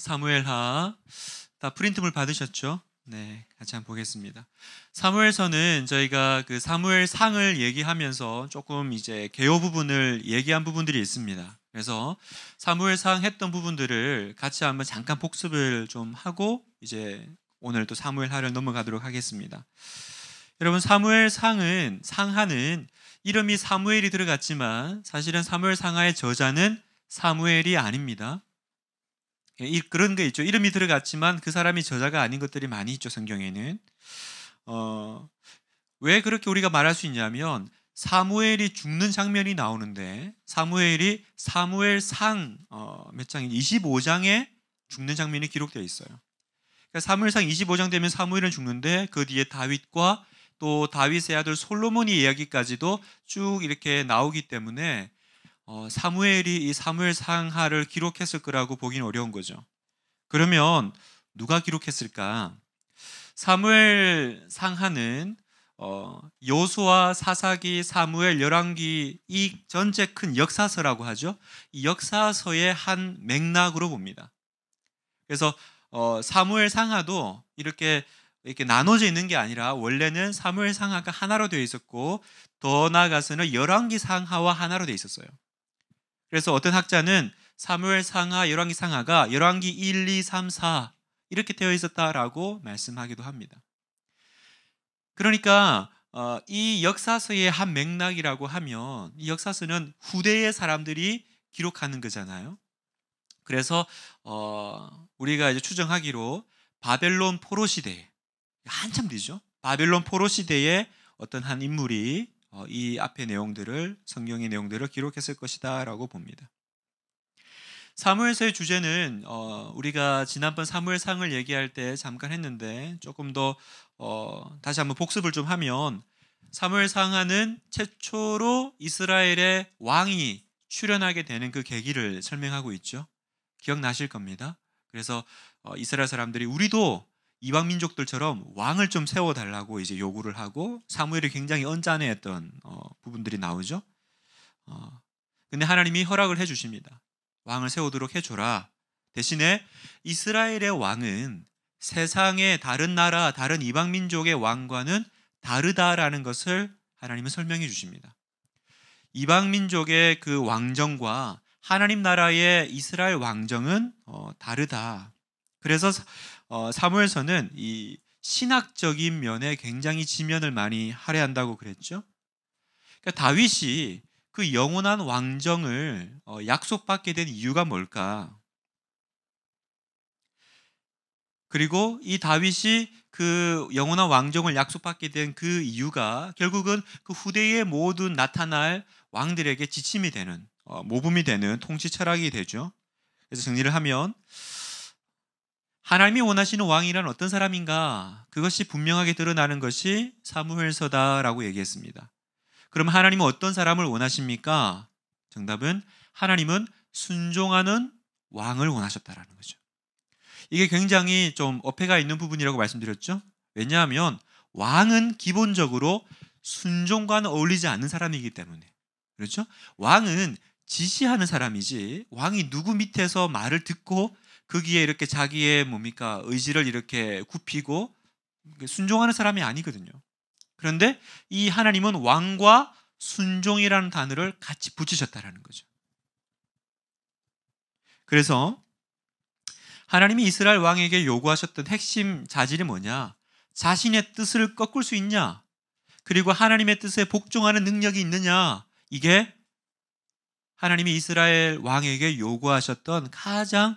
사무엘하 다 프린트물 받으셨죠? 네, 같이 한번 보겠습니다. 사무엘서는 저희가 그 사무엘 상을 얘기하면서 조금 이제 개요 부분을 얘기한 부분들이 있습니다. 그래서 사무엘 상 했던 부분들을 같이 한번 잠깐 복습을 좀 하고 이제 오늘 또 사무엘 하를 넘어가도록 하겠습니다. 여러분 사무엘 상은 상하는 이름이 사무엘이 들어갔지만 사실은 사무엘 상하의 저자는 사무엘이 아닙니다. 예, 그런 게 있죠. 이름이 들어갔지만 그 사람이 저자가 아닌 것들이 많이 있죠. 성경에는 어, 왜 그렇게 우리가 말할 수 있냐면 사무엘이 죽는 장면이 나오는데 사무엘이 사무엘상 어, 몇 장인 25장에 죽는 장면이 기록되어 있어요. 그러니까 사무엘상 25장 되면 사무엘은 죽는데 그 뒤에 다윗과 또 다윗의 아들 솔로몬이 이야기까지도 쭉 이렇게 나오기 때문에 어, 사무엘이 이 사무엘 상하를 기록했을 거라고 보기는 어려운 거죠. 그러면 누가 기록했을까? 사무엘 상하는 어, 여수와 사사기, 사무엘, 열왕기 이 전체 큰 역사서라고 하죠. 이 역사서의 한 맥락으로 봅니다. 그래서 어, 사무엘 상하도 이렇게 이렇게 나눠져 있는 게 아니라 원래는 사무엘 상하가 하나로 되어 있었고 더 나아가서는 열왕기 상하와 하나로 되어 있었어요. 그래서 어떤 학자는 사무엘 상하, 열왕기 상하가 열왕기 1, 2, 3, 4 이렇게 되어 있었다라고 말씀하기도 합니다. 그러니까 어, 이 역사서의 한 맥락이라고 하면 이 역사서는 후대의 사람들이 기록하는 거잖아요. 그래서 어, 우리가 이제 추정하기로 바벨론 포로 시대 한참 뒤죠. 바벨론 포로 시대에 어떤 한 인물이 어, 이 앞의 내용들을 성경의 내용들을 기록했을 것이다라고 봅니다. 사무엘서의 주제는 어, 우리가 지난번 사무엘상을 얘기할 때 잠깐 했는데 조금 더 어, 다시 한번 복습을 좀 하면 사무엘상하는 최초로 이스라엘의 왕이 출현하게 되는 그 계기를 설명하고 있죠. 기억나실 겁니다. 그래서 이스라엘 사람들이 우리도 이방 민족들처럼 왕을 좀 세워 달라고 이제 요구를 하고 사무엘이 굉장히 언짢아했던 어, 부분들이 나오죠. 어, 근데 하나님이 허락을 해 주십니다. 왕을 세우도록 해 줘라. 대신에 이스라엘의 왕은 세상의 다른 나라, 다른 이방 민족의 왕과는 다르다라는 것을 하나님은 설명해 주십니다. 이방 민족의 그 왕정과 하나님 나라의 이스라엘 왕정은 어, 다르다. 그래서 어, 사무엘서는 이 신학적인 면에 굉장히 지면을 많이 할애한다고 그랬죠. 그러니까 다윗이 그 영원한 왕정을 어, 약속받게 된 이유가 뭘까? 그리고 이 다윗이 그 영원한 왕정을 약속받게 된 그 이유가 결국은 그후대에 모든 나타날 왕들에게 지침이 되는 어, 모범이 되는 통치 철학이 되죠. 그래서 정리를 하면 하나님이 원하시는 왕이란 어떤 사람인가 그것이 분명하게 드러나는 것이 사무엘서다라고 얘기했습니다. 그럼 하나님은 어떤 사람을 원하십니까? 정답은 하나님은 순종하는 왕을 원하셨다라는 거죠. 이게 굉장히 좀 어폐가 있는 부분이라고 말씀드렸죠. 왜냐하면 왕은 기본적으로 순종과는 어울리지 않는 사람이기 때문에 그렇죠? 왕은 지시하는 사람이지 왕이 누구 밑에서 말을 듣고 거기에 그 이렇게 자기의 뭡니까 의지를 이렇게 굽히고 순종하는 사람이 아니거든요. 그런데 이 하나님은 왕과 순종이라는 단어를 같이 붙이셨다라는 거죠. 그래서 하나님이 이스라엘 왕에게 요구하셨던 핵심 자질이 뭐냐? 자신의 뜻을 꺾을 수 있냐? 그리고 하나님의 뜻에 복종하는 능력이 있느냐? 이게 하나님이 이스라엘 왕에게 요구하셨던 가장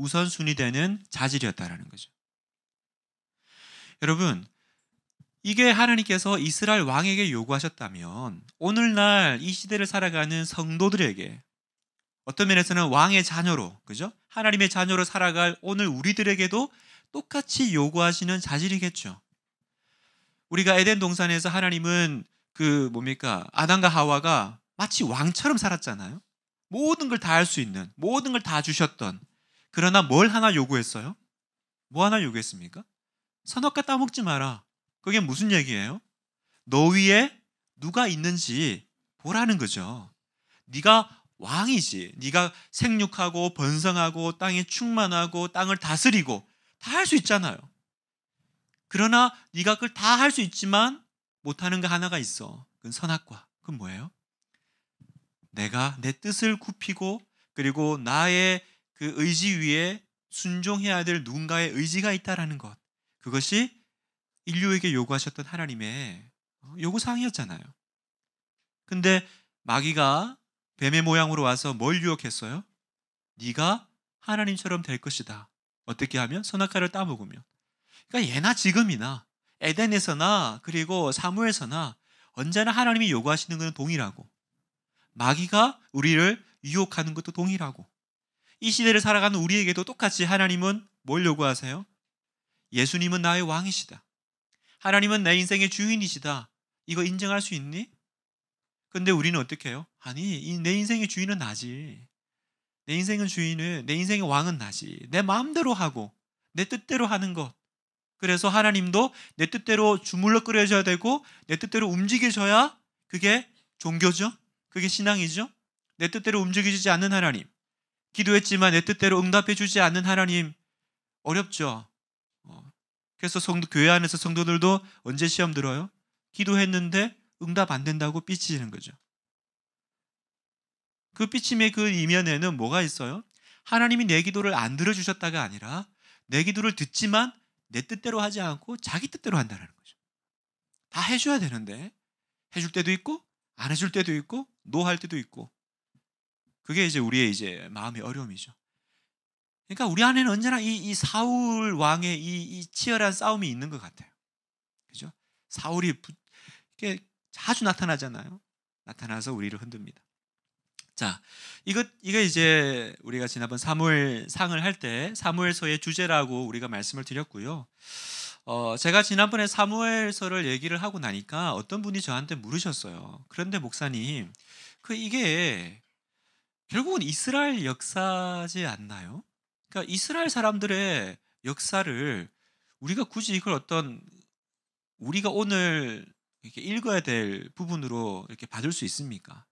우선순위 되는 자질이었다라는 거죠. 여러분, 이게 하나님께서 이스라엘 왕에게 요구하셨다면 오늘날 이 시대를 살아가는 성도들에게 어떤 면에서는 왕의 자녀로 그죠? 하나님의 자녀로 살아갈 오늘 우리들에게도 똑같이 요구하시는 자질이겠죠. 우리가 에덴 동산에서 하나님은 그 뭡니까? 아담과 하와가 마치 왕처럼 살았잖아요. 모든 걸 다 할 수 있는, 모든 걸 다 주셨던 그러나 뭘 하나 요구했어요? 뭐 하나 요구했습니까? 선악과 따먹지 마라. 그게 무슨 얘기예요? 너 위에 누가 있는지 보라는 거죠. 네가 왕이지. 네가 생육하고 번성하고 땅에 충만하고 땅을 다스리고 다 할 수 있잖아요. 그러나 네가 그걸 다 할 수 있지만 못하는 거 하나가 있어. 그건 선악과. 그건 뭐예요? 내가 내 뜻을 굽히고 그리고 나의 그 의지 위에 순종해야 될 누군가의 의지가 있다라는 것. 그것이 인류에게 요구하셨던 하나님의 어, 요구사항이었잖아요. 근데 마귀가 뱀의 모양으로 와서 뭘 유혹했어요? 네가 하나님처럼 될 것이다. 어떻게 하면? 선악과를 따먹으면. 그러니까 예나 지금이나 에덴에서나 그리고 사무에서나 언제나 하나님이 요구하시는 것은 동일하고 마귀가 우리를 유혹하는 것도 동일하고 이 시대를 살아가는 우리에게도 똑같이 하나님은 뭘 요구하세요? 예수님은 나의 왕이시다. 하나님은 내 인생의 주인이시다. 이거 인정할 수 있니? 근데 우리는 어떻게 해요? 아니, 내 인생의 주인은 나지. 내 인생의 주인은, 내 인생의 왕은 나지. 내 마음대로 하고, 내 뜻대로 하는 것. 그래서 하나님도 내 뜻대로 주물러 끓여줘야 되고, 내 뜻대로 움직여줘야 그게 종교죠? 그게 신앙이죠? 내 뜻대로 움직여지지 않는 하나님. 기도했지만 내 뜻대로 응답해 주지 않는 하나님 어렵죠. 어, 그래서 성도, 교회 안에서 성도들도 언제 시험 들어요? 기도했는데 응답 안 된다고 삐치는 거죠. 그 삐침의 그 이면에는 뭐가 있어요? 하나님이 내 기도를 안 들어주셨다가 아니라 내 기도를 듣지만 내 뜻대로 하지 않고 자기 뜻대로 한다는 거죠. 다 해줘야 되는데 해줄 때도 있고 안 해줄 때도 있고 노할 때도 있고 그게 이제 우리의 이제 마음의 어려움이죠. 그러니까 우리 안에는 언제나 이, 이 사울 왕의 이, 이, 치열한 싸움이 있는 것 같아요. 그죠? 사울이 부, 이렇게 자주 나타나잖아요. 나타나서 우리를 흔듭니다. 자, 이거이거 이제 우리가 지난번 사무엘 상을 할 때 사무엘서의 주제라고 우리가 말씀을 드렸고요. 어, 제가 지난번에 사무엘서를 얘기를 하고 나니까 어떤 분이 저한테 물으셨어요. 그런데 목사님, 그 이게 결국은 이스라엘 역사지 않나요? 그러니까 이스라엘 사람들의 역사를 우리가 굳이 이걸 어떤 우리가 오늘 이렇게 읽어야 될 부분으로 이렇게 받을 수 있습니까?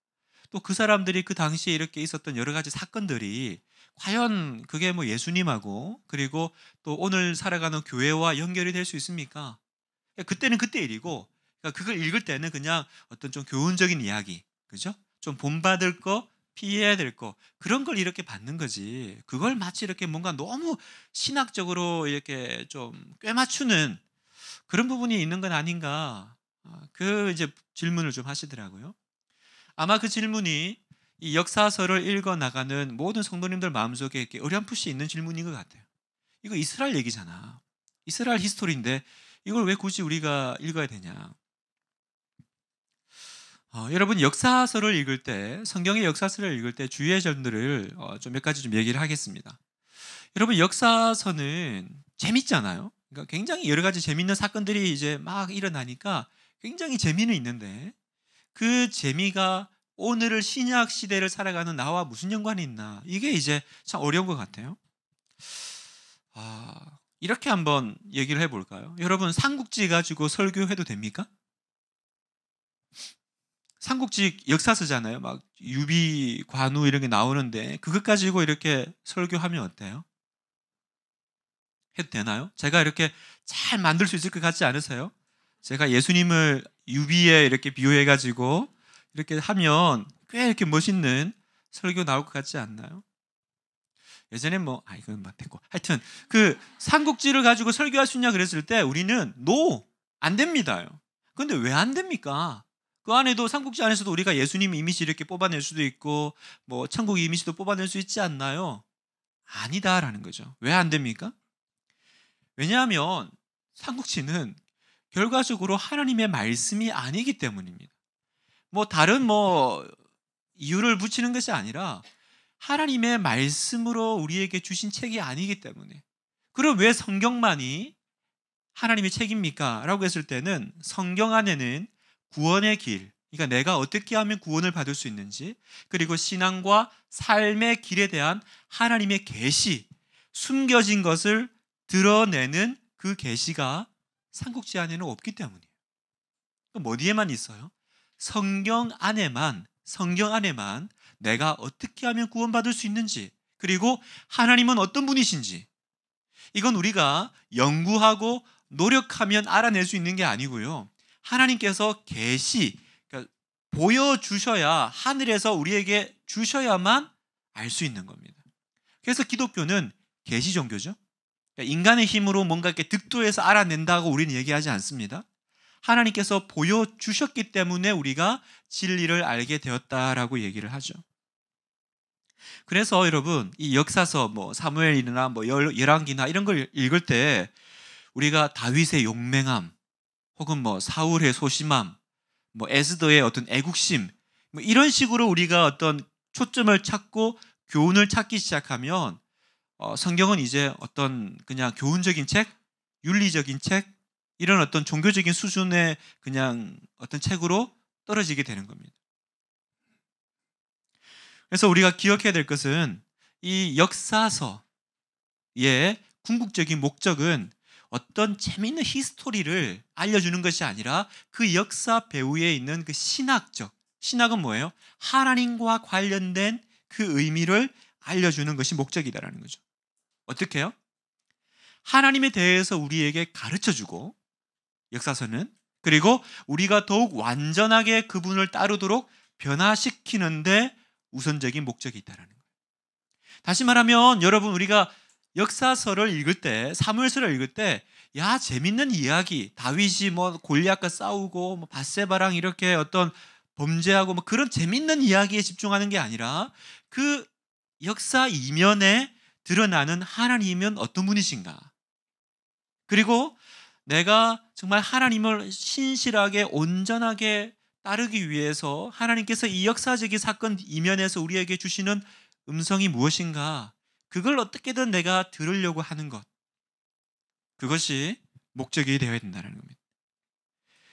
또 그 사람들이 그 당시에 이렇게 있었던 여러 가지 사건들이 과연 그게 뭐 예수님하고 그리고 또 오늘 살아가는 교회와 연결이 될 수 있습니까? 그러니까 그때는 그때 일이고 그까 그러니까 그걸 읽을 때는 그냥 어떤 좀 교훈적인 이야기, 그죠? 좀 본받을 거 피해야 될 거 그런 걸 이렇게 받는 거지. 그걸 마치 이렇게 뭔가 너무 신학적으로 이렇게 좀꿰 맞추는 그런 부분이 있는 건 아닌가. 아, 그 이제 질문을 좀 하시더라고요. 아마 그 질문이 이 역사서를 읽어 나가는 모든 성도님들 마음속에 이렇게 어렴풋이 있는 질문인 것 같아요. 이거 이스라엘 얘기잖아. 이스라엘 히스토리인데 이걸 왜 굳이 우리가 읽어야 되냐? 어, 여러분 역사서를 읽을 때 성경의 역사서를 읽을 때 주의의 점들을 어, 좀몇 가지 좀 얘기를 하겠습니다. 여러분 역사서는 재밌잖아요. 그러니까 굉장히 여러 가지 재밌는 사건들이 이제 막 일어나니까 굉장히 재미는 있는데 그 재미가 오늘을 신약 시대를 살아가는 나와 무슨 연관이 있나 이게 이제 참 어려운 것 같아요. 아 이렇게 한번 얘기를 해볼까요? 여러분 삼국지 가지고 설교해도 됩니까? 삼국지 역사서잖아요. 막 유비, 관우 이런 게 나오는데 그것 가지고 이렇게 설교하면 어때요? 해도 되나요? 제가 이렇게 잘 만들 수 있을 것 같지 않으세요? 제가 예수님을 유비에 이렇게 비유해 가지고 이렇게 하면 꽤 이렇게 멋있는 설교 나올 것 같지 않나요? 예전에 뭐, 아, 이건 막 뭐 됐고. 하여튼, 그 삼국지를 가지고 설교할 수 있냐 그랬을 때 우리는 노! No, 안됩니다 근데 왜 안 됩니까? 그 안에도 삼국지 안에서도 우리가 예수님 이미지 이렇게 뽑아낼 수도 있고 뭐 천국 이미지도 뽑아낼 수 있지 않나요? 아니다라는 거죠. 왜 안 됩니까? 왜냐하면 삼국지는 결과적으로 하나님의 말씀이 아니기 때문입니다. 뭐 다른 뭐 이유를 붙이는 것이 아니라 하나님의 말씀으로 우리에게 주신 책이 아니기 때문에 그럼 왜 성경만이 하나님의 책입니까? 라고 했을 때는 성경 안에는 구원의 길, 그러니까 내가 어떻게 하면 구원을 받을 수 있는지, 그리고 신앙과 삶의 길에 대한 하나님의 계시, 숨겨진 것을 드러내는 그 계시가 삼국지 안에는 없기 때문이에요. 그럼 그러니까 어디에만 있어요? 성경 안에만 성경 안에만 내가 어떻게 하면 구원받을 수 있는지 그리고 하나님은 어떤 분이신지 이건 우리가 연구하고 노력하면 알아낼 수 있는 게 아니고요. 하나님께서 계시 그러니까 보여주셔야 하늘에서 우리에게 주셔야만 알 수 있는 겁니다. 그래서 기독교는 계시 종교죠. 그러니까 인간의 힘으로 뭔가 이렇게 득도해서 알아낸다고 우리는 얘기하지 않습니다. 하나님께서 보여주셨기 때문에 우리가 진리를 알게 되었다라고 얘기를 하죠. 그래서 여러분 이 역사서 뭐 사무엘이나 뭐 열왕기나 이런 걸 읽을 때 우리가 다윗의 용맹함 혹은 뭐 사울의 소심함, 뭐 에스더의 어떤 애국심, 뭐 이런 식으로 우리가 어떤 초점을 찾고 교훈을 찾기 시작하면 어, 성경은 이제 어떤 그냥 교훈적인 책, 윤리적인 책, 이런 어떤 종교적인 수준의 그냥 어떤 책으로 떨어지게 되는 겁니다. 그래서 우리가 기억해야 될 것은 이 역사서의 궁극적인 목적은 어떤 재미있는 히스토리를 알려주는 것이 아니라 그 역사 배후에 있는 그 신학적 신학은 뭐예요? 하나님과 관련된 그 의미를 알려주는 것이 목적이다라는 거죠. 어떻게 해요? 하나님에 대해서 우리에게 가르쳐주고 역사서는 그리고 우리가 더욱 완전하게 그분을 따르도록 변화시키는데 우선적인 목적이 있다라는 거예요. 다시 말하면 여러분 우리가 역사서를 읽을 때 사무엘서를 읽을 때 야 재밌는 이야기 다윗이 뭐 골리앗과 싸우고 뭐 바세바랑 이렇게 어떤 범죄하고 뭐 그런 재밌는 이야기에 집중하는 게 아니라 그 역사 이면에 드러나는 하나님은 어떤 분이신가 그리고 내가 정말 하나님을 신실하게 온전하게 따르기 위해서 하나님께서 이 역사적인 사건 이면에서 우리에게 주시는 음성이 무엇인가 그걸 어떻게든 내가 들으려고 하는 것. 그것이 목적이 되어야 된다는 겁니다.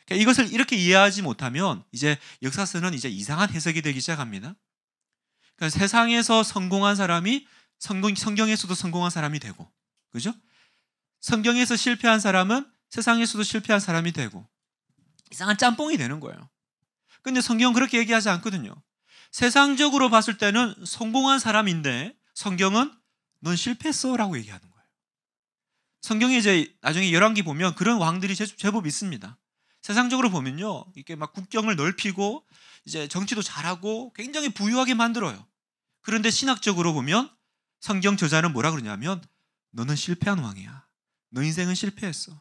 그러니까 이것을 이렇게 이해하지 못하면 이제 역사서는 이제 이상한 해석이 되기 시작합니다. 그러니까 세상에서 성공한 사람이 성공, 성경에서도 성공한 사람이 되고, 그죠? 성경에서 실패한 사람은 세상에서도 실패한 사람이 되고, 이상한 짬뽕이 되는 거예요. 근데 성경 은 그렇게 얘기하지 않거든요. 세상적으로 봤을 때는 성공한 사람인데 성경은 넌 실패했어라고 얘기하는 거예요. 성경에 이제 나중에 열왕기 보면 그런 왕들이 제법 있습니다. 세상적으로 보면요, 이게막 국경을 넓히고 이제 정치도 잘하고 굉장히 부유하게 만들어요. 그런데 신학적으로 보면 성경 저자는 뭐라 그러냐면 너는 실패한 왕이야. 너 인생은 실패했어.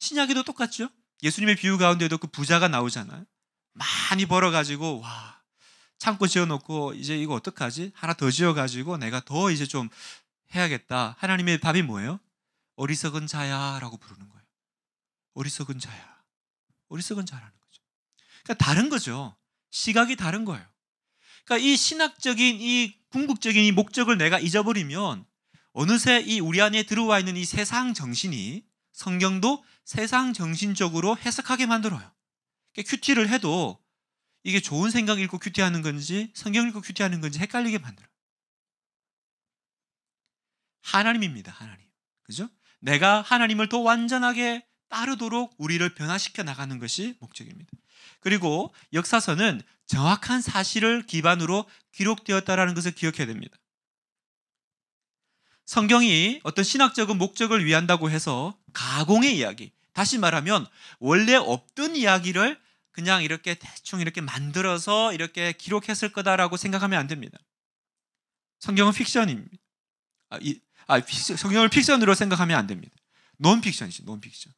신약에도 똑같죠. 예수님의 비유 가운데도 그 부자가 나오잖아요. 많이 벌어가지고 와 창고 지어놓고 이제 이거 어떡하지? 하나 더 지어가지고 내가 더 이제 좀 해야겠다. 하나님의 답이 뭐예요? 어리석은 자야라고 부르는 거예요. 어리석은 자야. 어리석은 자라는 거죠. 그러니까 다른 거죠. 시각이 다른 거예요. 그러니까 이 신학적인 이 궁극적인 이 목적을 내가 잊어버리면 어느새 이 우리 안에 들어와 있는 이 세상 정신이 성경도 세상 정신적으로 해석하게 만들어요. 그러니까 큐티를 해도 이게 좋은 생각 읽고 큐티하는 건지 성경 읽고 큐티하는 건지 헷갈리게 만들어. 하나님입니다. 하나님. 그죠? 내가 하나님을 더 완전하게 따르도록 우리를 변화시켜 나가는 것이 목적입니다. 그리고 역사서는 정확한 사실을 기반으로 기록되었다라는 것을 기억해야 됩니다. 성경이 어떤 신학적인 목적을 위한다고 해서 가공의 이야기, 다시 말하면 원래 없던 이야기를 그냥 이렇게 대충 이렇게 만들어서 이렇게 기록했을 거다라고 생각하면 안 됩니다. 성경은 픽션입니다. 아, 이, 아 픽션, 성경을 픽션으로 생각하면 안 됩니다. 논픽션이죠, 논픽션.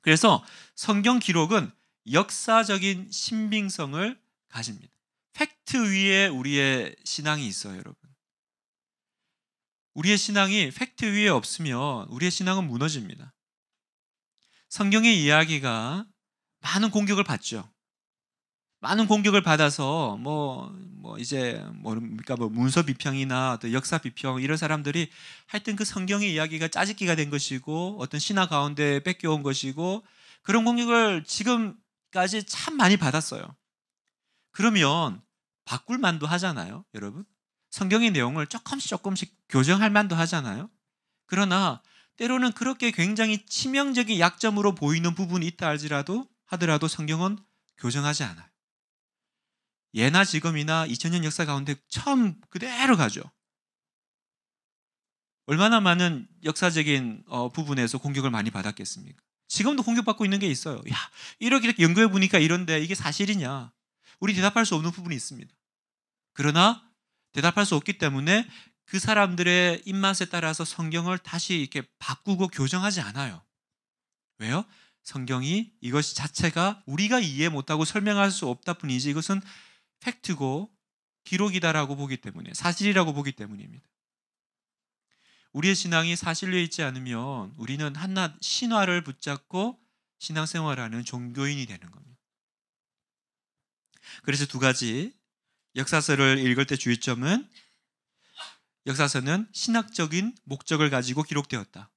그래서 성경 기록은 역사적인 신빙성을 가집니다. 팩트 위에 우리의 신앙이 있어요, 여러분. 우리의 신앙이 팩트 위에 없으면 우리의 신앙은 무너집니다. 성경의 이야기가 많은 공격을 받죠. 많은 공격을 받아서 뭐, 뭐 이제 뭡니까 뭐 문서 비평이나 또 역사 비평 이런 사람들이 하여튼 그 성경의 이야기가 짜집기가 된 것이고 어떤 신화 가운데 뺏겨온 것이고 그런 공격을 지금까지 참 많이 받았어요. 그러면 바꿀 만도 하잖아요, 여러분. 성경의 내용을 조금씩 조금씩 교정할 만도 하잖아요. 그러나 때로는 그렇게 굉장히 치명적인 약점으로 보이는 부분이 있다 할지라도 하더라도 성경은 교정하지 않아요. 예나 지금이나 2000년 역사 가운데 처음 그대로 가죠. 얼마나 많은 역사적인 어, 부분에서 공격을 많이 받았겠습니까? 지금도 공격받고 있는 게 있어요. 야, 이렇게 이렇게 연구해 보니까 이런데 이게 사실이냐? 우리 대답할 수 없는 부분이 있습니다. 그러나 대답할 수 없기 때문에 그 사람들의 입맛에 따라서 성경을 다시 이렇게 바꾸고 교정하지 않아요. 왜요? 성경이 이것 자체가 우리가 이해 못하고 설명할 수 없다 뿐이지 이것은 팩트고 기록이다라고 보기 때문에 사실이라고 보기 때문입니다. 우리의 신앙이 사실로 있지 않으면 우리는 한낱 신화를 붙잡고 신앙생활하는 종교인이 되는 겁니다. 그래서 두 가지 역사서를 읽을 때 주의점은 역사서는 신학적인 목적을 가지고 기록되었다.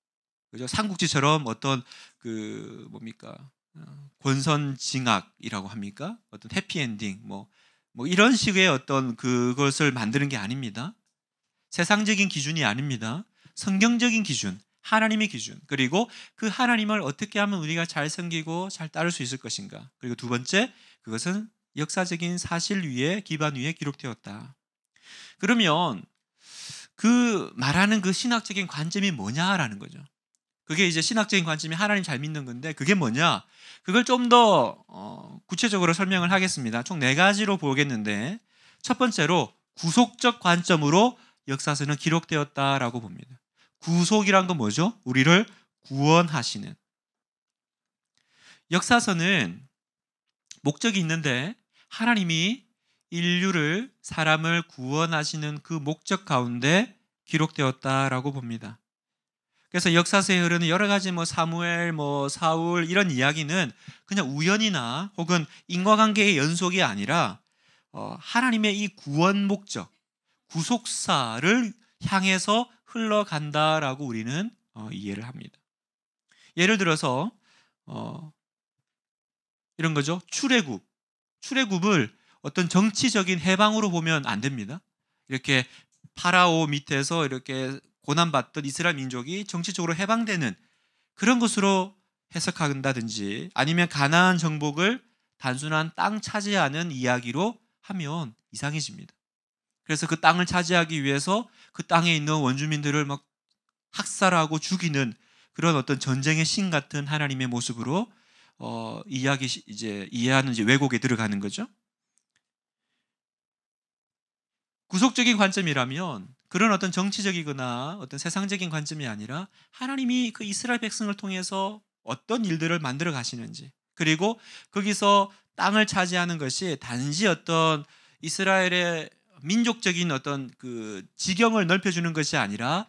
그죠? 삼국지처럼 어떤 그 뭡니까 어, 권선징악이라고 합니까? 어떤 해피엔딩 뭐, 뭐 이런 식의 어떤 그것을 만드는 게 아닙니다. 세상적인 기준이 아닙니다. 성경적인 기준, 하나님의 기준 그리고 그 하나님을 어떻게 하면 우리가 잘 섬기고 잘 따를 수 있을 것인가 그리고 두 번째 그것은 역사적인 사실 위에 기반 위에 기록되었다. 그러면 그 말하는 그 신학적인 관점이 뭐냐라는 거죠. 그게 이제 신학적인 관점이 하나님 잘 믿는 건데 그게 뭐냐? 그걸 좀더 어, 구체적으로 설명을 하겠습니다. 총 네 가지로 보겠는데 첫 번째로 구속적 관점으로 역사서는 기록되었다라고 봅니다. 구속이란 건 뭐죠? 우리를 구원하시는. 역사서는 목적이 있는데 하나님이 인류를 사람을 구원하시는 그 목적 가운데 기록되었다라고 봅니다. 그래서 역사서에 흐르는 여러 가지 뭐 사무엘, 뭐 사울 이런 이야기는 그냥 우연이나 혹은 인과관계의 연속이 아니라 어, 하나님의 이 구원 목적, 구속사를 향해서 흘러간다라고 우리는 어, 이해를 합니다. 예를 들어서 어, 이런 거죠. 출애굽, 출애굽을 어떤 정치적인 해방으로 보면 안 됩니다. 이렇게 파라오 밑에서 이렇게 고난받던 이스라엘 민족이 정치적으로 해방되는 그런 것으로 해석한다든지 아니면 가나안 정복을 단순한 땅 차지하는 이야기로 하면 이상해집니다. 그래서 그 땅을 차지하기 위해서 그 땅에 있는 원주민들을 막 학살하고 죽이는 그런 어떤 전쟁의 신 같은 하나님의 모습으로 어, 이야기 이제 이해하는 이제 왜곡에 들어가는 거죠. 구속적인 관점이라면 그런 어떤 정치적이거나 어떤 세상적인 관점이 아니라 하나님이 그 이스라엘 백성을 통해서 어떤 일들을 만들어 가시는지 그리고 거기서 땅을 차지하는 것이 단지 어떤 이스라엘의 민족적인 어떤 그 지경을 넓혀주는 것이 아니라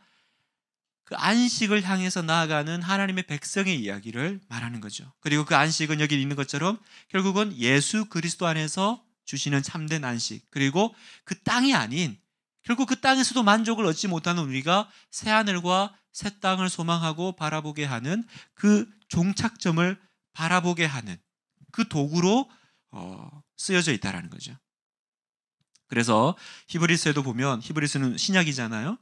그 안식을 향해서 나아가는 하나님의 백성의 이야기를 말하는 거죠. 그리고 그 안식은 여기 있는 것처럼 결국은 예수 그리스도 안에서 주시는 참된 안식 그리고 그 땅이 아닌 결국 그 땅에서도 만족을 얻지 못하는 우리가 새 하늘과 새 땅을 소망하고 바라보게 하는 그 종착점을 바라보게 하는 그 도구로 어, 쓰여져 있다라는 거죠. 그래서 히브리스에도 보면 히브리스는 신약이잖아요.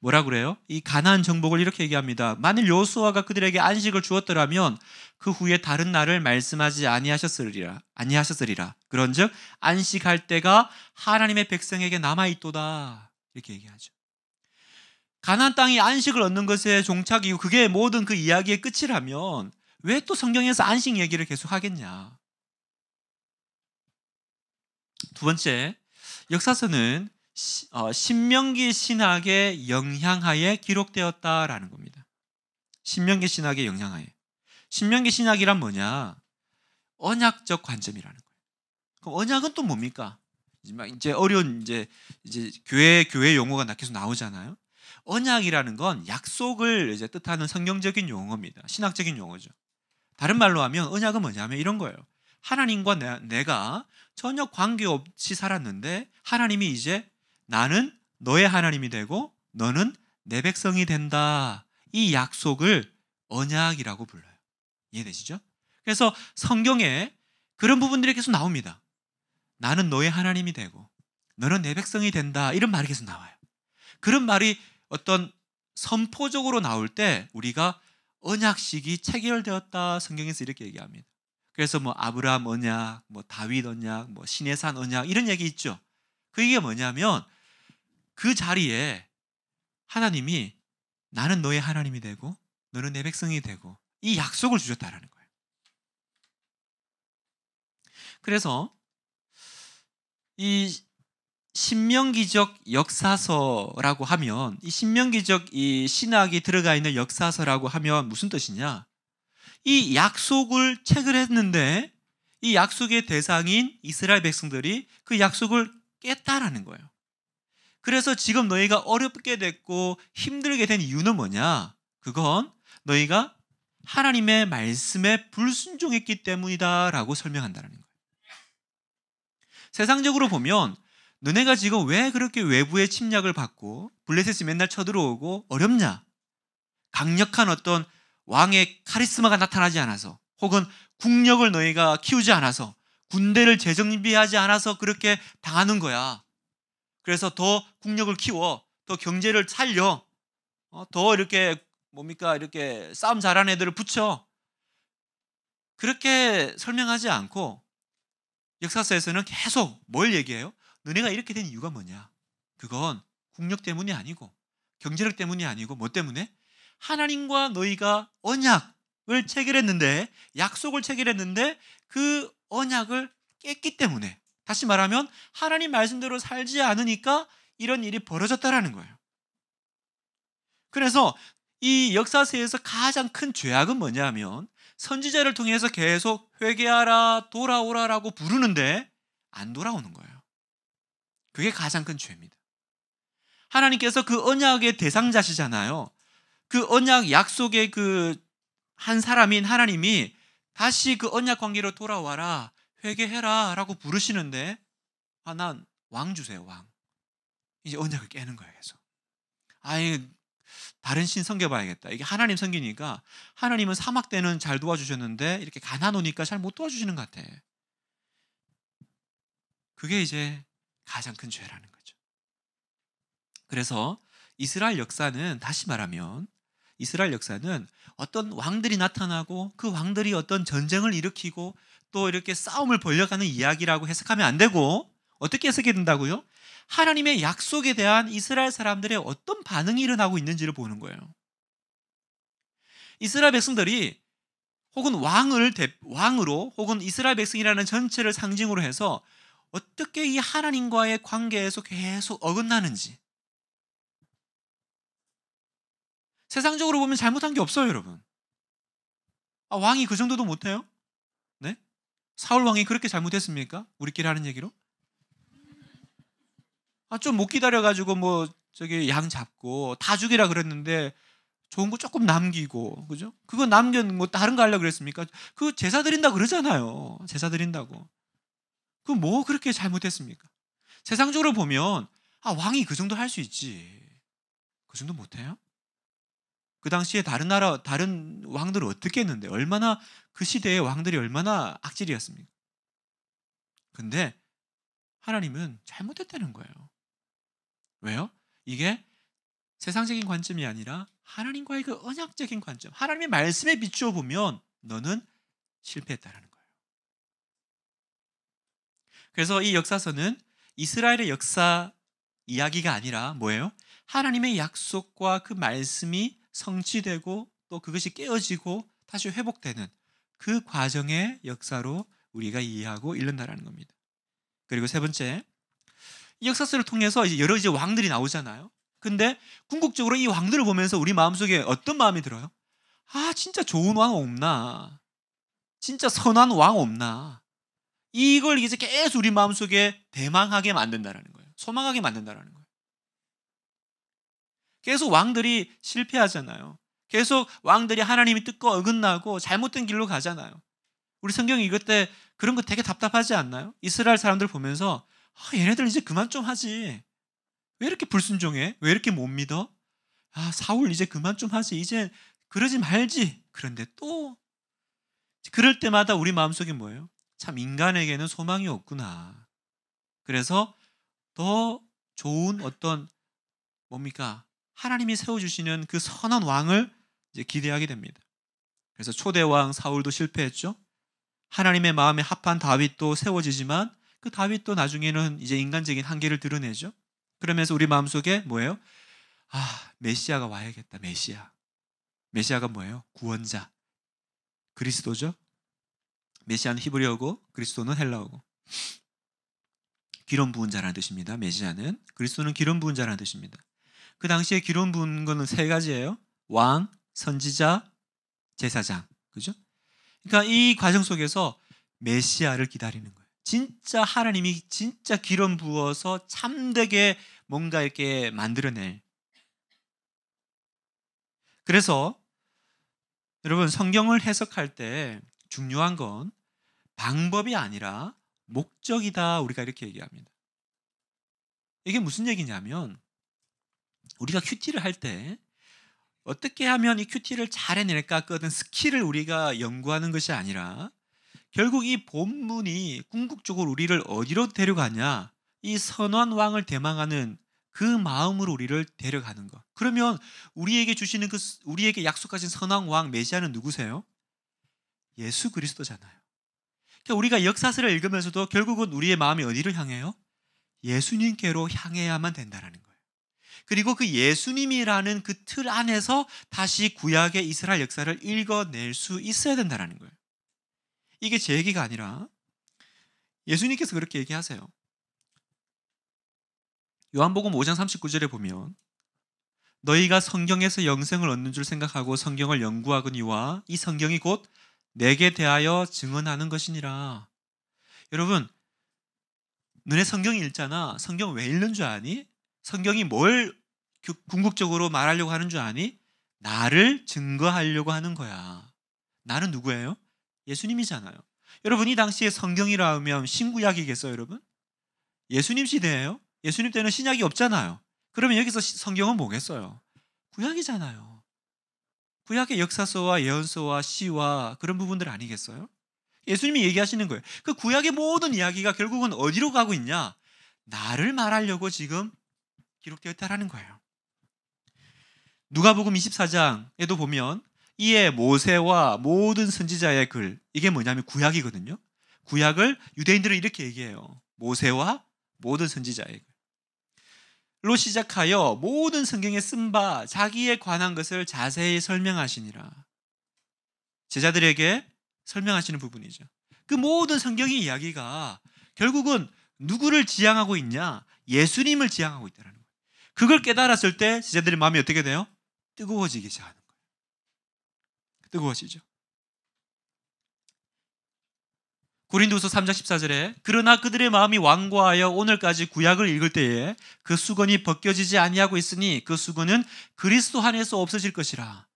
뭐라 그래요? 이 가나안 정복을 이렇게 얘기합니다. 만일 요호수아가 그들에게 안식을 주었더라면 그 후에 다른 날을 말씀하지 아니하셨으리라 아니하셨으리라 그런즉 안식할 때가 하나님의 백성에게 남아 있도다 이렇게 얘기하죠. 가나안 땅이 안식을 얻는 것에 종착이고 그게 모든 그 이야기의 끝이라면 왜 또 성경에서 안식 얘기를 계속 하겠냐? 두 번째, 역사서는 어, 신명기 신학의 영향하에 기록되었다라는 겁니다. 신명기 신학의 영향하에. 신명기 신약이란 뭐냐? 언약적 관점이라는 거예요. 그럼 언약은 또 뭡니까? 이제 어려운 이제 이제 교회 교회 용어가 계속 나오잖아요. 언약이라는 건 약속을 이제 뜻하는 성경적인 용어입니다. 신학적인 용어죠. 다른 말로 하면 언약은 뭐냐면 이런 거예요. 하나님과 내, 가 전혀 관계없이 살았는데 하나님이 이제 나는 너의 하나님이 되고 너는 내 백성이 된다. 이 약속을 언약이라고 불러요. 이해되시죠? 그래서 성경에 그런 부분들이 계속 나옵니다. 나는 너의 하나님이 되고 너는 내 백성이 된다 이런 말이 계속 나와요. 그런 말이 어떤 선포적으로 나올 때 우리가 언약식이 체결되었다 성경에서 이렇게 얘기합니다. 그래서 뭐 아브라함 언약, 뭐 다윗 언약, 뭐 시내산 언약 이런 얘기 있죠. 그게 뭐냐면 그 자리에 하나님이 나는 너의 하나님이 되고 너는 내 백성이 되고 이 약속을 주셨다라는 거예요. 그래서 이 신명기적 역사서라고 하면 이 신명기적 이 신학이 들어가 있는 역사서라고 하면 무슨 뜻이냐? 이 약속을 책을 했는데 이 약속의 대상인 이스라엘 백성들이 그 약속을 깼다라는 거예요. 그래서 지금 너희가 어렵게 됐고 힘들게 된 이유는 뭐냐? 그건 너희가 하나님의 말씀에 불순종했기 때문이다라고 설명한다는 거예요. 세상적으로 보면 너네가 지금 왜 그렇게 외부의 침략을 받고 블레셋이 맨날 쳐들어오고 어렵냐? 강력한 어떤 왕의 카리스마가 나타나지 않아서 혹은 국력을 너희가 키우지 않아서 군대를 재정비하지 않아서 그렇게 당하는 거야. 그래서 더 국력을 키워, 더 경제를 살려, 어, 더 이렇게 뭡니까 이렇게 싸움 잘하는 애들을 붙여 그렇게 설명하지 않고 역사서에서는 계속 뭘 얘기해요? 너네가 이렇게 된 이유가 뭐냐? 그건 국력 때문이 아니고 경제력 때문이 아니고 뭐 때문에 하나님과 너희가 언약을 체결했는데 약속을 체결했는데 그 언약을 깼기 때문에 다시 말하면 하나님 말씀대로 살지 않으니까 이런 일이 벌어졌다라는 거예요. 그래서 이 역사세에서 가장 큰 죄악은 뭐냐면 선지자를 통해서 계속 회개하라 돌아오라라고 부르는데 안 돌아오는 거예요. 그게 가장 큰 죄입니다. 하나님께서 그 언약의 대상자시잖아요. 그 언약 약속의 그 한 사람인 하나님이 다시 그 언약 관계로 돌아와라 회개해라라고 부르시는데 아난 왕 주세요 왕 이제 언약을 깨는 거예요 계속 아예 다른 신 섬겨봐야겠다. 이게 하나님 섬기니까 하나님은 사막 때는 잘 도와주셨는데 이렇게 가난 오니까 잘 못 도와주시는 것 같아. 그게 이제 가장 큰 죄라는 거죠. 그래서 이스라엘 역사는 다시 말하면 이스라엘 역사는 어떤 왕들이 나타나고 그 왕들이 어떤 전쟁을 일으키고 또 이렇게 싸움을 벌려가는 이야기라고 해석하면 안 되고 어떻게 해석해야 된다고요? 하나님의 약속에 대한 이스라엘 사람들의 어떤 반응이 일어나고 있는지를 보는 거예요. 이스라엘 백성들이 혹은 왕을 왕으로 혹은 이스라엘 백성이라는 전체를 상징으로 해서 어떻게 이 하나님과의 관계에서 계속 어긋나는지 세상적으로 보면 잘못한 게 없어요, 여러분. 아, 왕이 그 정도도 못해요? 네? 사울 왕이 그렇게 잘못했습니까? 우리끼리 하는 얘기로? 아, 좀 못 기다려가지고 뭐 저기 양 잡고 다 죽이라 그랬는데 좋은 거 조금 남기고 그죠? 그거 남겨 뭐 다른 거 하려 그랬습니까? 그 제사 드린다 그러잖아요. 제사 드린다고. 그 뭐 그렇게 잘못했습니까? 세상적으로 보면 아 왕이 그 정도 할 수 있지. 그 정도 못해요? 그 당시에 다른 나라 다른 왕들은 어떻게 했는데 얼마나 그 시대의 왕들이 얼마나 악질이었습니까? 근데 하나님은 잘못했다는 거예요. 왜요? 이게 세상적인 관점이 아니라 하나님과의 그 언약적인 관점, 하나님의 말씀에 비추어 보면 너는 실패했다라는 거예요. 그래서 이 역사서는 이스라엘의 역사 이야기가 아니라 뭐예요? 하나님의 약속과 그 말씀이 성취되고 또 그것이 깨어지고 다시 회복되는 그 과정의 역사로 우리가 이해하고 읽는다라는 겁니다. 그리고 세 번째, 이 역사서를 통해서 이제 여러 이제 왕들이 나오잖아요. 근데 궁극적으로 이 왕들을 보면서 우리 마음속에 어떤 마음이 들어요? 아, 진짜 좋은 왕 없나? 진짜 선한 왕 없나? 이걸 이제 계속 우리 마음속에 대망하게 만든다라는 거예요. 소망하게 만든다라는 거예요. 계속 왕들이 실패하잖아요. 계속 왕들이 하나님이 뜻과 어긋나고 잘못된 길로 가잖아요. 우리 성경이 이것 때 그런 거 되게 답답하지 않나요? 이스라엘 사람들 보면서 아, 얘네들 이제 그만 좀 하지. 왜 이렇게 불순종해? 왜 이렇게 못 믿어? 아, 사울 이제 그만 좀 하지. 이제 그러지 말지. 그런데 또 그럴 때마다 우리 마음속에 뭐예요? 참 인간에게는 소망이 없구나. 그래서 더 좋은 어떤 뭡니까? 하나님이 세워 주시는 그 선한 왕을 이제 기대하게 됩니다. 그래서 초대 왕 사울도 실패했죠. 하나님의 마음에 합한 다윗도 세워지지만 그 다윗도 나중에는 이제 인간적인 한계를 드러내죠. 그러면서 우리 마음속에 뭐예요? 아, 메시아가 와야겠다. 메시아. 메시아가 뭐예요? 구원자. 그리스도죠. 메시아는 히브리어고 그리스도는 헬라어고. 기름 부은 자라는 뜻입니다. 메시아는 그리스도는 기름 부은 자라는 뜻입니다. 그 당시에 기름 부은 거는 세 가지예요. 왕, 선지자, 제사장. 그죠? 그러니까 이 과정 속에서 메시아를 기다리는 진짜 하나님이 진짜 기름 부어서 참되게 뭔가 이렇게 만들어낼. 그래서 여러분 성경을 해석할 때 중요한 건 방법이 아니라 목적이다 우리가 이렇게 얘기합니다. 이게 무슨 얘기냐면 우리가 큐티를 할 때 어떻게 하면 이 큐티를 잘 해낼까 그거든 스킬을 우리가 연구하는 것이 아니라 결국 이 본문이 궁극적으로 우리를 어디로 데려가냐? 이 선한 왕을 대망하는 그 마음으로 우리를 데려가는 것. 그러면 우리에게 주시는 그 우리에게 약속하신 선왕 왕 메시아는 누구세요? 예수 그리스도잖아요. 그러니까 우리가 역사서를 읽으면서도 결국은 우리의 마음이 어디를 향해요? 예수님께로 향해야만 된다라는 거예요. 그리고 그 예수님이라는 그 틀 안에서 다시 구약의 이스라엘 역사를 읽어낼 수 있어야 된다라는 거예요. 이게 제 얘기가 아니라 예수님께서 그렇게 얘기하세요. 요한복음 5장 39절에 보면 너희가 성경에서 영생을 얻는 줄 생각하고 성경을 연구하거니와 이 성경이 곧 내게 대하여 증언하는 것이니라. 여러분, 눈에 성경 읽잖아. 성경 왜 읽는 줄 아니? 성경이 뭘 궁극적으로 말하려고 하는 줄 아니? 나를 증거하려고 하는 거야. 나는 누구예요? 예수님이잖아요. 여러분 이 당시에 성경이라 하면 신구약이겠어요, 여러분? 예수님 시대예요. 예수님 때는 신약이 없잖아요. 그러면 여기서 성경은 뭐겠어요? 구약이잖아요. 구약의 역사서와 예언서와 시와 그런 부분들 아니겠어요? 예수님이 얘기하시는 거예요. 그 구약의 모든 이야기가 결국은 어디로 가고 있냐? 나를 말하려고 지금 기록되었다라는 거예요. 누가복음 24장에도 보면 이에 모세와 모든 선지자의 글 이게 뭐냐면 구약이거든요. 구약을 유대인들은 이렇게 얘기해요. 모세와 모든 선지자의 글로 시작하여 모든 성경에 쓴 바 자기에 관한 것을 자세히 설명하시니라. 제자들에게 설명하시는 부분이죠. 그 모든 성경의 이야기가 결국은 누구를 지향하고 있냐? 예수님을 지향하고 있다는 거예요. 그걸 깨달았을 때 제자들의 마음이 어떻게 돼요? 뜨거워지기 시작하는 거예요. 뜨거워지죠. 고린도서 3장 14절에 그러나 그들의 마음이 완고하여 오늘까지 구약을 읽을 때에 그 수건이 벗겨지지 아니하고 있으니 그 수건은 그리스도 안에서 없어질 것이라.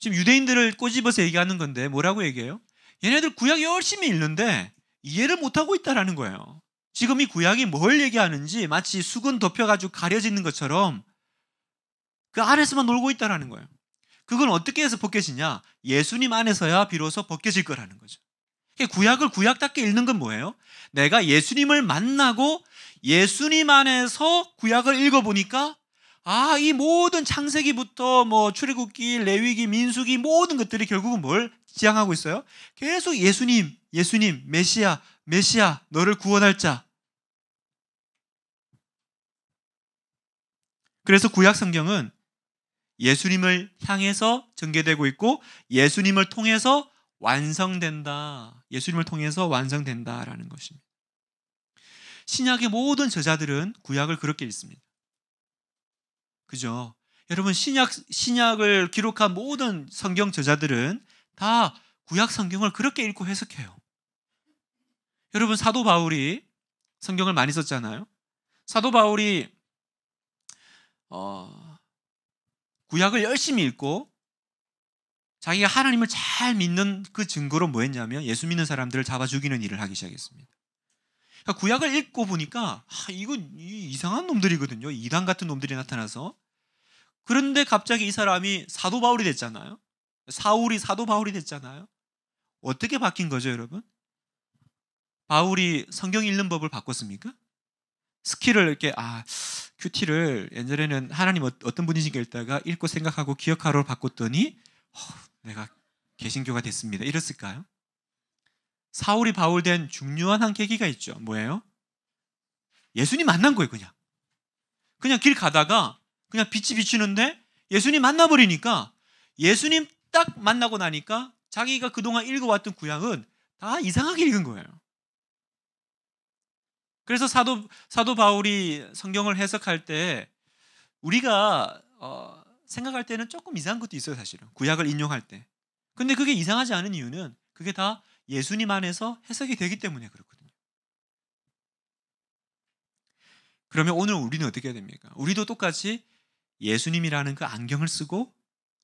지금 유대인들을 꼬집어서 얘기하는 건데 뭐라고 얘기해요? 얘네들 구약 열심히 읽는데 이해를 못하고 있다라는 거예요. 지금 이 구약이 뭘 얘기하는지 마치 수건 덮여가지고 가려지는 것처럼 그 안에서만 놀고 있다라는 거예요. 그건 어떻게 해서 벗겨지냐? 예수님 안에서야 비로소 벗겨질 거라는 거죠. 구약을 구약답게 읽는 건 뭐예요? 내가 예수님을 만나고 예수님 안에서 구약을 읽어보니까 아, 이 모든 창세기부터 뭐 출애굽기, 레위기, 민수기 모든 것들이 결국은 뭘 지향하고 있어요? 계속 예수님, 예수님, 메시아, 메시아, 너를 구원할 자. 그래서 구약 성경은 예수님을 향해서 전개되고 있고 예수님을 통해서 완성된다. 예수님을 통해서 완성된다라는 것입니다. 신약의 모든 저자들은 구약을 그렇게 읽습니다. 그죠? 여러분 신약 신약을 기록한 모든 성경 저자들은 다 구약 성경을 그렇게 읽고 해석해요. 여러분 사도 바울이 성경을 많이 썼잖아요. 사도 바울이 어, 구약을 열심히 읽고 자기가 하나님을 잘 믿는 그 증거로 뭐했냐면 예수 믿는 사람들을 잡아 죽이는 일을 하기 시작했습니다. 그러니까 구약을 읽고 보니까 아, 이건 이상한 놈들이거든요. 이단 같은 놈들이 나타나서 그런데 갑자기 이 사람이 사도 바울이 됐잖아요. 사울이 사도 바울이 됐잖아요. 어떻게 바뀐 거죠, 여러분? 바울이 성경 읽는 법을 바꿨습니까? 스킬을 이렇게 아 큐티를 옛날에는 하나님 어, 어떤 분이신가 읽다가 읽고 생각하고 기억하러 바꿨더니 내가 개신교가 됐습니다. 이랬을까요? 사울이 바울된 중요한 한 계기가 있죠. 뭐예요? 예수님 만난 거예요, 그냥. 그냥 길 가다가 그냥 빛이 비치는데 예수님 만나버리니까 예수님 딱 만나고 나니까 자기가 그동안 읽어왔던 구약은 다 이상하게 읽은 거예요. 그래서 사도 사도 바울이 성경을 해석할 때 우리가 어, 생각할 때는 조금 이상한 것도 있어요, 사실은. 구약을 인용할 때. 근데 그게 이상하지 않은 이유는 그게 다 예수님 안에서 해석이 되기 때문에 그렇거든요. 그러면 오늘 우리는 어떻게 해야 됩니까? 우리도 똑같이 예수님이라는 그 안경을 쓰고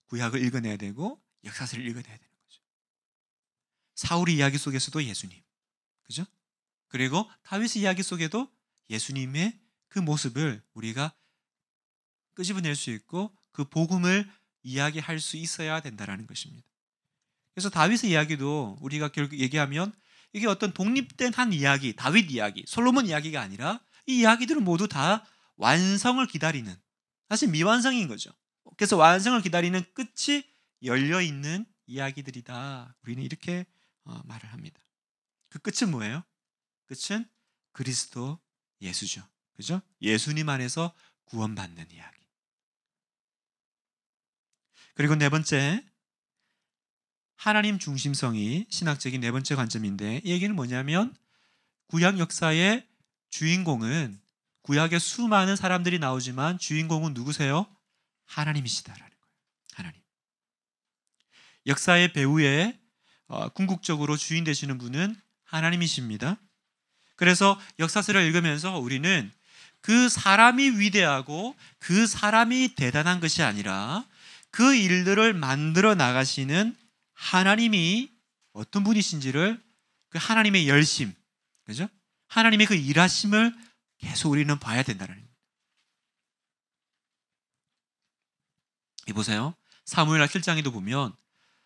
구약을 읽어내야 되고 역사서를 읽어내야 되는 거죠. 사울의 이야기 속에서도 예수님. 그죠? 그리고 다윗의 이야기 속에도 예수님의 그 모습을 우리가 끄집어낼 수 있고 그 복음을 이야기할 수 있어야 된다라는 것입니다. 그래서 다윗의 이야기도 우리가 결국 얘기하면 이게 어떤 독립된 한 이야기, 다윗 이야기, 솔로몬 이야기가 아니라 이 이야기들은 모두 다 완성을 기다리는 사실 미완성인 거죠. 그래서 완성을 기다리는 끝이 열려 있는 이야기들이다. 우리는 이렇게 어, 말을 합니다. 그 끝은 뭐예요? 끝은 그리스도 예수죠. 그죠? 예수님 안에서 구원받는 이야기. 그리고 네 번째 하나님 중심성이 신학적인 네 번째 관점인데 이 얘기는 뭐냐면 구약 역사의 주인공은 구약의 수많은 사람들이 나오지만 주인공은 누구세요? 하나님이시다라는 거예요. 하나님. 역사의 배후에 어, 궁극적으로 주인 되시는 분은 하나님이십니다. 그래서 역사서를 읽으면서 우리는 그 사람이 위대하고 그 사람이 대단한 것이 아니라 그 일들을 만들어 나가시는 하나님이 어떤 분이신지를 그 하나님의 열심, 그죠? 하나님의 그 일하심을 계속 우리는 봐야 된다는 겁니다. 이 보세요. 사무엘하 7장에도 보면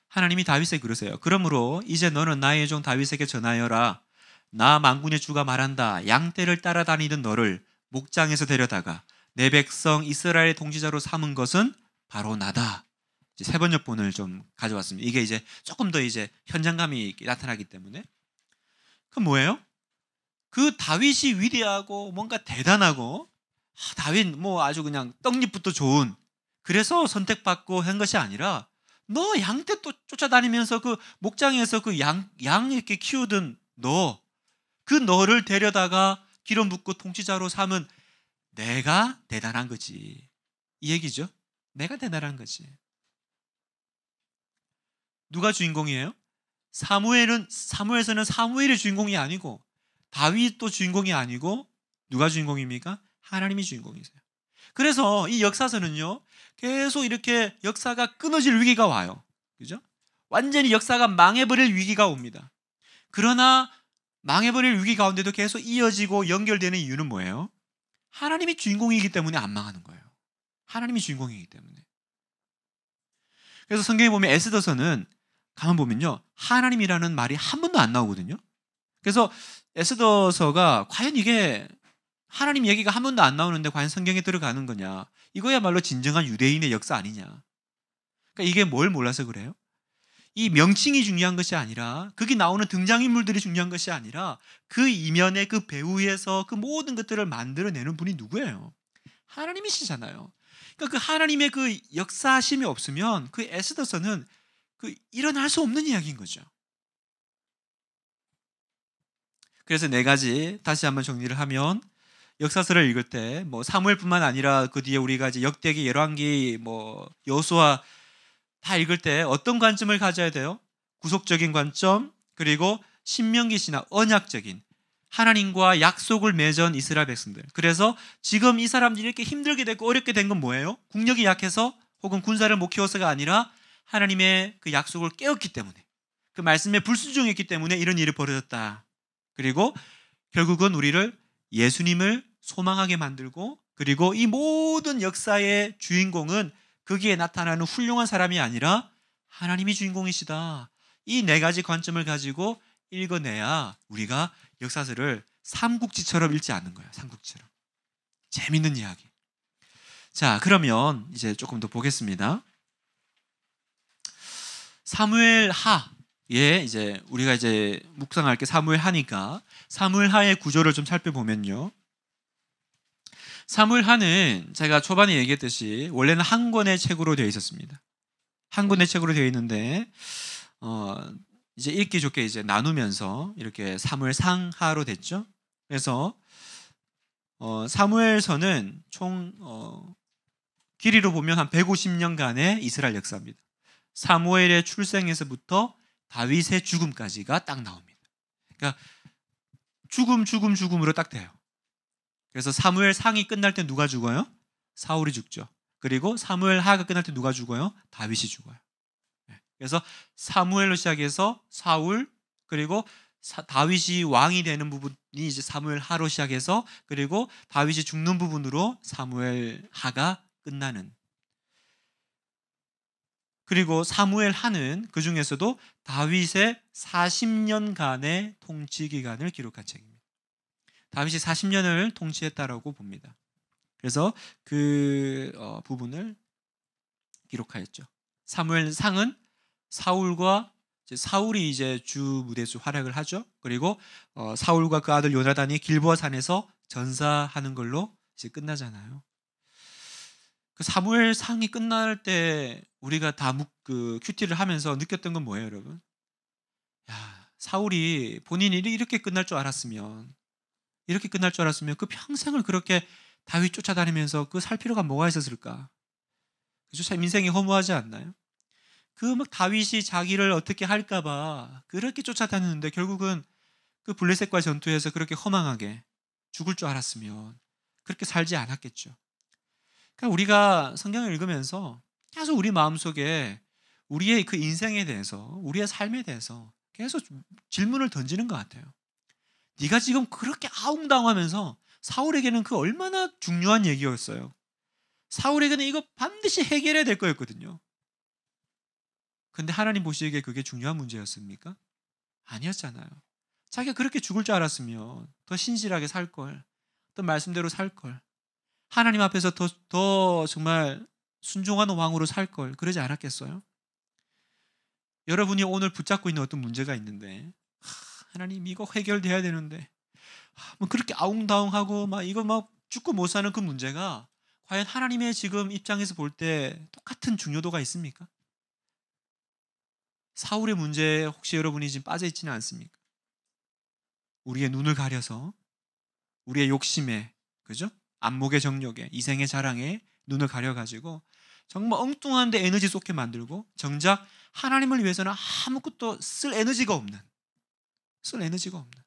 하나님이 다윗에게 그러세요. 그러므로 이제 너는 나의 종 다윗에게 전하여라. 나 만군의 주가 말한다. 양떼를 따라다니던 너를 목장에서 데려다가 내 백성 이스라엘의 통지자로 삼은 것은 바로 나다. 이제 세번 여본을 좀 가져왔습니다. 이게 이제 조금 더 이제 현장감이 나타나기 때문에 그 뭐예요? 그 다윗이 위대하고 뭔가 대단하고 아, 다윗 뭐 아주 그냥 떡잎부터 좋은 그래서 선택받고 한 것이 아니라 너 양떼 또 쫓아다니면서 그 목장에서 그 양 양 이렇게 키우던 너그 너를 데려다가 기름 붓고 통치자로 삼은 내가 대단한 거지. 이 얘기죠. 내가 대단한 거지. 누가 주인공이에요? 사무엘은 사무엘서는 에 사무엘이 주인공이 아니고 다윗도 주인공이 아니고 누가 주인공입니까? 하나님이 주인공이세요. 그래서 이 역사서는요. 계속 이렇게 역사가 끊어질 위기가 와요. 그죠? 완전히 역사가 망해버릴 위기가 옵니다. 그러나 망해버릴 위기 가운데도 계속 이어지고 연결되는 이유는 뭐예요? 하나님이 주인공이기 때문에 안 망하는 거예요. 하나님이 주인공이기 때문에. 그래서 성경에 보면 에스더서는 가만 보면요. 하나님이라는 말이 한 번도 안 나오거든요. 그래서 에스더서가 과연 이게 하나님 얘기가 한 번도 안 나오는데 과연 성경에 들어가는 거냐. 이거야말로 진정한 유대인의 역사 아니냐. 그러니까 이게 뭘 몰라서 그래요? 이 명칭이 중요한 것이 아니라 거기 나오는 등장인물들이 중요한 것이 아니라 그 이면의 그 배후에서 그 모든 것들을 만들어내는 분이 누구예요? 하나님이시잖아요. 그러니까 그 하나님의 그 역사심이 없으면 그 에스더서는 그 일어날 수 없는 이야기인 거죠. 그래서 네 가지 다시 한번 정리를 하면 역사서를 읽을 때 뭐 사무엘뿐만 아니라 그 뒤에 우리가 이제 역대기 열왕기 뭐여수아 다 읽을 때 어떤 관점을 가져야 돼요? 구속적인 관점, 그리고 신명기시나 언약적인 하나님과 약속을 맺은 이스라엘 백성들. 그래서 지금 이 사람들이 이렇게 힘들게 됐고 어렵게 된 건 뭐예요? 국력이 약해서 혹은 군사를 못 키워서가 아니라 하나님의 그 약속을 깨웠기 때문에 그 말씀에 불순종했기 때문에 이런 일이 벌어졌다. 그리고 결국은 우리를 예수님을 소망하게 만들고 그리고 이 모든 역사의 주인공은 거기에 나타나는 훌륭한 사람이 아니라 하나님이 주인공이시다. 이 네 가지 관점을 가지고 읽어내야 우리가 역사서를 삼국지처럼 읽지 않는 거예요. 삼국지처럼. 재밌는 이야기. 자, 그러면 이제 조금 더 보겠습니다. 사무엘 하에 이제 우리가 이제 묵상할 게 사무엘 하니까 사무엘 하의 구조를 좀 살펴보면요. 사물하는 제가 초반에 얘기했듯이 원래는 한 권의 책으로 되어 있었습니다. 한 권의 책으로 되어 있는데 어, 이제 읽기 좋게 이제 나누면서 이렇게 사물상하로 됐죠. 그래서 어, 사무엘서는 총 어, 길이로 보면 한 150년간의 이스라엘 역사입니다. 사무엘의 출생에서부터 다윗의 죽음까지가 딱 나옵니다. 그러니까 죽음, 죽음, 죽음으로 딱 돼요. 그래서 사무엘 상이 끝날 때 누가 죽어요? 사울이 죽죠. 그리고 사무엘 하가 끝날 때 누가 죽어요? 다윗이 죽어요. 네. 그래서 사무엘로 시작해서 사울 그리고 사, 다윗이 왕이 되는 부분이 이제 사무엘 하로 시작해서 그리고 다윗이 죽는 부분으로 사무엘 하가 끝나는 그리고 사무엘 하는 그 중에서도 다윗의 40년간의 통치 기간을 기록한 책입니다. 다윗이 40년을 통치했다라고 봅니다. 그래서 그 어, 부분을 기록하였죠. 사무엘 상은 사울과 이제 사울이 이제 주 무대에서 활약을 하죠. 그리고 어, 사울과 그 아들 요나단이 길보아 산에서 전사하는 걸로 이제 끝나잖아요. 그 사무엘 상이 끝날 때 우리가 다그 큐티를 하면서 느꼈던 건 뭐예요, 여러분? 야, 사울이 본인이 이렇게 끝날 줄 알았으면 이렇게 끝날 줄 알았으면 그 평생을 그렇게 다윗 쫓아다니면서 그 살 필요가 뭐가 있었을까? 그죠? 참 인생이 허무하지 않나요? 그 막 다윗이 자기를 어떻게 할까봐 그렇게 쫓아다녔는데 결국은 그 블레셋과 전투에서 그렇게 허망하게 죽을 줄 알았으면 그렇게 살지 않았겠죠. 그러니까 우리가 성경을 읽으면서 계속 우리 마음속에 우리의 그 인생에 대해서, 우리의 삶에 대해서 계속 질문을 던지는 것 같아요. 네가 지금 그렇게 아웅당하면서 사울에게는 그 얼마나 중요한 얘기였어요. 사울에게는 이거 반드시 해결해야 될 거였거든요. 근데 하나님 보시기에 그게 중요한 문제였습니까? 아니었잖아요. 자기가 그렇게 죽을 줄 알았으면 더 신실하게 살 걸, 또 말씀대로 살 걸, 하나님 앞에서 더, 더 정말 순종한 왕으로 살 걸, 그러지 않았겠어요? 여러분이 오늘 붙잡고 있는 어떤 문제가 있는데 하나님 이거 해결돼야 되는데 아, 뭐 그렇게 아웅다웅하고 막 이거 막 죽고 못 사는 그 문제가 과연 하나님의 지금 입장에서 볼 때 똑같은 중요도가 있습니까? 사울의 문제에 혹시 여러분이 지금 빠져 있지는 않습니까? 우리의 눈을 가려서 우리의 욕심에 그죠? 안목의 정욕에 이생의 자랑에 눈을 가려 가지고 정말 엉뚱한데 에너지 쏟게 만들고 정작 하나님을 위해서는 아무것도 쓸 에너지가 없는 쓸 에너지가 없는.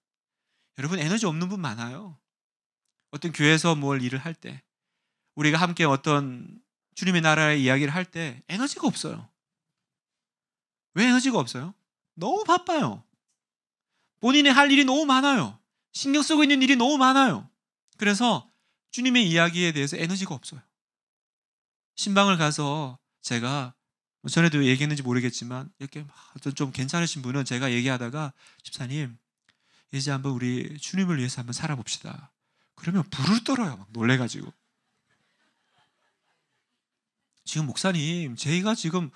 여러분 에너지 없는 분 많아요. 어떤 교회에서 뭘 일을 할 때, 우리가 함께 어떤 주님의 나라의 이야기를 할 때 에너지가 없어요. 왜 에너지가 없어요? 너무 바빠요. 본인의 할 일이 너무 많아요. 신경 쓰고 있는 일이 너무 많아요. 그래서 주님의 이야기에 대해서 에너지가 없어요. 신방을 가서 제가 전에도 얘기했는지 모르겠지만 이렇게 어떤 좀 괜찮으신 분은 제가 얘기하다가 집사님 이제 한번 우리 주님을 위해서 한번 살아봅시다. 그러면 불을 떨어요. 막 놀래가지고. 지금 목사님, 저희가 지금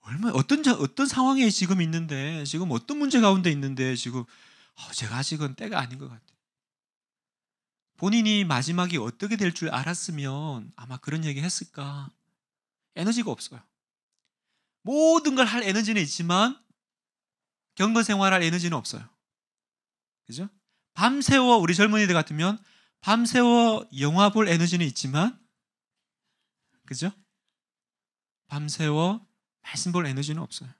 얼마 어떤 어떤 상황에 지금 있는데 지금 어떤 문제 가운데 있는데 지금 어, 제가 아직은 때가 아닌 것 같아요. 본인이 마지막이 어떻게 될 줄 알았으면 아마 그런 얘기 했을까? 에너지가 없어요. 모든 걸 할 에너지는 있지만 경건 생활할 에너지는 없어요. 그죠? 밤새워 우리 젊은이들 같으면 밤새워 영화 볼 에너지는 있지만 그죠? 밤새워 말씀 볼 에너지는 없어요.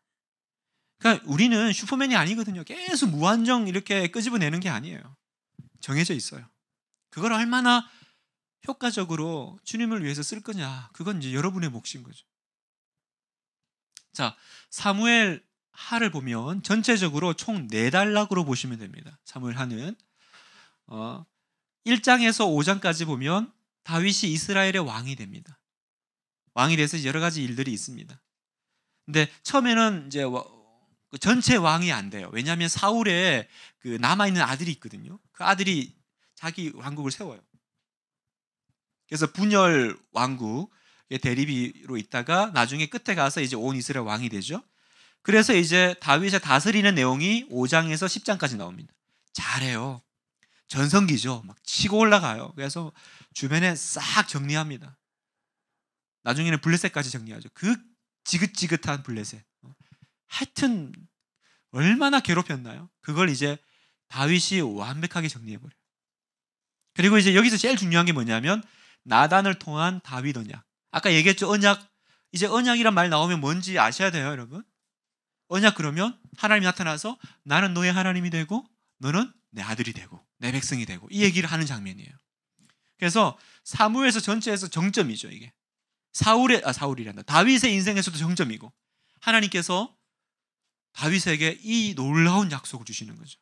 그러니까 우리는 슈퍼맨이 아니거든요. 계속 무한정 이렇게 끄집어내는 게 아니에요. 정해져 있어요. 그걸 얼마나 효과적으로 주님을 위해서 쓸 거냐. 그건 이제 여러분의 몫인 거죠. 자, 사무엘 하를 보면 전체적으로 총네 단락으로 보시면 됩니다. 사무엘 하는 어, 1장에서 5장까지 보면 다윗이 이스라엘의 왕이 됩니다. 왕이 돼서 여러 가지 일들이 있습니다. 근데 처음에는 이제 그 전체 왕이 안 돼요. 왜냐하면 사울의 그 남아 있는 아들이 있거든요. 그 아들이 자기 왕국을 세워요. 그래서 분열 왕국 예, 대립이로 있다가 나중에 끝에 가서 이제 온 이스라엘 왕이 되죠. 그래서 이제 다윗의 다스리는 내용이 5장에서 10장까지 나옵니다. 잘해요. 전성기죠. 막 치고 올라가요. 그래서 주변에 싹 정리합니다. 나중에는 블레셋까지 정리하죠. 그 지긋지긋한 블레셋. 하여튼 얼마나 괴롭혔나요? 그걸 이제 다윗이 완벽하게 정리해버려요. 그리고 이제 여기서 제일 중요한 게 뭐냐면 나단을 통한 다윗 언약. 아까 얘기했죠. 언약. 이제 언약이란 말 나오면 뭔지 아셔야 돼요, 여러분. 언약 그러면 하나님이 나타나서 나는 너의 하나님이 되고 너는 내 아들이 되고 내 백성이 되고 이 얘기를 하는 장면이에요. 그래서 사무에서 전체에서 정점이죠, 이게. 사울의 아 사울이란다. 다윗의 인생에서도 정점이고 하나님께서 다윗에게 이 놀라운 약속을 주시는 거죠.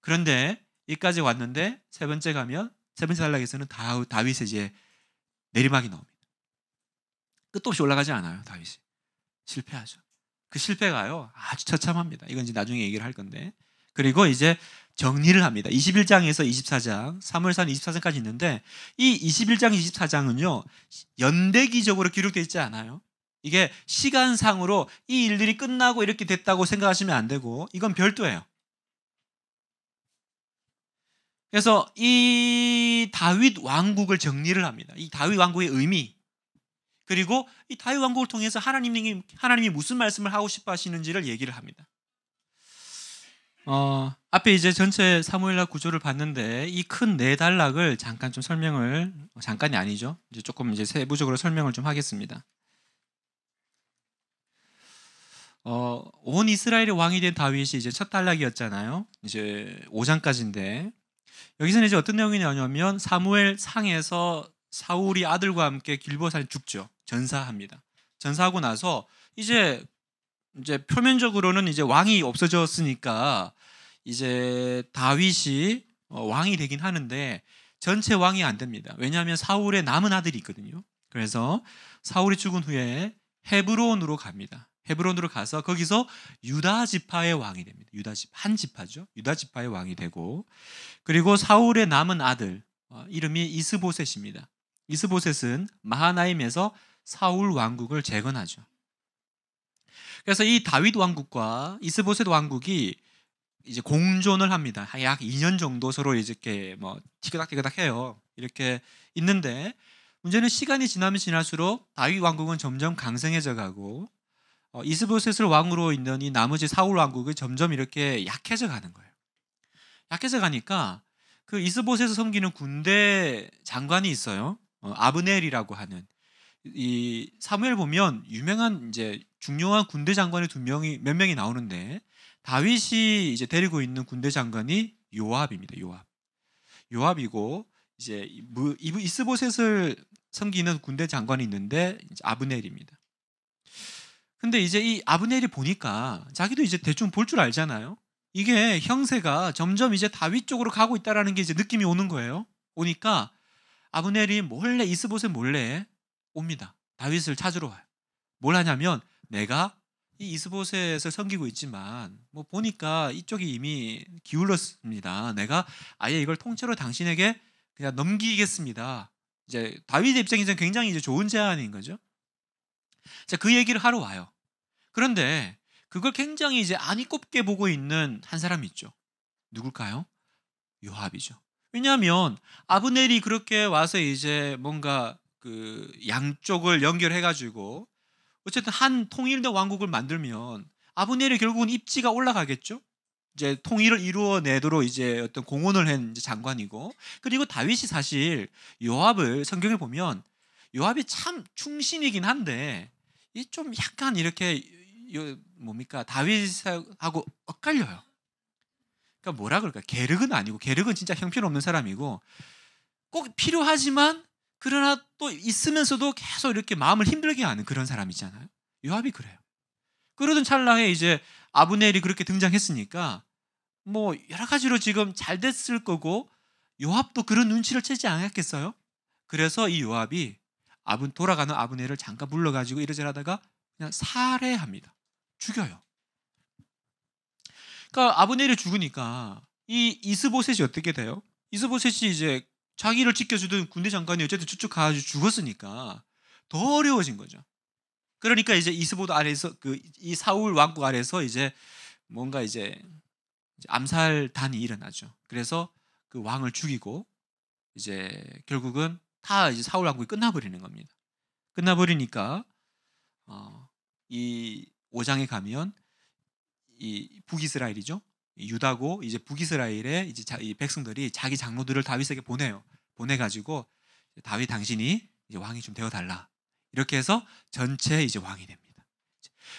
그런데 여기까지 왔는데 세 번째 가면 세 번째 단락에서는 다, 다윗의 이제 내리막이 나옵니다. 끝도 없이 올라가지 않아요, 다윗이. 실패하죠. 그 실패가요, 아주 처참합니다. 이건 이제 나중에 얘기를 할 건데. 그리고 이제 정리를 합니다. 21장에서 24장, 3월산 24장까지 있는데 이 21장, 24장은요, 연대기적으로 기록되어 있지 않아요. 이게 시간상으로 이 일들이 끝나고 이렇게 됐다고 생각하시면 안 되고, 이건 별도예요. 그래서 이 다윗 왕국을 정리를 합니다. 이 다윗 왕국의 의미, 그리고 이 다윗 왕국을 통해서 하나님이 하나님이 무슨 말씀을 하고 싶어 하시는지를 얘기를 합니다. 어, 앞에 이제 전체 사무엘라 구조를 봤는데 이 큰 네 단락을 잠깐 좀 설명을 어, 잠깐이 아니죠. 이제 조금 이제 세부적으로 설명을 좀 하겠습니다. 어, 온 이스라엘의 왕이 된 다윗이 이제 첫 단락이었잖아요. 이제 5장까지인데 여기서는 이제 어떤 내용이 나오냐면 사무엘 상에서 사울이 아들과 함께 길보산에 죽죠. 전사합니다. 전사하고 나서 이제 이제 표면적으로는 이제 왕이 없어졌으니까 이제 다윗이 어, 왕이 되긴 하는데 전체 왕이 안 됩니다. 왜냐하면 사울의 남은 아들이 있거든요. 그래서 사울이 죽은 후에 헤브론으로 갑니다. 헤브론으로 가서 거기서 유다 지파의 왕이 됩니다. 유다 지한 지파죠. 유다 지파의 왕이 되고 그리고 사울의 남은 아들 어, 이름이 이스보셋입니다. 이스보셋은 마하나임에서 사울 왕국을 재건하죠. 그래서 이 다윗 왕국과 이스보셋 왕국이 이제 공존을 합니다. 약 2년 정도 서로 이렇게 뭐 티그닥티그닥 해요. 이렇게 있는데 문제는 시간이 지나면 지날수록 다윗 왕국은 점점 강성해져 가고 어, 이스보셋을 왕으로 있는 이 나머지 사울 왕국이 점점 이렇게 약해져 가는 거예요. 약해져 가니까 그 이스보셋을 섬기는 군대 장관이 있어요. 어, 아브넬이라고 하는 이 사무엘 보면 유명한 이제 중요한 군대 장관이두 명이 몇 명이 나오는데 다윗이 이제 데리고 있는 군대 장관이 요압입니다. 요압. 요압이고 이제 이스보셋을 섬기는 군대 장관이 있는데 아브넬입니다. 근데 이제 이 아브넬이 보니까 자기도 이제 대충 볼 줄 알잖아요. 이게 형세가 점점 이제 다윗 쪽으로 가고 있다라는 게 이제 느낌이 오는 거예요. 오니까 아브넬이 몰래 이스봇의 몰래 옵니다. 다윗을 찾으러 와요. 뭘 하냐면 내가 이 이스보셋을 섬기고 있지만 뭐 보니까 이쪽이 이미 기울었습니다. 내가 아예 이걸 통째로 당신에게 그냥 넘기겠습니다. 이제 다윗의 입장에서는 굉장히 이제 좋은 제안인 거죠. 자, 그 얘기를 하러 와요. 그런데 그걸 굉장히 이제 아니 꼽게 보고 있는 한 사람이 있죠. 누굴까요? 요압이죠. 왜냐하면 아브넬이 그렇게 와서 이제 뭔가 그 양쪽을 연결해 가지고 어쨌든 한 통일된 왕국을 만들면 아브넬이 결국은 입지가 올라가겠죠. 이제 통일을 이루어내도록 이제 어떤 공헌을 한 장관이고 그리고 다윗이 사실 요압을 성경에 보면 요압이 참 충신이긴 한데 이 좀 약간 이렇게 요 뭡니까 다윗하고 엇갈려요. 그러니까 뭐라 그럴까? 계륵은 아니고 계륵은 진짜 형편없는 사람이고 꼭 필요하지만 그러나 또 있으면서도 계속 이렇게 마음을 힘들게 하는 그런 사람이잖아요. 요압이 그래요. 그러던 찰나에 이제 아브넬이 그렇게 등장했으니까 뭐 여러 가지로 지금 잘 됐을 거고 요압도 그런 눈치를 채지 않았겠어요? 그래서 이 요압이 아분 돌아가는 아브넬을 잠깐 불러가지고 이러저러다가 그냥 살해합니다. 죽여요. 그러니까 아브넬이 죽으니까 이 이스보셋이 어떻게 돼요? 이스보셋이 이제 자기를 지켜주던 군대 장관이 어쨌든 쭉쭉 가가지고 죽었으니까 더 어려워진 거죠. 그러니까 이제 이스보드 아래에서 그 이 사울 왕국 아래서 이제 뭔가 이제 암살단이 일어나죠. 그래서 그 왕을 죽이고 이제 결국은 다 이제 사울 왕국이 끝나버리는 겁니다. 끝나버리니까 어, 이 5장에 가면 이 북이스라엘이죠. 유다고 이제 북이스라엘의 이제 자, 이 백성들이 자기 장로들을 다윗에게 보내요. 보내 가지고 다윗 당신이 이제 왕이 좀 되어 달라. 이렇게 해서 전체 이제 왕이 됩니다.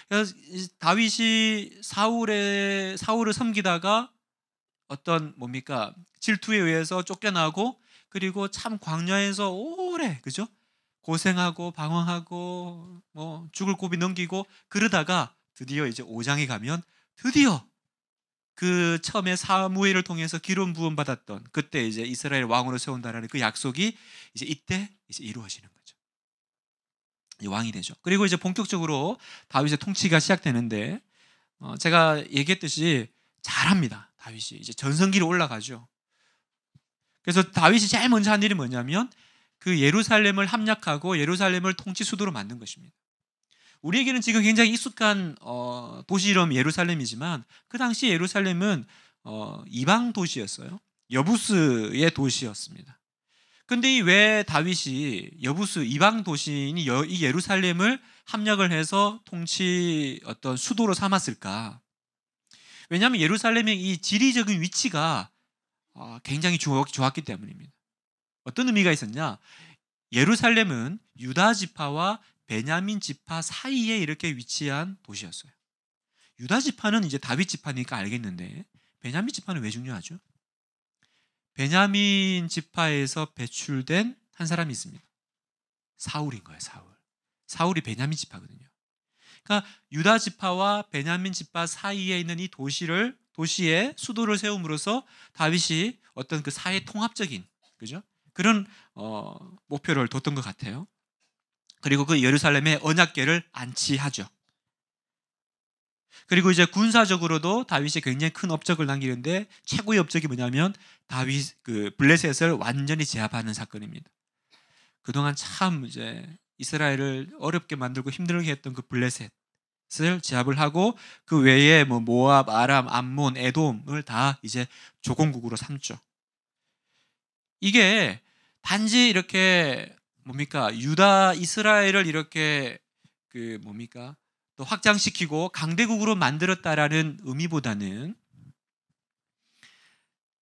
그래서 다윗이 사울의 사울을 섬기다가 어떤 뭡니까? 질투에 의해서 쫓겨나고 그리고 참 광야에서 오래 그죠? 고생하고 방황하고 뭐 죽을 고비 넘기고 그러다가 드디어 이제 오장에 가면 드디어 그 처음에 사무엘을 통해서 기름 부음 받았던 그때 이제 이스라엘 왕으로 세운다라는 그 약속이 이제 이때 이제 이루어지는 거죠. 왕이 되죠. 그리고 이제 본격적으로 다윗의 통치가 시작되는데 어 제가 얘기했듯이 잘합니다. 다윗이 이제 전성기로 올라가죠. 그래서 다윗이 제일 먼저 한 일이 뭐냐면 그 예루살렘을 합략하고 예루살렘을 통치 수도로 만든 것입니다. 우리에게는 지금 굉장히 익숙한 어, 도시 이름 예루살렘이지만 그 당시 예루살렘은 어, 이방 도시였어요. 여부스의 도시였습니다. 근데 이 왜 다윗이 여부스 이방 도시인 이 예루살렘을 합력을 해서 통치 어떤 수도로 삼았을까? 왜냐하면 예루살렘의 이 지리적인 위치가 어, 굉장히 좋았기 때문입니다. 어떤 의미가 있었냐? 예루살렘은 유다 지파와 베냐민 지파 사이에 이렇게 위치한 도시였어요. 유다 지파는 이제 다윗 지파니까 알겠는데 베냐민 지파는 왜 중요하죠? 베냐민 지파에서 배출된 한 사람이 있습니다. 사울인 거예요, 사울. 사울이 베냐민 지파거든요. 그러니까 유다 지파와 베냐민 지파 사이에 있는 이 도시를 도시에 수도를 세움으로써 다윗이 어떤 그 사회 통합적인 그죠? 그런 어, 목표를 뒀던 것 같아요. 그리고 그 예루살렘에 언약궤를 안치하죠. 그리고 이제 군사적으로도 다윗이 굉장히 큰 업적을 남기는데 최고의 업적이 뭐냐면 다윗 그 블레셋을 완전히 제압하는 사건입니다. 그동안 참 이제 이스라엘을 어렵게 만들고 힘들게 했던 그 블레셋을 제압을 하고 그 외에 뭐 모압, 아람, 암몬, 에돔을 다 이제 조공국으로 삼죠. 이게 단지 이렇게 뭡니까 유다 이스라엘을 이렇게 그 뭡니까 또 확장시키고 강대국으로 만들었다라는 의미보다는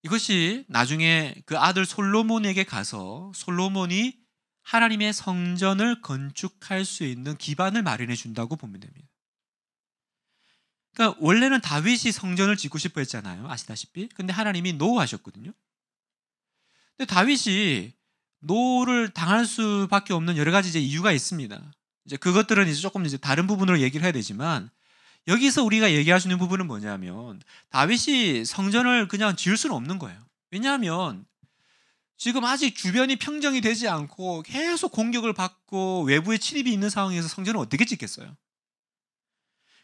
이것이 나중에 그 아들 솔로몬에게 가서 솔로몬이 하나님의 성전을 건축할 수 있는 기반을 마련해 준다고 보면 됩니다. 그러니까 원래는 다윗이 성전을 짓고 싶어 했잖아요. 아시다시피. 근데 하나님이 노하셨거든요. 근데 다윗이 노를 당할 수밖에 없는 여러 가지 이제 이유가 있습니다. 이제 그것들은 이제 조금 이제 다른 부분으로 얘기를 해야 되지만 여기서 우리가 얘기할 수 있는 부분은 뭐냐면 다윗이 성전을 그냥 지을 수는 없는 거예요. 왜냐하면 지금 아직 주변이 평정이 되지 않고 계속 공격을 받고 외부의 침입이 있는 상황에서 성전을 어떻게 짓겠어요?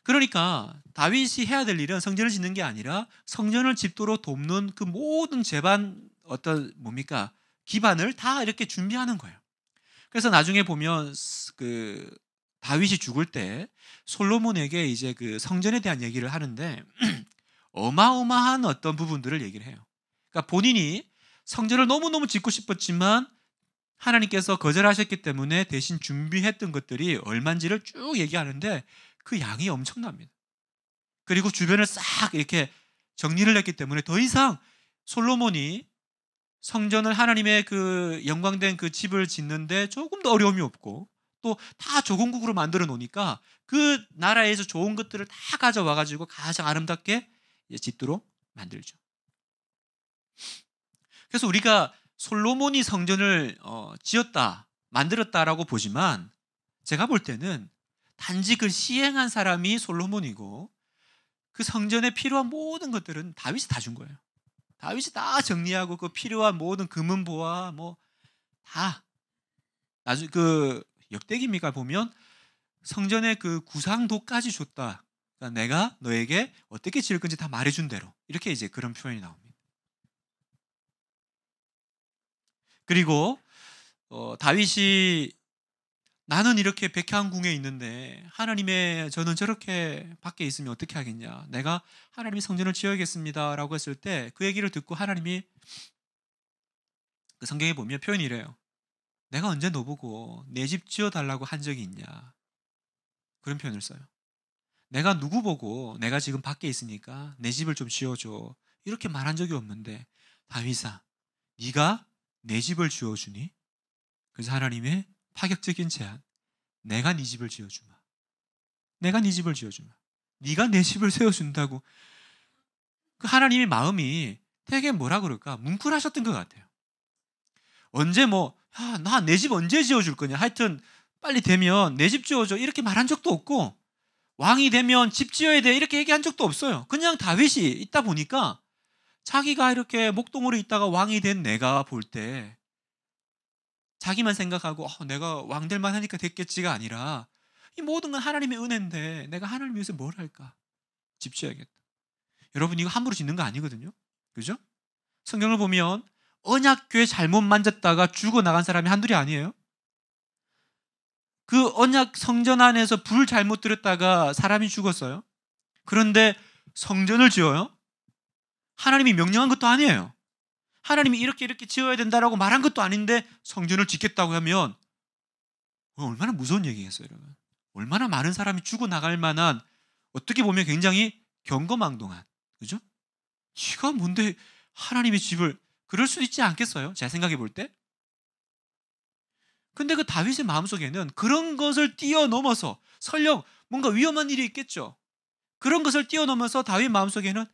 그러니까 다윗이 해야 될 일은 성전을 짓는 게 아니라 성전을 짓도록 돕는 그 모든 재반 어떤 뭡니까 기반을 다 이렇게 준비하는 거예요. 그래서 나중에 보면 그 다윗이 죽을 때 솔로몬에게 이제 그 성전에 대한 얘기를 하는데 어마어마한 어떤 부분들을 얘기를 해요. 그러니까 본인이 성전을 너무너무 짓고 싶었지만 하나님께서 거절하셨기 때문에 대신 준비했던 것들이 얼만지를 쭉 얘기하는데 그 양이 엄청납니다. 그리고 주변을 싹 이렇게 정리를 했기 때문에 더 이상 솔로몬이 성전을 하나님의 그 영광된 그 집을 짓는데 조금 도 어려움이 없고 또 다 조공국으로 만들어 놓으니까 그 나라에서 좋은 것들을 다 가져와 가지고 가장 아름답게 짓도록 만들죠. 그래서 우리가 솔로몬이 성전을 어, 지었다 만들었다라고 보지만 제가 볼 때는 단지 그 시행한 사람이 솔로몬이고 그 성전에 필요한 모든 것들은 다윗이 다 준 거예요. 다윗이 다 정리하고 그 필요한 모든 금은보화뭐다 나중에 그역대기니까 보면 성전의 그 구상도까지 줬다. 그러니까 내가 너에게 어떻게 지을 건지 다 말해준 대로 이렇게 이제 그런 표현이 나옵니다. 그리고 어, 다윗이 나는 이렇게 백향궁에 있는데 하나님의 저는 저렇게 밖에 있으면 어떻게 하겠냐. 내가 하나님의 성전을 지어야겠습니다라고 했을 때 그 얘기를 듣고 하나님이 그 성경에 보면 표현이 이래요. 내가 언제 너보고 내 집 지어 달라고 한 적이 있냐. 그런 표현을 써요. 내가 누구 보고 내가 지금 밖에 있으니까 내 집을 좀 지어 줘. 이렇게 말한 적이 없는데 다윗아 네가 내 집을 지어 주니? 그래서 하나님의 파격적인 제안. 내가 네 집을 지어주마. 내가 네 집을 지어주마. 네가 내 집을 세워준다고. 그 하나님의 마음이 되게 뭐라 그럴까 뭉클하셨던 것 같아요. 언제 뭐 아, 나내 집 언제 지어줄 거냐 하여튼 빨리 되면 내 집 지어줘 이렇게 말한 적도 없고 왕이 되면 집 지어야 돼 이렇게 얘기한 적도 없어요. 그냥 다윗이 있다 보니까 자기가 이렇게 목동으로 있다가 왕이 된 내가 볼때 자기만 생각하고 어, 내가 왕 될만 하니까 됐겠지가 아니라 이 모든 건 하나님의 은혜인데 내가 하나님 위해서 뭘 할까? 집지해야겠다 여러분 이거 함부로 짓는 거 아니거든요. 그죠? 성경을 보면 언약궤 잘못 만졌다가 죽어 나간 사람이 한둘이 아니에요. 그 언약 성전 안에서 불 잘못 들였다가 사람이 죽었어요. 그런데 성전을 지어요? 하나님이 명령한 것도 아니에요. 하나님이 이렇게 이렇게 지어야 된다라고 말한 것도 아닌데 성전을 짓겠다고 하면 얼마나 무서운 얘기겠어요, 여러분. 얼마나 많은 사람이 죽어 나갈 만한 어떻게 보면 굉장히 경거망동한 그죠? 이가 뭔데 하나님의 집을 그럴 수 있지 않겠어요? 제가 생각해 볼 때. 근데 그 다윗의 마음속에는 그런 것을 뛰어넘어서 설령 뭔가 위험한 일이 있겠죠. 그런 것을 뛰어넘어서 다윗 마음속에는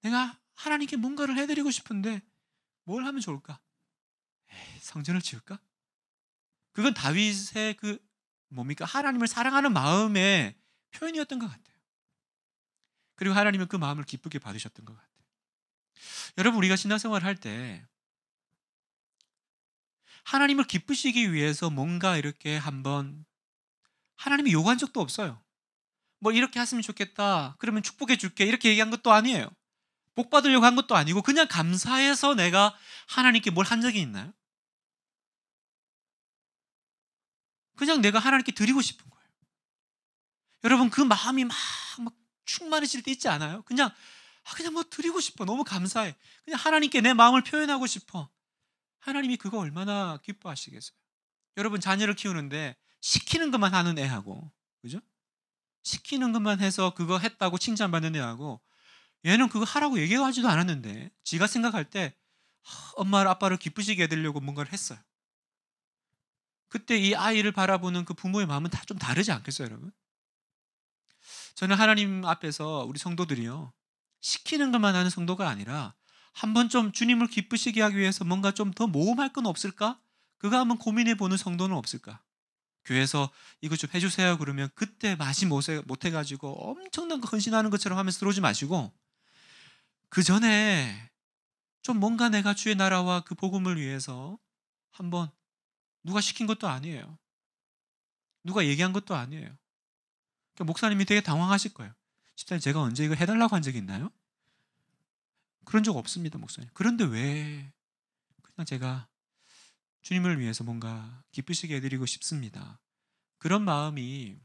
내가 하나님께 뭔가를 해드리고 싶은데 뭘 하면 좋을까? 에이, 성전을 지을까? 그건 다윗의 그 뭡니까? 하나님을 사랑하는 마음의 표현이었던 것 같아요. 그리고 하나님은 그 마음을 기쁘게 받으셨던 것 같아요. 여러분 우리가 신앙생활 할때 하나님을 기쁘시기 위해서 뭔가 이렇게 한번 하나님이 요구한 적도 없어요. 뭐 이렇게 했으면 좋겠다. 그러면 축복해 줄게. 이렇게 얘기한 것도 아니에요. 복 받으려고 한 것도 아니고 그냥 감사해서 내가 하나님께 뭘 한 적이 있나요? 그냥 내가 하나님께 드리고 싶은 거예요. 여러분 그 마음이 막, 막 충만해질 때 있지 않아요? 그냥 아, 그냥 뭐 드리고 싶어. 너무 감사해. 그냥 하나님께 내 마음을 표현하고 싶어. 하나님이 그거 얼마나 기뻐하시겠어요? 여러분 자녀를 키우는데 시키는 것만 하는 애하고 그죠? 시키는 것만 해서 그거 했다고 칭찬받는 애하고 얘는 그거 하라고 얘기하지도 않았는데 지가 생각할 때 엄마를 아빠를 기쁘시게 해드리려고 뭔가를 했어요. 그때 이 아이를 바라보는 그 부모의 마음은 다 좀 다르지 않겠어요, 여러분? 저는 하나님 앞에서 우리 성도들이요 시키는 것만 하는 성도가 아니라 한번 좀 주님을 기쁘시게 하기 위해서 뭔가 좀 더 모험할 건 없을까? 그거 한번 고민해 보는 성도는 없을까? 교회에서 이것 좀 해주세요 그러면 그때 맛이 못해가지고 엄청난 거 헌신하는 것처럼 하면서 들어오지 마시고 그 전에 좀 뭔가 내가 주의 나라와 그 복음을 위해서 한번 누가 시킨 것도 아니에요. 누가 얘기한 것도 아니에요. 그러니까 목사님이 되게 당황하실 거예요. 집사님 제가 언제 이거 해달라고 한 적이 있나요? 그런 적 없습니다, 목사님. 그런데 왜 그냥 제가 주님을 위해서 뭔가 기쁘시게 해드리고 싶습니다. 그런 마음이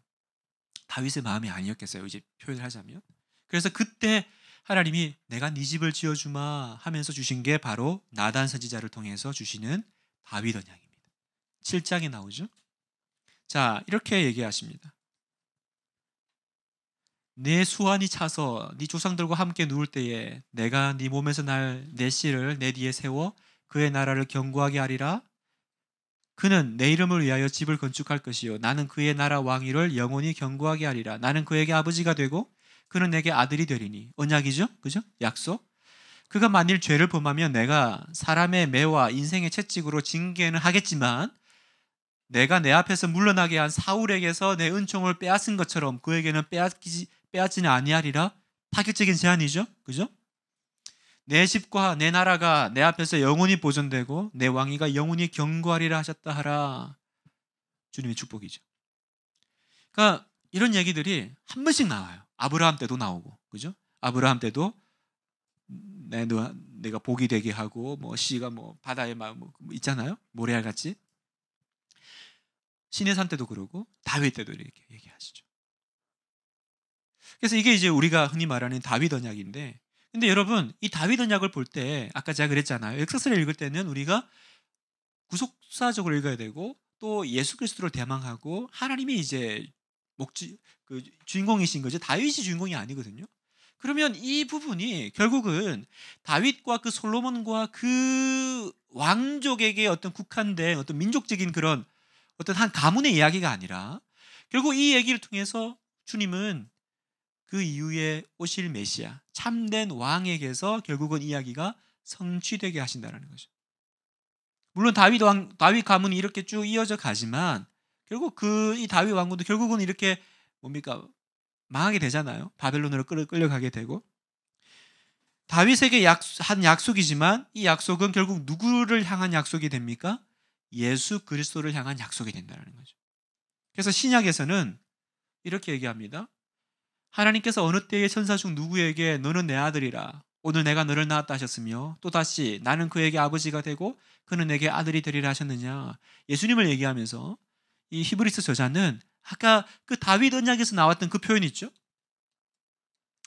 다윗의 마음이 아니었겠어요. 이제 표현을 하자면. 그래서 그때 하나님이 내가 네 집을 지어주마 하면서 주신 게 바로 나단 선지자를 통해서 주시는 다윗 언약입니다. 7장에 나오죠. 자 이렇게 얘기하십니다. 내 수완이 차서 네 조상들과 함께 누울 때에 내가 네 몸에서 날 내 씨를 내 뒤에 세워 그의 나라를 견고하게 하리라. 그는 내 이름을 위하여 집을 건축할 것이요 나는 그의 나라 왕위를 영원히 견고하게 하리라. 나는 그에게 아버지가 되고 그는 내게 아들이 되리니 언약이죠? 그죠? 약속. 그가 만일 죄를 범하면 내가 사람의 매와 인생의 채찍으로 징계는 하겠지만 내가 내 앞에서 물러나게 한 사울에게서 내 은총을 빼앗은 것처럼 그에게는 빼앗기지 빼앗지는 아니하리라 파격적인 제안이죠. 그죠? 내 집과 내 나라가 내 앞에서 영원히 보존되고 내 왕위가 영원히 견고하리라 하셨다 하라. 주님의 축복이죠. 그러니까 이런 얘기들이 한 번씩 나와요. 아브라함 때도 나오고 그죠? 아브라함 때도 내, 내가 복이 되게 하고 뭐 씨가 뭐 바다에 막뭐 뭐 있잖아요 모래알 같이 신의 산 때도 그러고 다윗 때도 이렇게 얘기하시죠. 그래서 이게 이제 우리가 흔히 말하는 다윗 언약인데 근데 여러분 이 다윗 언약을 볼 때 아까 제가 그랬잖아요 엑서스를 읽을 때는 우리가 구속사적으로 읽어야 되고 또 예수 그리스도를 대망하고 하나님이 이제 목지그 주인공이신 거죠. 다윗이 주인공이 아니거든요. 그러면 이 부분이 결국은 다윗과 그 솔로몬과 그 왕족에게 어떤 국한된 어떤 민족적인 그런 어떤 한 가문의 이야기가 아니라 결국 이 얘기를 통해서 주님은 그 이후에 오실 메시아 참된 왕에게서 결국은 이야기가 성취되게 하신다라는 거죠. 물론 다윗 왕 다윗 가문이 이렇게 쭉 이어져 가지만 결국 그 이 다윗 왕국도 결국은 이렇게 뭡니까 망하게 되잖아요. 바벨론으로 끌려가게 되고 다윗에게 약, 한 약속이지만 이 약속은 결국 누구를 향한 약속이 됩니까? 예수 그리스도를 향한 약속이 된다는 거죠. 그래서 신약에서는 이렇게 얘기합니다. 하나님께서 어느 때에 천사 중 누구에게 너는 내 아들이라 오늘 내가 너를 낳았다 하셨으며 또다시 나는 그에게 아버지가 되고 그는 내게 아들이 되리라 하셨느냐 예수님을 얘기하면서 이 히브리스 저자는 아까 그 다윗 언약에서 나왔던 그 표현 있죠?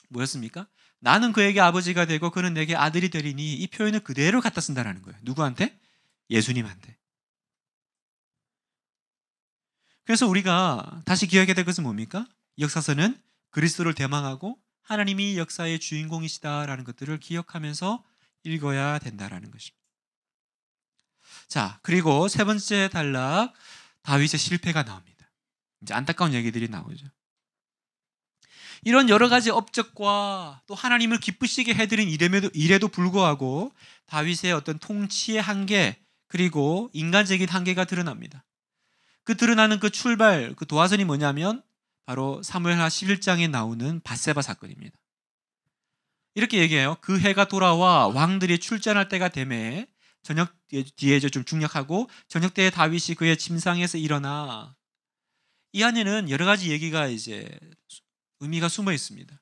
뭐였습니까? 나는 그에게 아버지가 되고 그는 내게 아들이 되리니 이 표현을 그대로 갖다 쓴다라는 거예요. 누구한테? 예수님한테. 그래서 우리가 다시 기억해야 될 것은 뭡니까? 역사서는 그리스도를 대망하고 하나님이 역사의 주인공이시다라는 것들을 기억하면서 읽어야 된다라는 것입니다. 자, 그리고 세 번째 단락 다윗의 실패가 나옵니다. 이제 안타까운 얘기들이 나오죠. 이런 여러 가지 업적과 또 하나님을 기쁘시게 해드린 일에도, 이래도 불구하고 다윗의 어떤 통치의 한계 그리고 인간적인 한계가 드러납니다. 그 드러나는 그 출발 그 도화선이 뭐냐면 바로 사무엘하 11장에 나오는 바세바 사건입니다. 이렇게 얘기해요. 그 해가 돌아와 왕들이 출전할 때가 되매 저녁 뒤에 좀 중략하고 저녁 때 다윗이 그의 침상에서 일어나 이 안에는 여러 가지 얘기가 이제 의미가 숨어 있습니다.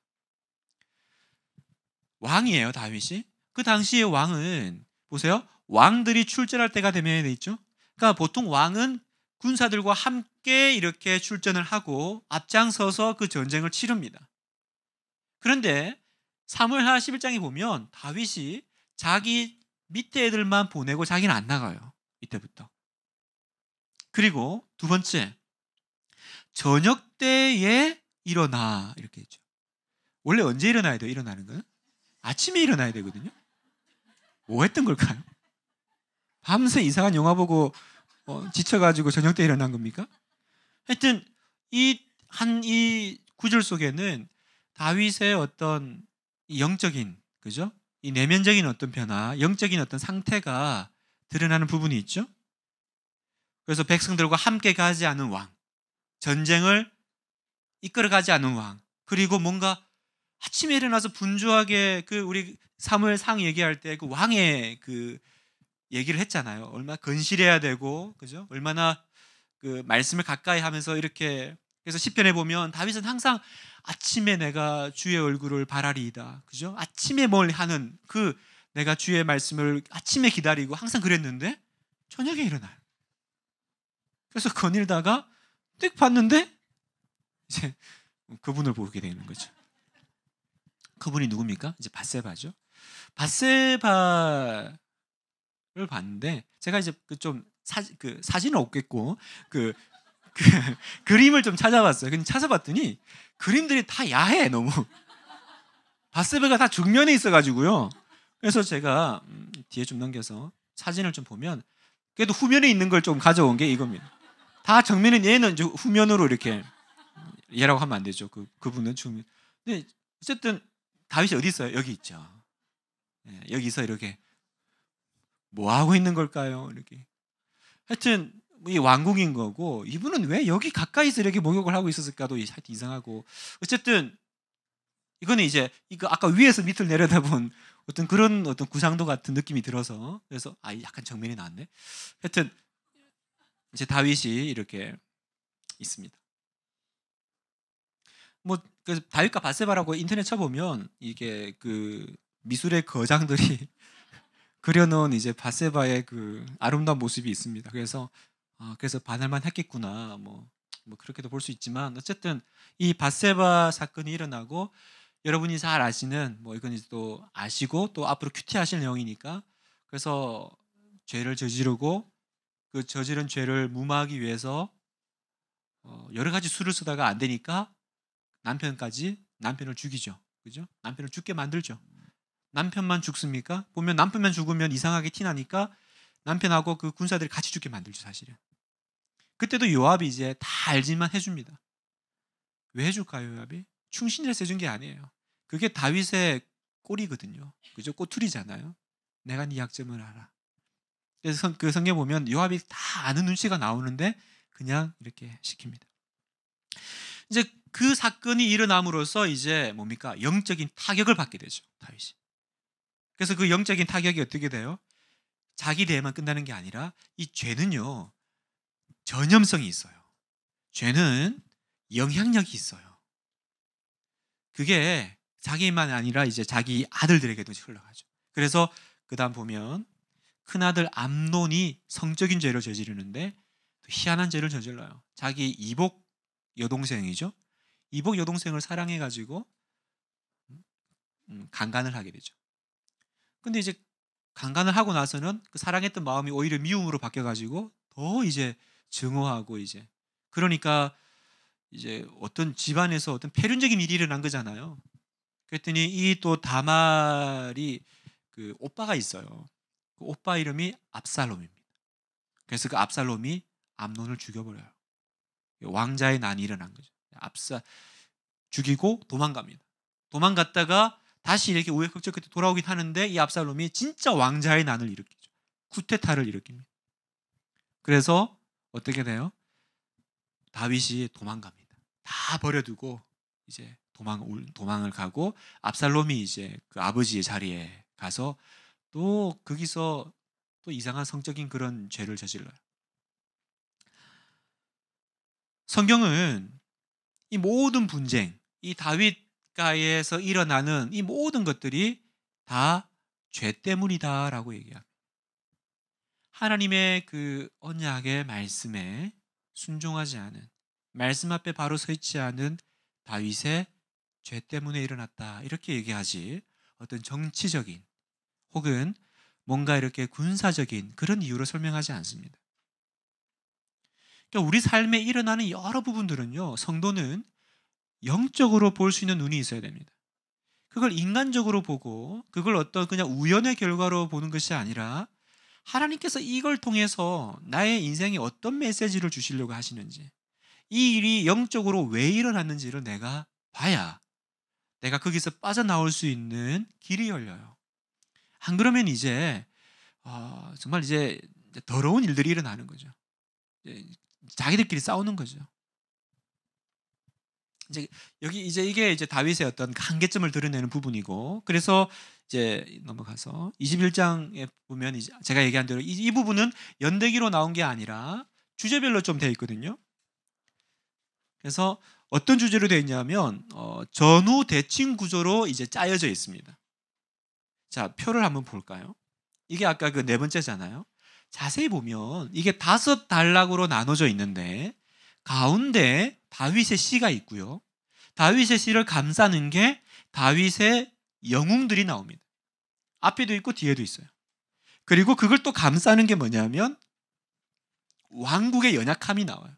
왕이에요, 다윗이. 그 당시의 왕은 보세요. 왕들이 출전할 때가 되면 돼 있죠. 그러니까 보통 왕은 군사들과 함께 이렇게 출전을 하고 앞장서서 그 전쟁을 치릅니다. 그런데 3월 11장에 보면 다윗이 자기 밑에 애들만 보내고 자기는 안 나가요. 이때부터. 그리고 두 번째, 저녁 때에 일어나. 이렇게 했죠. 원래 언제 일어나야 돼요? 일어나는 건? 아침에 일어나야 되거든요. 뭐 했던 걸까요? 밤새 이상한 영화 보고 어, 지쳐가지고 저녁 때 일어난 겁니까? 하여튼 이 한이 이 구절 속에는 다윗의 어떤 영적인 그죠 이 내면적인 어떤 변화, 영적인 어떤 상태가 드러나는 부분이 있죠. 그래서 백성들과 함께 가지 않은 왕, 전쟁을 이끌어 가지 않은 왕, 그리고 뭔가 아침에 일어나서 분주하게 그 우리 사무엘상 얘기할 때 그 왕의 그 얘기를 했잖아요. 얼마나 건실해야 되고, 그죠? 얼마나 그 말씀을 가까이 하면서 이렇게 그래서 시편에 보면 다윗은 항상 아침에 내가 주의 얼굴을 바라리이다. 그죠? 아침에 뭘 하는 그 내가 주의 말씀을 아침에 기다리고 항상 그랬는데 저녁에 일어나요. 그래서 거닐다가 뜩 봤는데 이제 그분을 보게 되는 거죠. 그분이 누굽니까? 이제 바세바죠. 바세바를 봤는데 제가 이제 그 좀 사진 그 사진은 없겠고 그 그림을 좀 찾아봤어요. 근데 찾아봤더니 그림들이 다 야해 너무. 바세베가 다 중면에 있어가지고요. 그래서 제가 음, 뒤에 좀 넘겨서 사진을 좀 보면 그래도 후면에 있는 걸 좀 가져온 게 이겁니다. 다 정면은 얘는 후면으로 이렇게 얘라고 하면 안 되죠. 그 그분은 중면. 근데 어쨌든 다윗이 어디 있어요? 여기 있죠. 예, 여기서 이렇게 뭐 하고 있는 걸까요? 이렇게 하여튼 이 왕궁인 거고 이분은 왜 여기 가까이서 이렇게 목욕을 하고 있었을까도 이상하고 어쨌든 이거는 이제 이거 아까 위에서 밑을 내려다본 어떤 그런 어떤 구상도 같은 느낌이 들어서 그래서 아 약간 정면이 나왔네. 하여튼 이제 다윗이 이렇게 있습니다. 뭐 그래서 다윗과 바세바라고 인터넷 쳐보면 이게 그 미술의 거장들이 그려놓은 이제 바세바의 그 아름다운 모습이 있습니다. 그래서 아, 그래서 반할만 했겠구나. 뭐, 뭐 그렇게도 볼 수 있지만 어쨌든 이 바세바 사건이 일어나고 여러분이 잘 아시는 뭐 이건 이제 또 아시고 또 앞으로 큐티하실 내용이니까 그래서 죄를 저지르고 그 저지른 죄를 무마하기 위해서 어, 여러 가지 수를 쓰다가 안 되니까 남편까지 남편을 죽이죠. 그죠? 남편을 죽게 만들죠. 남편만 죽습니까? 보면 남편만 죽으면 이상하게 티나니까 남편하고 그 군사들이 같이 죽게 만들죠, 사실은. 그때도 요압이 이제 다 알지만 해줍니다. 왜 해줄까요, 요압이? 충신이라서 준게 아니에요. 그게 다윗의 꼬리거든요. 그죠? 꼬투리잖아요. 내가 네 약점을 알아. 그래서 그 성경 보면 요압이 다 아는 눈치가 나오는데 그냥 이렇게 시킵니다. 이제 그 사건이 일어남으로써 이제 뭡니까? 영적인 타격을 받게 되죠. 다윗이. 그래서 그 영적인 타격이 어떻게 돼요? 자기 대만 끝나는 게 아니라 이 죄는요. 전염성이 있어요. 죄는 영향력이 있어요. 그게 자기만 아니라 이제 자기 아들들에게도 흘러가죠. 그래서 그다음 보면 큰 아들 암논이 성적인 죄를 저지르는데 또 희한한 죄를 저질러요. 자기 이복 여동생이죠. 이복 여동생을 사랑해 가지고 음, 강간을 하게 되죠. 근데 이제 강간을 하고 나서는 그 사랑했던 마음이 오히려 미움으로 바뀌어 가지고 더 이제 증오하고 이제 그러니까 이제 어떤 집안에서 어떤 폐륜적인 일이 일어난 거잖아요. 그랬더니 이 또 다말이 그 오빠가 있어요. 그 오빠 이름이 압살롬입니다. 그래서 그 압살롬이 암론을 죽여버려요. 왕자의 난이 일어난 거죠. 압사 죽이고 도망갑니다. 도망갔다가 다시 이렇게 우회곡절 끝에 돌아오긴 하는데 이 압살롬이 진짜 왕자의 난을 일으키죠. 쿠데타를 일으킵니다. 그래서 어떻게 돼요? 다윗이 도망갑니다. 다 버려두고 이제 도망 도망을 가고 압살롬이 이제 그 아버지의 자리에 가서 또 거기서 또 이상한 성적인 그런 죄를 저질러요. 성경은 이 모든 분쟁, 이 다윗가에서 일어나는 이 모든 것들이 다 죄 때문이다라고 얘기합니다. 하나님의 그 언약의 말씀에 순종하지 않은 말씀 앞에 바로 서 있지 않은 다윗의 죄 때문에 일어났다 이렇게 얘기하지 어떤 정치적인 혹은 뭔가 이렇게 군사적인 그런 이유로 설명하지 않습니다. 그러니까 우리 삶에 일어나는 여러 부분들은요 성도는 영적으로 볼 수 있는 눈이 있어야 됩니다. 그걸 인간적으로 보고 그걸 어떤 그냥 우연의 결과로 보는 것이 아니라 하나님께서 이걸 통해서 나의 인생에 어떤 메시지를 주시려고 하시는지, 이 일이 영적으로 왜 일어났는지를 내가 봐야 내가 거기서 빠져나올 수 있는 길이 열려요. 안 그러면 이제 어, 정말 이제 더러운 일들이 일어나는 거죠. 자기들끼리 싸우는 거죠. 이제 여기 이제 이게 이제 다윗의 어떤 한계점을 드러내는 부분이고 그래서 이제 넘어가서 21장에 보면 이제 제가 얘기한 대로 이, 이 부분은 연대기로 나온 게 아니라 주제별로 좀 되어 있거든요. 그래서 어떤 주제로 되어 있냐면 어, 전후 대칭 구조로 이제 짜여져 있습니다. 자 표를 한번 볼까요? 이게 아까 그 네 번째잖아요. 자세히 보면 이게 다섯 단락으로 나눠져 있는데 가운데 다윗의 씨가 있고요. 다윗의 씨를 감싸는 게 다윗의 영웅들이 나옵니다. 앞에도 있고 뒤에도 있어요. 그리고 그걸 또 감싸는 게 뭐냐면 왕국의 연약함이 나와요.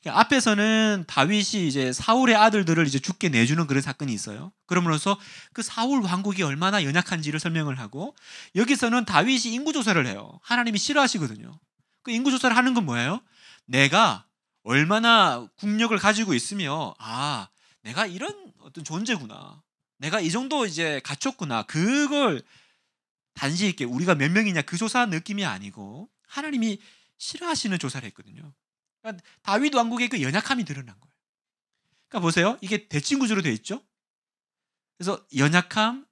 그러니까 앞에서는 다윗이 이제 사울의 아들들을 이제 죽게 내주는 그런 사건이 있어요. 그러므로서 그 사울 왕국이 얼마나 연약한지를 설명을 하고 여기서는 다윗이 인구 조사를 해요. 하나님이 싫어하시거든요. 그 인구 조사를 하는 건 뭐예요? 내가 얼마나 국력을 가지고 있으며 아 내가 이런 어떤 존재구나. 내가 이 정도 이제 갖췄구나. 그걸 단지 있게 우리가 몇 명이냐 그 조사 느낌이 아니고 하나님이 싫어하시는 조사를 했거든요. 그러니까 다윗 왕국의 그 연약함이 드러난 거예요. 그러니까 보세요. 이게 대칭 구조로 되어 있죠. 그래서 연약함,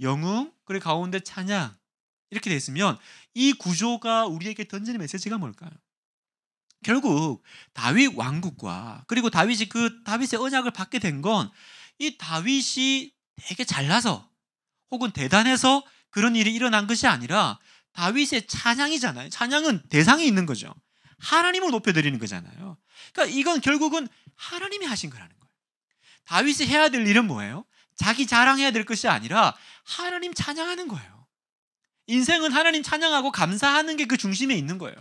영웅, 그리고 가운데 찬양 이렇게 되어 있으면 이 구조가 우리에게 던지는 메시지가 뭘까요? 결국 다윗 왕국과 그리고 다윗이 그 다윗의 언약을 받게 된 건 이 다윗이 되게 잘나서 혹은 대단해서 그런 일이 일어난 것이 아니라 다윗의 찬양이잖아요. 찬양은 대상이 있는 거죠. 하나님을 높여드리는 거잖아요. 그러니까 이건 결국은 하나님이 하신 거라는 거예요. 다윗이 해야 될 일은 뭐예요? 자기 자랑해야 될 것이 아니라 하나님 찬양하는 거예요. 인생은 하나님 찬양하고 감사하는 게 그 중심에 있는 거예요.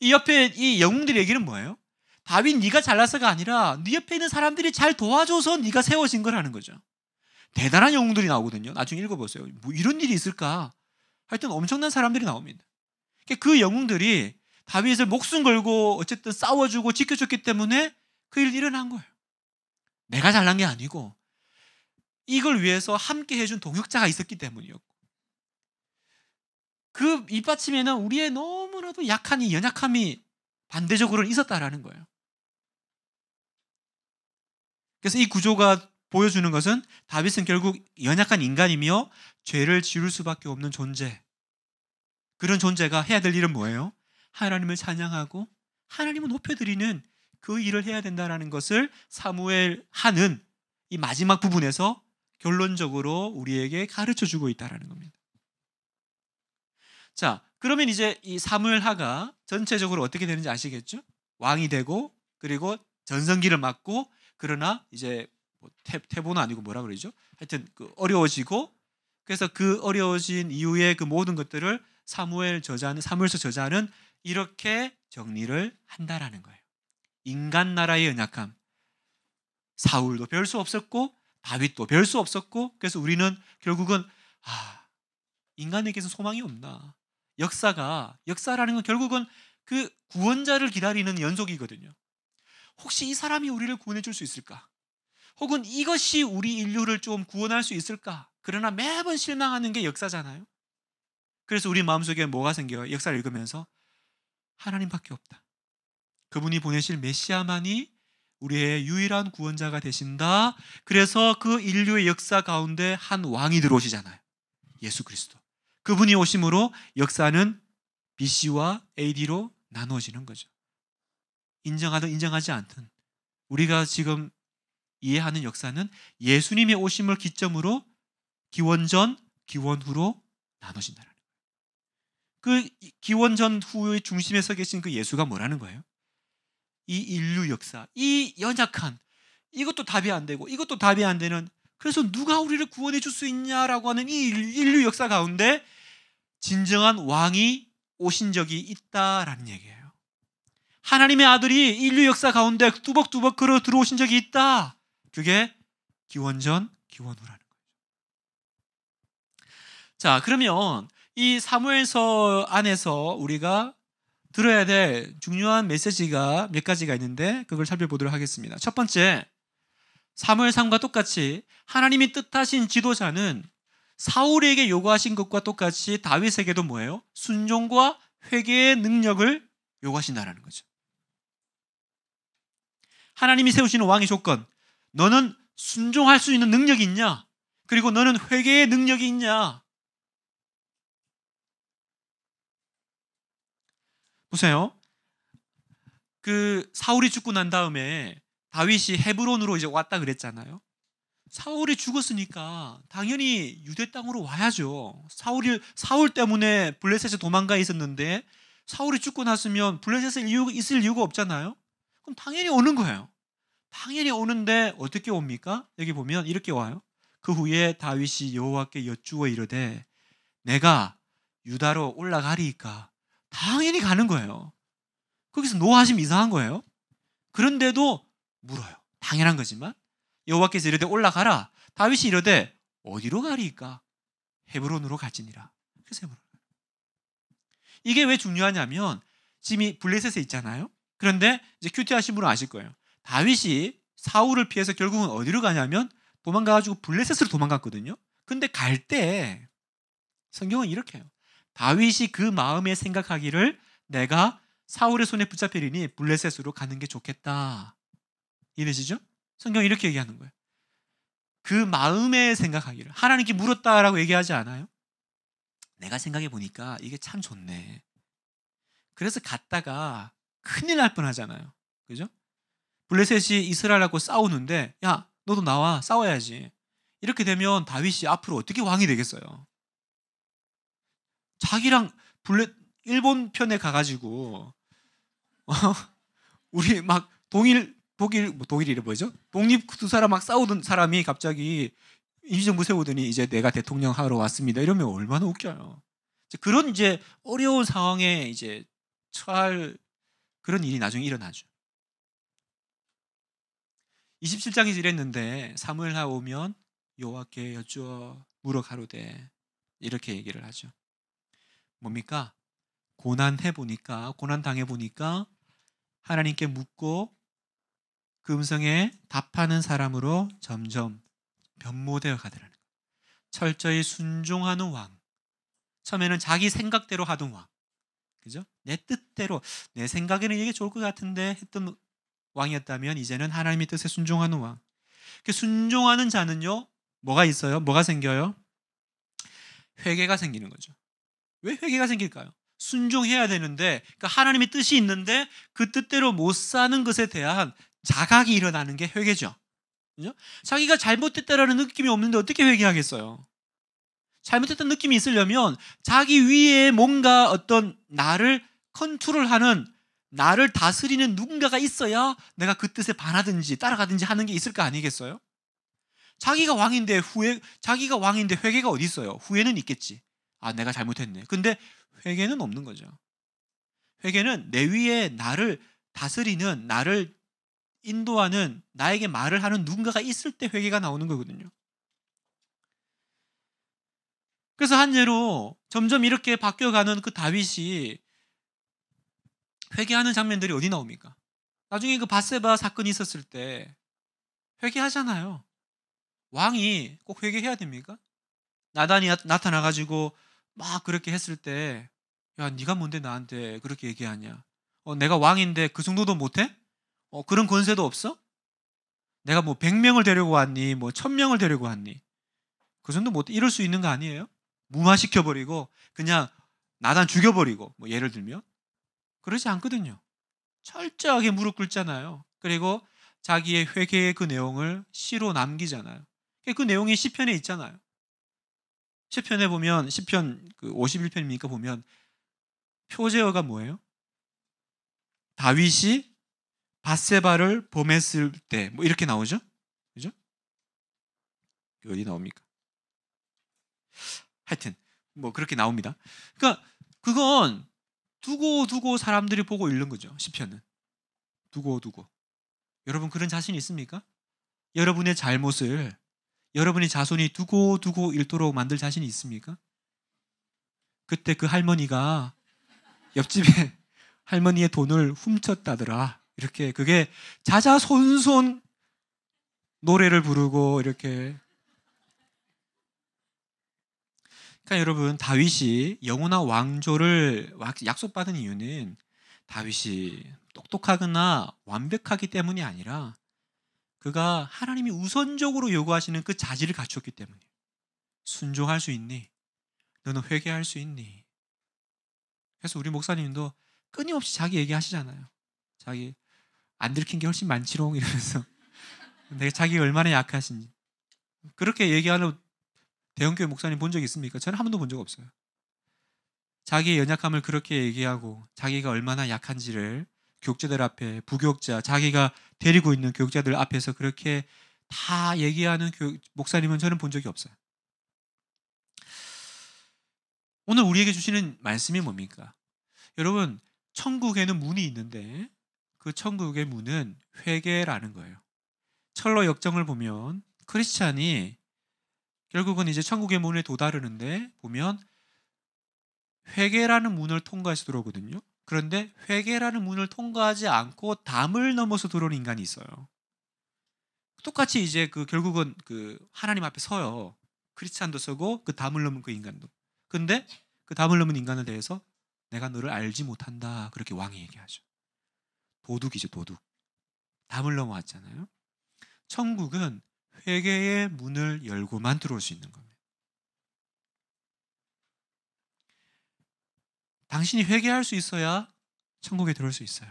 이 옆에 이 영웅들의 얘기는 뭐예요? 다윗 네가 잘나서가 아니라 네 옆에 있는 사람들이 잘 도와줘서 네가 세워진 거라는 거죠. 대단한 영웅들이 나오거든요. 나중에 읽어보세요. 뭐 이런 일이 있을까? 하여튼 엄청난 사람들이 나옵니다. 그러니까 그 영웅들이 다윗을 목숨 걸고 어쨌든 싸워주고 지켜줬기 때문에 그 일이 일어난 거예요. 내가 잘난 게 아니고 이걸 위해서 함께 해준 동역자가 있었기 때문이었고 그입받침에는 우리의 너무나도 약한 이 연약함이 반대적으로 있었다라는 거예요. 그래서 이 구조가 보여주는 것은 다윗은 결국 연약한 인간이며 죄를 지을 수밖에 없는 존재. 그런 존재가 해야 될 일은 뭐예요? 하나님을 찬양하고 하나님을 높여드리는 그 일을 해야 된다라는 것을 사무엘 하는 이 마지막 부분에서 결론적으로 우리에게 가르쳐 주고 있다라는 겁니다. 자, 그러면 이제 이 사무엘 하가 전체적으로 어떻게 되는지 아시겠죠? 왕이 되고 그리고 전성기를 맞고 그러나 이제 뭐 태, 태보는 아니고 뭐라 그러죠? 하여튼 그 어려워지고 그래서 그 어려워진 이후에 그 모든 것들을 사무엘 저자는 사무엘서 저자는 이렇게 정리를 한다라는 거예요. 인간 나라의 연약함. 사울도 별 수 없었고 다윗도 별 수 없었고 그래서 우리는 결국은 아 인간에게서 소망이 없나. 역사가 역사라는 건 결국은 그 구원자를 기다리는 연속이거든요. 혹시 이 사람이 우리를 구원해 줄 수 있을까? 혹은 이것이 우리 인류를 좀 구원할 수 있을까? 그러나 매번 실망하는 게 역사잖아요. 그래서 우리 마음속에 뭐가 생겨요? 역사를 읽으면서 하나님밖에 없다. 그분이 보내실 메시아만이 우리의 유일한 구원자가 되신다. 그래서 그 인류의 역사 가운데 한 왕이 들어오시잖아요. 예수 그리스도. 그분이 오심으로 역사는 BC와 AD로 나누어지는 거죠. 인정하든 인정하지 않든 우리가 지금 이해하는 역사는 예수님의 오심을 기점으로 기원전, 기원후로 나눠진다는 거예요. 그 기원전 후의 중심에 서 계신 그 예수가 뭐라는 거예요? 이 인류 역사, 이 연약한 이것도 답이 안 되고 이것도 답이 안 되는 그래서 누가 우리를 구원해 줄 수 있냐라고 하는 이 인류 역사 가운데 진정한 왕이 오신 적이 있다라는 얘기예요. 하나님의 아들이 인류 역사 가운데 뚜벅뚜벅 걸어 들어오신 적이 있다. 그게 기원전 기원후라는 거죠 자, 그러면 이 사무엘서 안에서 우리가 들어야 될 중요한 메시지가 몇 가지가 있는데 그걸 살펴보도록 하겠습니다. 첫 번째, 사무엘상과 똑같이 하나님이 뜻하신 지도자는 사울에게 요구하신 것과 똑같이 다윗에게도 뭐예요? 순종과 회개의 능력을 요구하신다라는 거죠. 하나님이 세우시는 왕의 조건, 너는 순종할 수 있는 능력이 있냐? 그리고 너는 회개의 능력이 있냐? 보세요. 그 사울이 죽고 난 다음에 다윗이 헤브론으로 이제 왔다 그랬잖아요. 사울이 죽었으니까 당연히 유대 땅으로 와야죠. 사울이 사울 때문에 블레셋에 도망가 있었는데 사울이 죽고 났으면 블레셋에 있을 이유가 없잖아요. 그럼 당연히 오는 거예요. 당연히 오는데 어떻게 옵니까? 여기 보면 이렇게 와요. 그 후에 다윗이 여호와께 여쭈어 이르되 내가 유다로 올라가리까 당연히 가는 거예요. 거기서 노하심 이상한 거예요. 그런데도 물어요. 당연한 거지만 여호와께서 이르되 올라가라. 다윗이 이르되 어디로 가리까? 헤브론으로 가지니라. 그래서 헤브론. 이게 왜 중요하냐면 지금 이 블레셋에 있잖아요. 그런데 이제 큐티하신 분은 아실 거예요. 다윗이 사울을 피해서 결국은 어디로 가냐면 도망가가지고 블레셋으로 도망갔거든요. 근데 갈 때 성경은 이렇게 해요. 다윗이 그 마음에 생각하기를 내가 사울의 손에 붙잡히리니 블레셋으로 가는 게 좋겠다. 이해되시죠? 성경이 이렇게 얘기하는 거예요. 그 마음에 생각하기를 하나님께 물었다라고 얘기하지 않아요? 내가 생각해 보니까 이게 참 좋네. 그래서 갔다가 큰일 날 뻔하잖아요. 그죠? 블레셋이 이스라엘하고 싸우는데 야 너도 나와 싸워야지. 이렇게 되면 다윗이 앞으로 어떻게 왕이 되겠어요? 자기랑 블레 일본 편에 가가지고 어? 우리 막 동일 독일 뭐 독일이래 뭐죠? 독립 두 사람 막 싸우던 사람이 갑자기 임시정부 세우더니 이제 내가 대통령 하러 왔습니다. 이러면 얼마나 웃겨요. 이제 그런 이제 어려운 상황에 이제 처할 그런 일이 나중에 일어나죠. 27장이 이랬는데 사무엘하 오면 여호와께 여쭈어 물어 가로되 이렇게 얘기를 하죠. 뭡니까? 고난 해 보니까 고난 당해 보니까 하나님께 묻고 그 음성에 답하는 사람으로 점점 변모되어 가더라는 철저히 순종하는 왕. 처음에는 자기 생각대로 하던 왕. 그죠? 내 뜻대로 내 생각에는 이게 좋을 것 같은데 했던 왕이었다면 이제는 하나님의 뜻에 순종하는 왕. 그 순종하는 자는요, 뭐가 있어요? 뭐가 생겨요? 회개가 생기는 거죠. 왜 회개가 생길까요? 순종해야 되는데, 그러니까 하나님의 뜻이 있는데 그 뜻대로 못 사는 것에 대한 자각이 일어나는 게 회개죠. 그죠? 자기가 잘못됐다라는 느낌이 없는데 어떻게 회개하겠어요? 잘못했던 느낌이 있으려면 자기 위에 뭔가 어떤 나를 컨트롤하는 나를 다스리는 누군가가 있어야 내가 그 뜻에 반하든지 따라가든지 하는 게 있을 거 아니겠어요? 자기가 왕인데 후회 자기가 왕인데 회개가 어디 있어요? 후회는 있겠지. 아, 내가 잘못했네. 근데 회개는 없는 거죠. 회개는 내 위에 나를 다스리는 나를 인도하는 나에게 말을 하는 누군가가 있을 때 회개가 나오는 거거든요. 그래서 한 예로 점점 이렇게 바뀌어가는 그 다윗이 회개하는 장면들이 어디 나옵니까? 나중에 그 바세바 사건이 있었을 때 회개하잖아요. 왕이 꼭 회개해야 됩니까? 나단이 나타나 가지고 막 그렇게 했을 때 야, 네가 뭔데 나한테 그렇게 얘기하냐? 어, 내가 왕인데 그 정도도 못 해? 어, 그런 권세도 없어? 내가 뭐 100명을 데리고 왔니? 뭐 1000명을 데리고 왔니? 그 정도 못해 이럴 수 있는 거 아니에요? 무마시켜 버리고 그냥 나단 죽여 버리고 뭐 예를 들면 그러지 않거든요. 철저하게 무릎 꿇잖아요. 그리고 자기의 회개의 그 내용을 시로 남기잖아요. 그 내용이 시편에 있잖아요. 시편에 보면 시편 그5 1편입니까 보면 표제어가 뭐예요? 다윗이 바세바를 범했을 때 뭐 이렇게 나오죠? 그죠? 그 어디 나옵니까? 하여튼 뭐 그렇게 나옵니다. 그러니까 그건 두고 두고 사람들이 보고 읽는 거죠. 시편은 두고 두고. 여러분 그런 자신 있습니까? 여러분의 잘못을 여러분의 자손이 두고 두고 읽도록 만들 자신이 있습니까? 그때 그 할머니가 옆집에 할머니의 돈을 훔쳤다더라. 이렇게 그게 자자손손 노래를 부르고 이렇게 그러니까 여러분 다윗이 영원한 왕조를 약속받은 이유는 다윗이 똑똑하거나 완벽하기 때문이 아니라 그가 하나님이 우선적으로 요구하시는 그 자질을 갖췄기 때문이에요. 순종할 수 있니? 너는 회개할 수 있니? 그래서 우리 목사님도 끊임없이 자기 얘기하시잖아요. 자기 안 들킨 게 훨씬 많지롱 이러면서 내가 자기 얼마나 약하신지 그렇게 얘기하는 대형교회 목사님 본적이 있습니까? 저는 한 번도 본 적 없어요. 자기의 연약함을 그렇게 얘기하고 자기가 얼마나 약한지를 교육자들 앞에 부교육자 자기가 데리고 있는 교육자들 앞에서 그렇게 다 얘기하는 교육, 목사님은 저는 본 적이 없어요. 오늘 우리에게 주시는 말씀이 뭡니까? 여러분 천국에는 문이 있는데 그 천국의 문은 회개라는 거예요. 철로 역정을 보면 크리스찬이 결국은 이제 천국의 문에 도달하는데 보면 회계라는 문을 통과해서 들어오거든요. 그런데 회계라는 문을 통과하지 않고 담을 넘어서 들어오는 인간이 있어요. 똑같이 이제 그 결국은 그 하나님 앞에 서요. 크리스찬도 서고 그 담을 넘은 그 인간도. 근데 그 담을 넘은 인간에 대해서 내가 너를 알지 못한다. 그렇게 왕이 얘기하죠. 도둑이죠, 도둑. 담을 넘어왔잖아요. 천국은 회개의 문을 열고만 들어올 수 있는 겁니다. 당신이 회개할 수 있어야 천국에 들어올 수 있어요.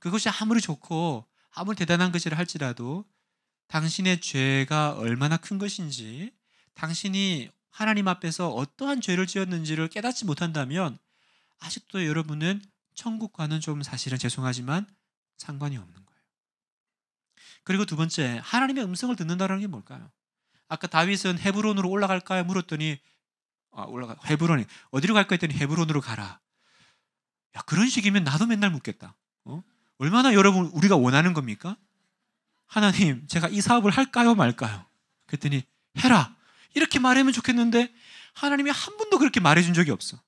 그것이 아무리 좋고 아무리 대단한 것이라 할지라도 당신의 죄가 얼마나 큰 것인지 당신이 하나님 앞에서 어떠한 죄를 지었는지를 깨닫지 못한다면 아직도 여러분은 천국과는 좀 사실은 죄송하지만 상관이 없는 거예요. 그리고 두 번째 하나님의 음성을 듣는다는 게 뭘까요? 아까 다윗은 헤브론으로 올라갈까 요 물었더니 아, 올라가 헤브론이 어디로 갈까 했더니 헤브론으로 가라. 야 그런 식이면 나도 맨날 묻겠다. 어? 얼마나 여러분 우리가 원하는 겁니까? 하나님 제가 이 사업을 할까요 말까요? 그랬더니 해라 이렇게 말하면 좋겠는데 하나님이 한 번도 그렇게 말해준 적이 없어.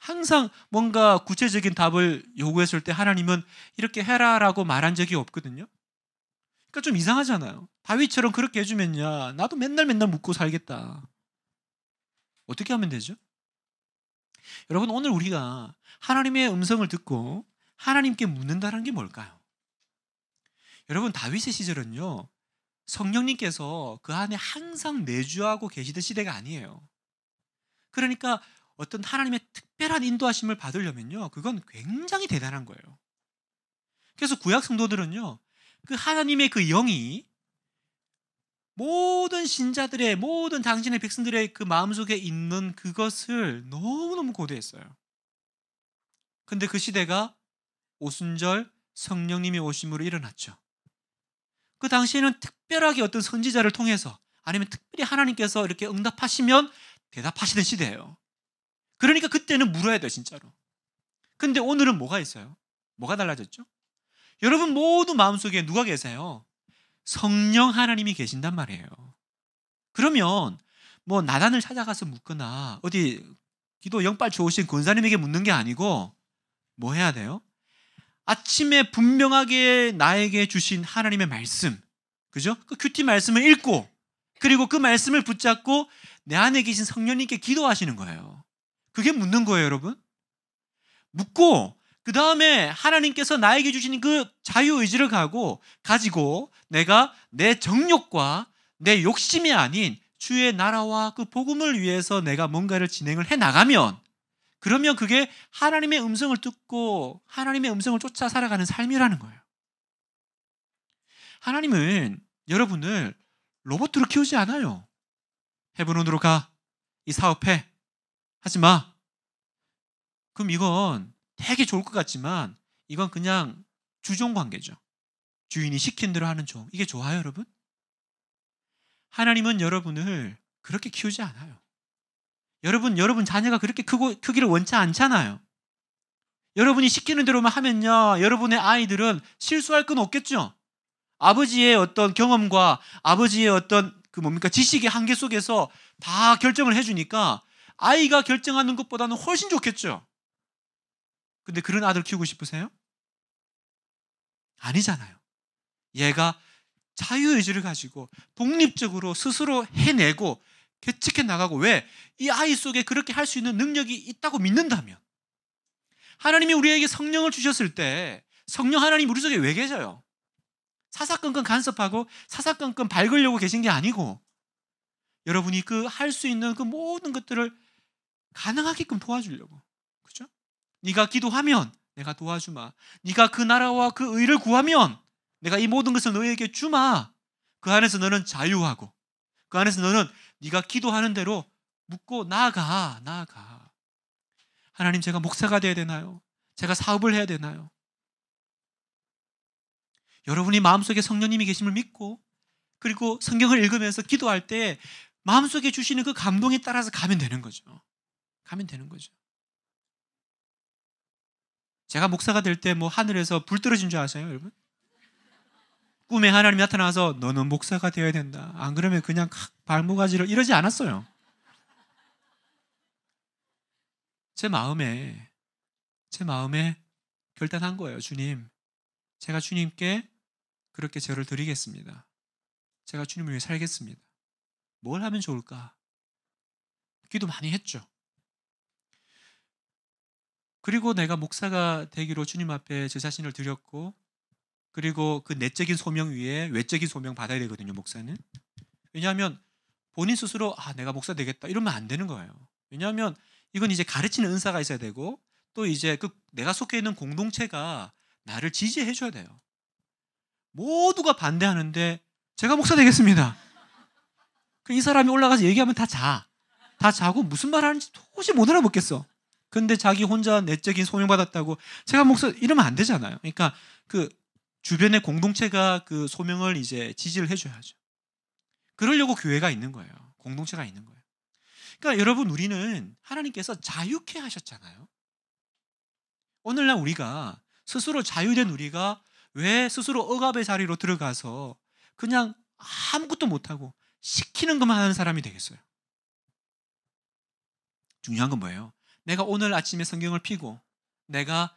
항상 뭔가 구체적인 답을 요구했을 때 하나님은 이렇게 해라라고 말한 적이 없거든요. 그러니까 좀 이상하잖아요. 다윗처럼 그렇게 해주면야 나도 맨날 맨날 묻고 살겠다. 어떻게 하면 되죠? 여러분 오늘 우리가 하나님의 음성을 듣고 하나님께 묻는다는 게 뭘까요? 여러분 다윗의 시절은요 성령님께서 그 안에 항상 내주하고 계시던 시대가 아니에요. 그러니까 어떤 하나님의 특별한 인도하심을 받으려면요 그건 굉장히 대단한 거예요. 그래서 구약 성도들은요 그 하나님의 그 영이 모든 신자들의 모든 당신의 백성들의 그 마음속에 있는 그것을 너무너무 고대했어요. 근데 그 시대가 오순절 성령님이 오심으로 일어났죠. 그 당시에는 특별하게 어떤 선지자를 통해서 아니면 특별히 하나님께서 이렇게 응답하시면 대답하시는 시대예요. 그러니까 그때는 물어야 돼 진짜로. 근데 오늘은 뭐가 있어요? 뭐가 달라졌죠? 여러분 모두 마음속에 누가 계세요? 성령 하나님이 계신단 말이에요. 그러면 뭐 나단을 찾아가서 묻거나 어디 기도 영빨 좋으신 권사님에게 묻는 게 아니고 뭐 해야 돼요? 아침에 분명하게 나에게 주신 하나님의 말씀, 그죠? 그 큐티 말씀을 읽고 그리고 그 말씀을 붙잡고 내 안에 계신 성령님께 기도하시는 거예요. 그게 묻는 거예요, 여러분. 묻고 그 다음에 하나님께서 나에게 주신 그 자유 의지를 가고 가지고 내가 내 정욕과 내 욕심이 아닌 주의 나라와 그 복음을 위해서 내가 뭔가를 진행을 해 나가면 그러면 그게 하나님의 음성을 듣고 하나님의 음성을 쫓아 살아가는 삶이라는 거예요. 하나님은 여러분을 로봇으로 키우지 않아요. 해븐온으로 가. 이 사업해. 하지 마. 그럼 이건 되게 좋을 것 같지만 이건 그냥 주종 관계죠. 주인이 시킨 대로 하는 종. 이게 좋아요, 여러분? 하나님은 여러분을 그렇게 키우지 않아요. 여러분, 여러분 자녀가 그렇게 크고, 크기를 원치 않잖아요. 여러분이 시키는 대로만 하면요, 여러분의 아이들은 실수할 건 없겠죠? 아버지의 어떤 경험과 아버지의 어떤 그 뭡니까? 지식의 한계 속에서 다 결정을 해주니까 아이가 결정하는 것보다는 훨씬 좋겠죠? 근데 그런 아들 키우고 싶으세요? 아니잖아요. 얘가 자유의지를 가지고 독립적으로 스스로 해내고 개척해 나가고 왜? 이 아이 속에 그렇게 할 수 있는 능력이 있다고 믿는다면 하나님이 우리에게 성령을 주셨을 때 성령 하나님 우리 속에 왜 계셔요? 사사건건 간섭하고 사사건건 밝으려고 계신 게 아니고 여러분이 그 할 수 있는 그 모든 것들을 가능하게끔 도와주려고 네가 기도하면 내가 도와주마. 네가 그 나라와 그 의를 구하면 내가 이 모든 것을 너에게 주마. 그 안에서 너는 자유하고 그 안에서 너는 네가 기도하는 대로 묻고 나아가 나아가. 하나님 제가 목사가 돼야 되나요? 제가 사업을 해야 되나요? 여러분이 마음속에 성령님이 계심을 믿고 그리고 성경을 읽으면서 기도할 때 마음속에 주시는 그 감동에 따라서 가면 되는 거죠. 가면 되는 거죠. 제가 목사가 될 때 뭐 하늘에서 불 떨어진 줄 아세요, 여러분? 꿈에 하나님이 나타나서 너는 목사가 되어야 된다. 안 그러면 그냥 발목가지를 이러지 않았어요. 제 마음에 제 마음에 결단한 거예요, 주님. 제가 주님께 그렇게 저를 드리겠습니다. 제가 주님을 위해 살겠습니다. 뭘 하면 좋을까? 기도 많이 했죠. 그리고 내가 목사가 되기로 주님 앞에 제 자신을 드렸고 그리고 그 내적인 소명 위에 외적인 소명 받아야 되거든요, 목사는. 왜냐하면 본인 스스로 아, 내가 목사 되겠다 이러면 안 되는 거예요. 왜냐하면 이건 이제 가르치는 은사가 있어야 되고 또 이제 그 내가 속해 있는 공동체가 나를 지지해 줘야 돼요. 모두가 반대하는데 제가 목사 되겠습니다. 그 이 사람이 올라가서 얘기하면 다 자. 다 자고 무슨 말 하는지 도저히 못 알아먹겠어. 근데 자기 혼자 내적인 소명받았다고 제가 목사 이러면 안 되잖아요. 그러니까 그 주변의 공동체가 그 소명을 이제 지지를 해줘야죠. 그러려고 교회가 있는 거예요. 공동체가 있는 거예요. 그러니까 여러분 우리는 하나님께서 자유케 하셨잖아요. 오늘날 우리가 스스로 자유된 우리가 왜 스스로 억압의 자리로 들어가서 그냥 아무것도 못하고 시키는 것만 하는 사람이 되겠어요? 중요한 건 뭐예요? 내가 오늘 아침에 성경을 피고 내가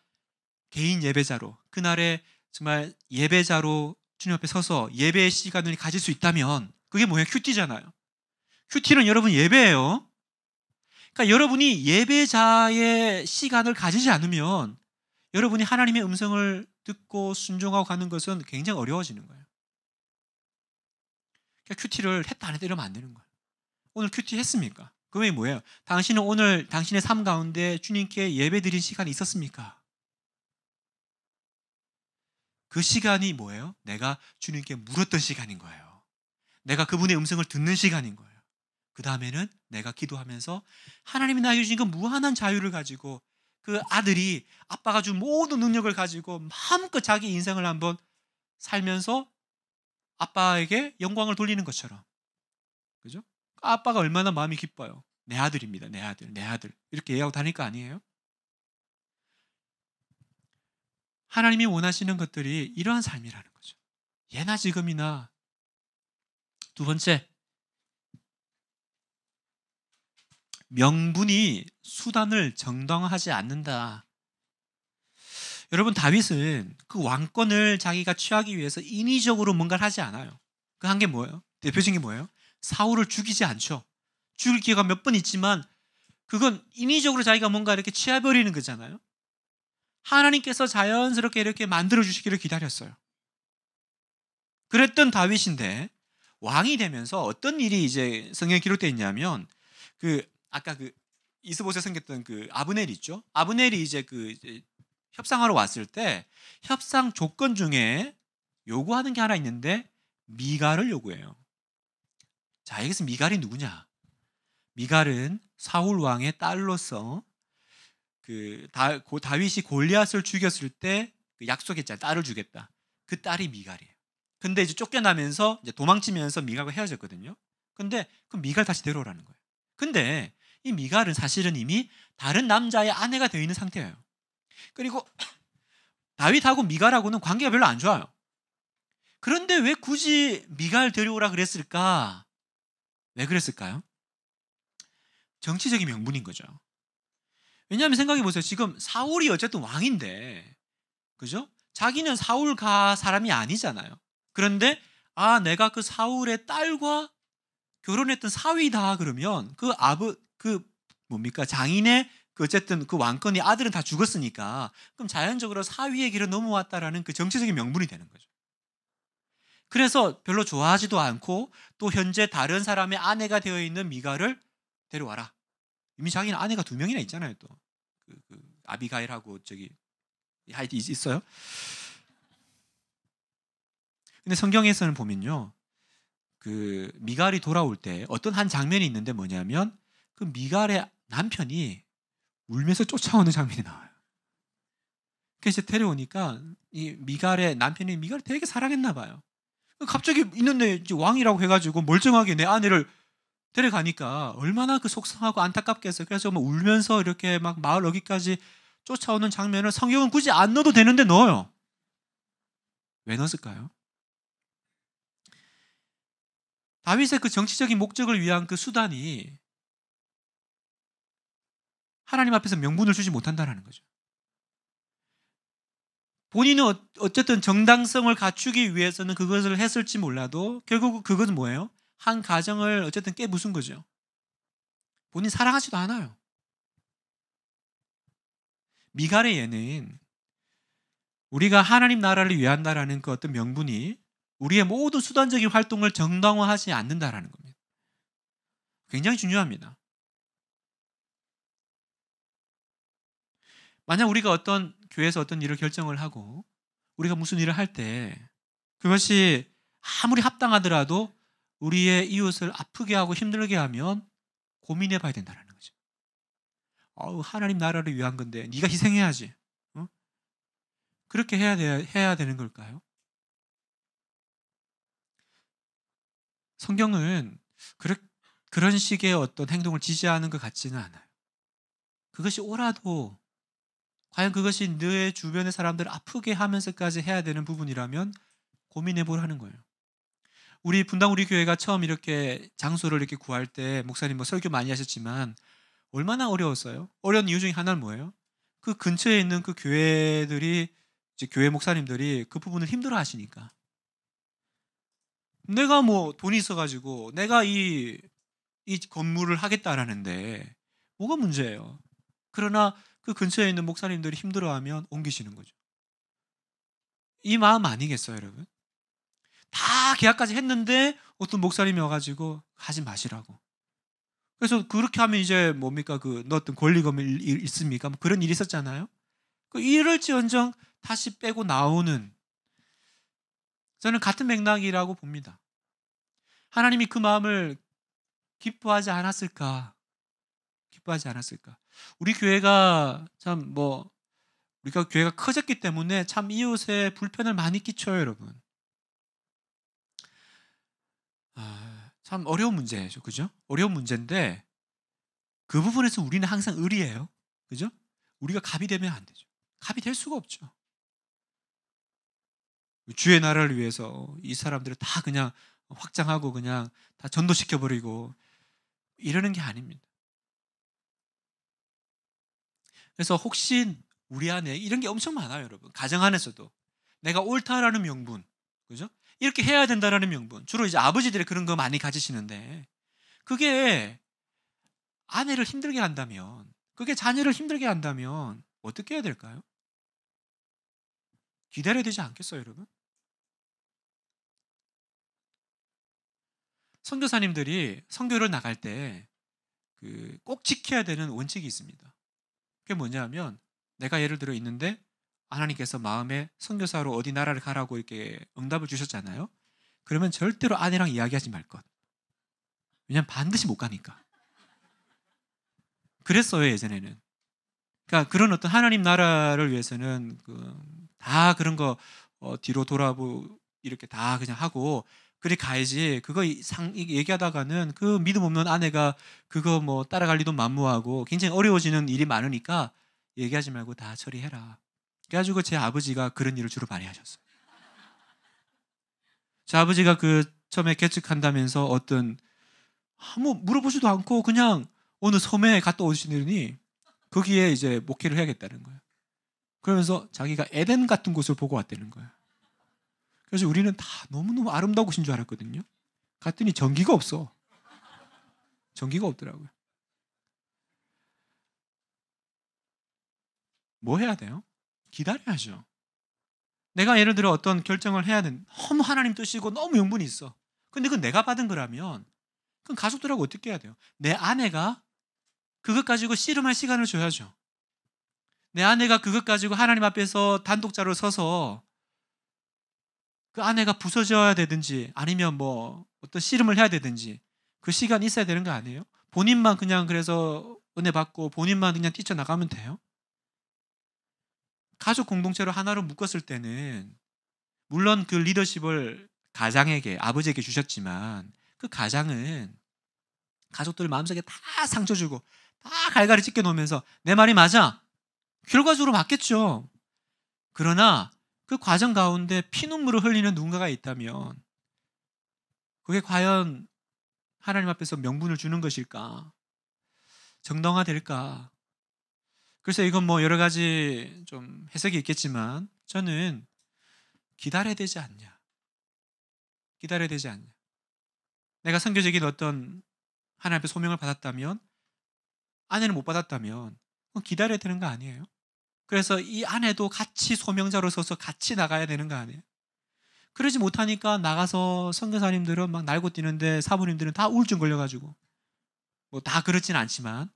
개인 예배자로 그날에 정말 예배자로 주님 앞에 서서 예배의 시간을 가질 수 있다면 그게 뭐예요? 큐티잖아요. 큐티는 여러분 예배예요. 그러니까 여러분이 예배자의 시간을 가지지 않으면 여러분이 하나님의 음성을 듣고 순종하고 가는 것은 굉장히 어려워지는 거예요. 그러니까 큐티를 했다 안 했다 이러면 안 되는 거예요. 오늘 큐티 했습니까? 그게 뭐예요? 당신은 오늘 당신의 삶 가운데 주님께 예배 드린 시간이 있었습니까? 그 시간이 뭐예요? 내가 주님께 물었던 시간인 거예요. 내가 그분의 음성을 듣는 시간인 거예요. 그 다음에는 내가 기도하면서 하나님이 나에게 주신 그 무한한 자유를 가지고 그 아들이 아빠가 준 모든 능력을 가지고 마음껏 자기 인생을 한번 살면서 아빠에게 영광을 돌리는 것처럼. 그죠? 아빠가 얼마나 마음이 기뻐요. 내 아들입니다. 내 아들, 내 아들. 이렇게 얘기하고 다닐 거 아니에요? 하나님이 원하시는 것들이 이러한 삶이라는 거죠. 예나 지금이나 두 번째 명분이 수단을 정당화하지 않는다. 여러분 다윗은 그 왕권을 자기가 취하기 위해서 인위적으로 뭔가를 하지 않아요. 그 한 게 뭐예요? 대표적인 게 뭐예요? 사울을 죽이지 않죠. 죽일 기회가 몇 번 있지만 그건 인위적으로 자기가 뭔가 이렇게 취해버리는 거잖아요. 하나님께서 자연스럽게 이렇게 만들어 주시기를 기다렸어요. 그랬던 다윗인데 왕이 되면서 어떤 일이 이제 성경에 기록되어 있냐면 그 아까 그 이스봇에 생겼던 그 아브넬 있죠. 아브넬이 이제 그 이제 협상하러 왔을 때 협상 조건 중에 요구하는 게 하나 있는데 미가를 요구해요. 자, 여기서 미갈이 누구냐? 미갈은 사울 왕의 딸로서 그 다, 고, 다윗이 골리앗을 죽였을 때 그 약속했잖아요. 딸을 주겠다. 그 딸이 미갈이에요. 근데 이제 쫓겨나면서 이제 도망치면서 미갈과 헤어졌거든요. 근데 그 미갈 다시 데려오라는 거예요. 근데 이 미갈은 사실은 이미 다른 남자의 아내가 되어 있는 상태예요. 그리고 다윗하고 미갈하고는 관계가 별로 안 좋아요. 그런데 왜 굳이 미갈 데려오라 그랬을까? 왜 그랬을까요? 정치적인 명분인 거죠. 왜냐하면 생각해 보세요. 지금 사울이 어쨌든 왕인데, 그죠? 자기는 사울가 사람이 아니잖아요. 그런데 아 내가 그 사울의 딸과 결혼했던 사위다 그러면 그 아버 그 뭡니까 장인의 그 어쨌든 그왕권이 아들은 다 죽었으니까 그럼 자연적으로 사위의 길을 넘어왔다라는 그 정치적인 명분이 되는 거죠. 그래서 별로 좋아하지도 않고 또 현재 다른 사람의 아내가 되어 있는 미갈을 데려와라. 이미 자기는 아내가 두 명이나 있잖아요. 또 그, 그 아비가일하고 저기 하이디 있어요. 근데 성경에서는 보면요, 그 미갈이 돌아올 때 어떤 한 장면이 있는데 뭐냐면 그 미갈의 남편이 울면서 쫓아오는 장면이 나와요. 그래서 데려오니까 이 미갈의 남편이 미갈을 되게 사랑했나 봐요. 갑자기 있는데 왕이라고 해가지고 멀쩡하게 내 아내를 데려가니까 얼마나 그 속상하고 안타깝겠어요. 그래서 막 뭐 울면서 이렇게 막 마을 어기까지 쫓아오는 장면을 성경은 굳이 안 넣어도 되는데 넣어요. 왜 넣었을까요? 다윗의 그 정치적인 목적을 위한 그 수단이 하나님 앞에서 명분을 주지 못한다라는 거죠. 본인은 어, 어쨌든 정당성을 갖추기 위해서는 그것을 했을지 몰라도 결국 그것은 뭐예요? 한 가정을 어쨌든 깨부순 거죠. 본인 사랑하지도 않아요. 미갈의 예는 우리가 하나님 나라를 위한다라는 그 어떤 명분이 우리의 모든 수단적인 활동을 정당화하지 않는다라는 겁니다. 굉장히 중요합니다. 만약 우리가 어떤 교회에서 어떤 일을 결정을 하고 우리가 무슨 일을 할 때 그것이 아무리 합당하더라도 우리의 이웃을 아프게 하고 힘들게 하면 고민해 봐야 된다는 거죠. 어우, 하나님 나라를 위한 건데 네가 희생해야지. 어? 그렇게 해야, 돼, 해야 되는 걸까요? 성경은 그렇, 그런 식의 어떤 행동을 지지하는 것 같지는 않아요. 그것이 오라도 과연 그것이 너의 주변의 사람들 아프게 하면서까지 해야 되는 부분이라면 고민해 보라는 거예요. 우리 분당 우리 교회가 처음 이렇게 장소를 이렇게 구할 때 목사님 뭐 설교 많이 하셨지만 얼마나 어려웠어요? 어려운 이유 중에 하나는 뭐예요? 그 근처에 있는 그 교회들이 이제 교회 목사님들이 그 부분을 힘들어 하시니까 내가 뭐 돈이 있어 가지고 내가 이 이 건물을 하겠다라는데 뭐가 문제예요? 그러나 그 근처에 있는 목사님들이 힘들어하면 옮기시는 거죠. 이 마음 아니겠어요, 여러분? 다 계약까지 했는데 어떤 목사님이 와가지고 하지 마시라고. 그래서 그렇게 하면 이제 뭡니까 그 어떤 권리금이 있습니까? 뭐 그런 일이 있었잖아요. 그 이럴지언정 다시 빼고 나오는 저는 같은 맥락이라고 봅니다. 하나님이 그 마음을 기뻐하지 않았을까? 기뻐하지 않았을까? 우리 교회가 참 뭐 우리가 교회가 커졌기 때문에 참 이웃에 불편을 많이 끼쳐요, 여러분. 아, 참 어려운 문제죠, 그죠? 어려운 문제인데 그 부분에서 우리는 항상 의리예요, 그죠? 우리가 갑이 되면 안 되죠. 갑이 될 수가 없죠. 주의 나라를 위해서 이 사람들을 다 그냥 확장하고 그냥 다 전도시켜 버리고 이러는 게 아닙니다. 그래서 혹시 우리 안에 이런 게 엄청 많아요, 여러분. 가정 안에서도 내가 옳다라는 명분, 그죠? 이렇게 해야 된다라는 명분. 주로 이제 아버지들이 그런 거 많이 가지시는데 그게 아내를 힘들게 한다면, 그게 자녀를 힘들게 한다면 어떻게 해야 될까요? 기다려야 되지 않겠어요, 여러분? 선교사님들이 선교를 나갈 때 그 꼭 지켜야 되는 원칙이 있습니다. 그게 뭐냐면 내가 예를 들어 있는데 하나님께서 마음에 선교사로 어디 나라를 가라고 이렇게 응답을 주셨잖아요. 그러면 절대로 아내랑 이야기하지 말 것. 왜냐면 반드시 못 가니까. 그랬어요 예전에는. 그러니까 그런 어떤 하나님 나라를 위해서는 그다 그런 거어 뒤로 돌아보 이렇게 다 그냥 하고 그래 가야지. 그거 상 얘기하다가는 그 믿음 없는 아내가 그거 뭐 따라갈리도 만무하고 굉장히 어려워지는 일이 많으니까 얘기하지 말고 다 처리해라. 그래가지고 제 아버지가 그런 일을 주로 많이 하셨어요. 제 아버지가 그 처음에 개척한다면서 어떤 아무 물어보지도 않고 그냥 어느 섬에 갔다 오시더니 거기에 이제 목회를 해야겠다는 거예요. 그러면서 자기가 에덴 같은 곳을 보고 왔다는 거예요. 그래서 우리는 다 너무너무 아름다우신줄 알았거든요. 갔더니 전기가 없어. 전기가 없더라고요. 뭐 해야 돼요? 기다려야죠. 내가 예를 들어 어떤 결정을 해야 되는 너무 하나님 뜻이고 너무 용분이 있어. 근데 그건 내가 받은 거라면 그건 가족들하고 어떻게 해야 돼요? 내 아내가 그것 가지고 씨름할 시간을 줘야죠. 내 아내가 그것 가지고 하나님 앞에서 단독자로 서서 그 아내가 부서져야 되든지 아니면 뭐 어떤 씨름을 해야 되든지 그 시간이 있어야 되는 거 아니에요? 본인만 그냥 그래서 은혜 받고 본인만 그냥 뛰쳐나가면 돼요? 가족 공동체로 하나로 묶었을 때는 물론 그 리더십을 가장에게 아버지에게 주셨지만 그 가장은 가족들 마음속에 다 상처 주고 다 갈갈이 찢겨 놓으면서 내 말이 맞아 결과적으로 맞겠죠. 그러나 그 과정 가운데 피눈물을 흘리는 누군가가 있다면 그게 과연 하나님 앞에서 명분을 주는 것일까? 정당화 될까? 글쎄 이건 뭐 여러 가지 좀 해석이 있겠지만 저는 기다려야 되지 않냐. 기다려야 되지 않냐. 내가 선교적인 어떤 하나님 앞에 소명을 받았다면 아내는 못 받았다면 기다려야 되는 거 아니에요? 그래서 이 안에도 같이 소명자로 서서 같이 나가야 되는 거 아니에요? 그러지 못하니까 나가서 선교사님들은 막 날고 뛰는데 사부님들은 다 우울증 걸려가지고 뭐 다 그렇진 않지만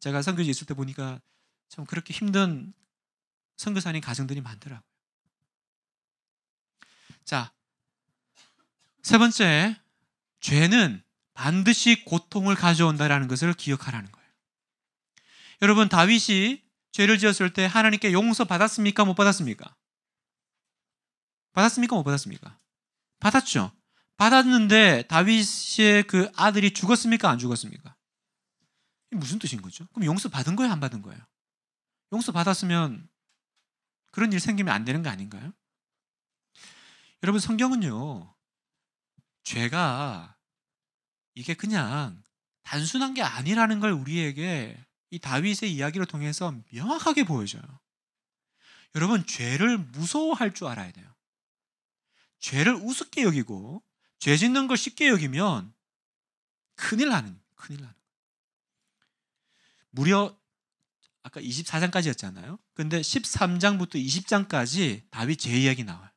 제가 선교지 있을 때 보니까 참 그렇게 힘든 선교사님 가정들이 많더라고요. 자, 세 번째, 죄는 반드시 고통을 가져온다라는 것을 기억하라는 거예요. 여러분, 다윗이 죄를 지었을 때 하나님께 용서 받았습니까? 못 받았습니까? 받았습니까? 못 받았습니까? 받았죠. 받았는데 다윗의 그 아들이 죽었습니까? 안 죽었습니까? 무슨 뜻인 거죠? 그럼 용서 받은 거예요? 안 받은 거예요? 용서 받았으면 그런 일 생기면 안 되는 거 아닌가요? 여러분 성경은요. 죄가 이게 그냥 단순한 게 아니라는 걸 우리에게 이 다윗의 이야기를 통해서 명확하게 보여줘요. 여러분, 죄를 무서워할 줄 알아야 돼요. 죄를 우습게 여기고, 죄 짓는 걸 쉽게 여기면 큰일 나는, 큰일 나는. 무려 아까 24장까지였잖아요. 근데 13장부터 20장까지 다윗 제 이야기 나와요.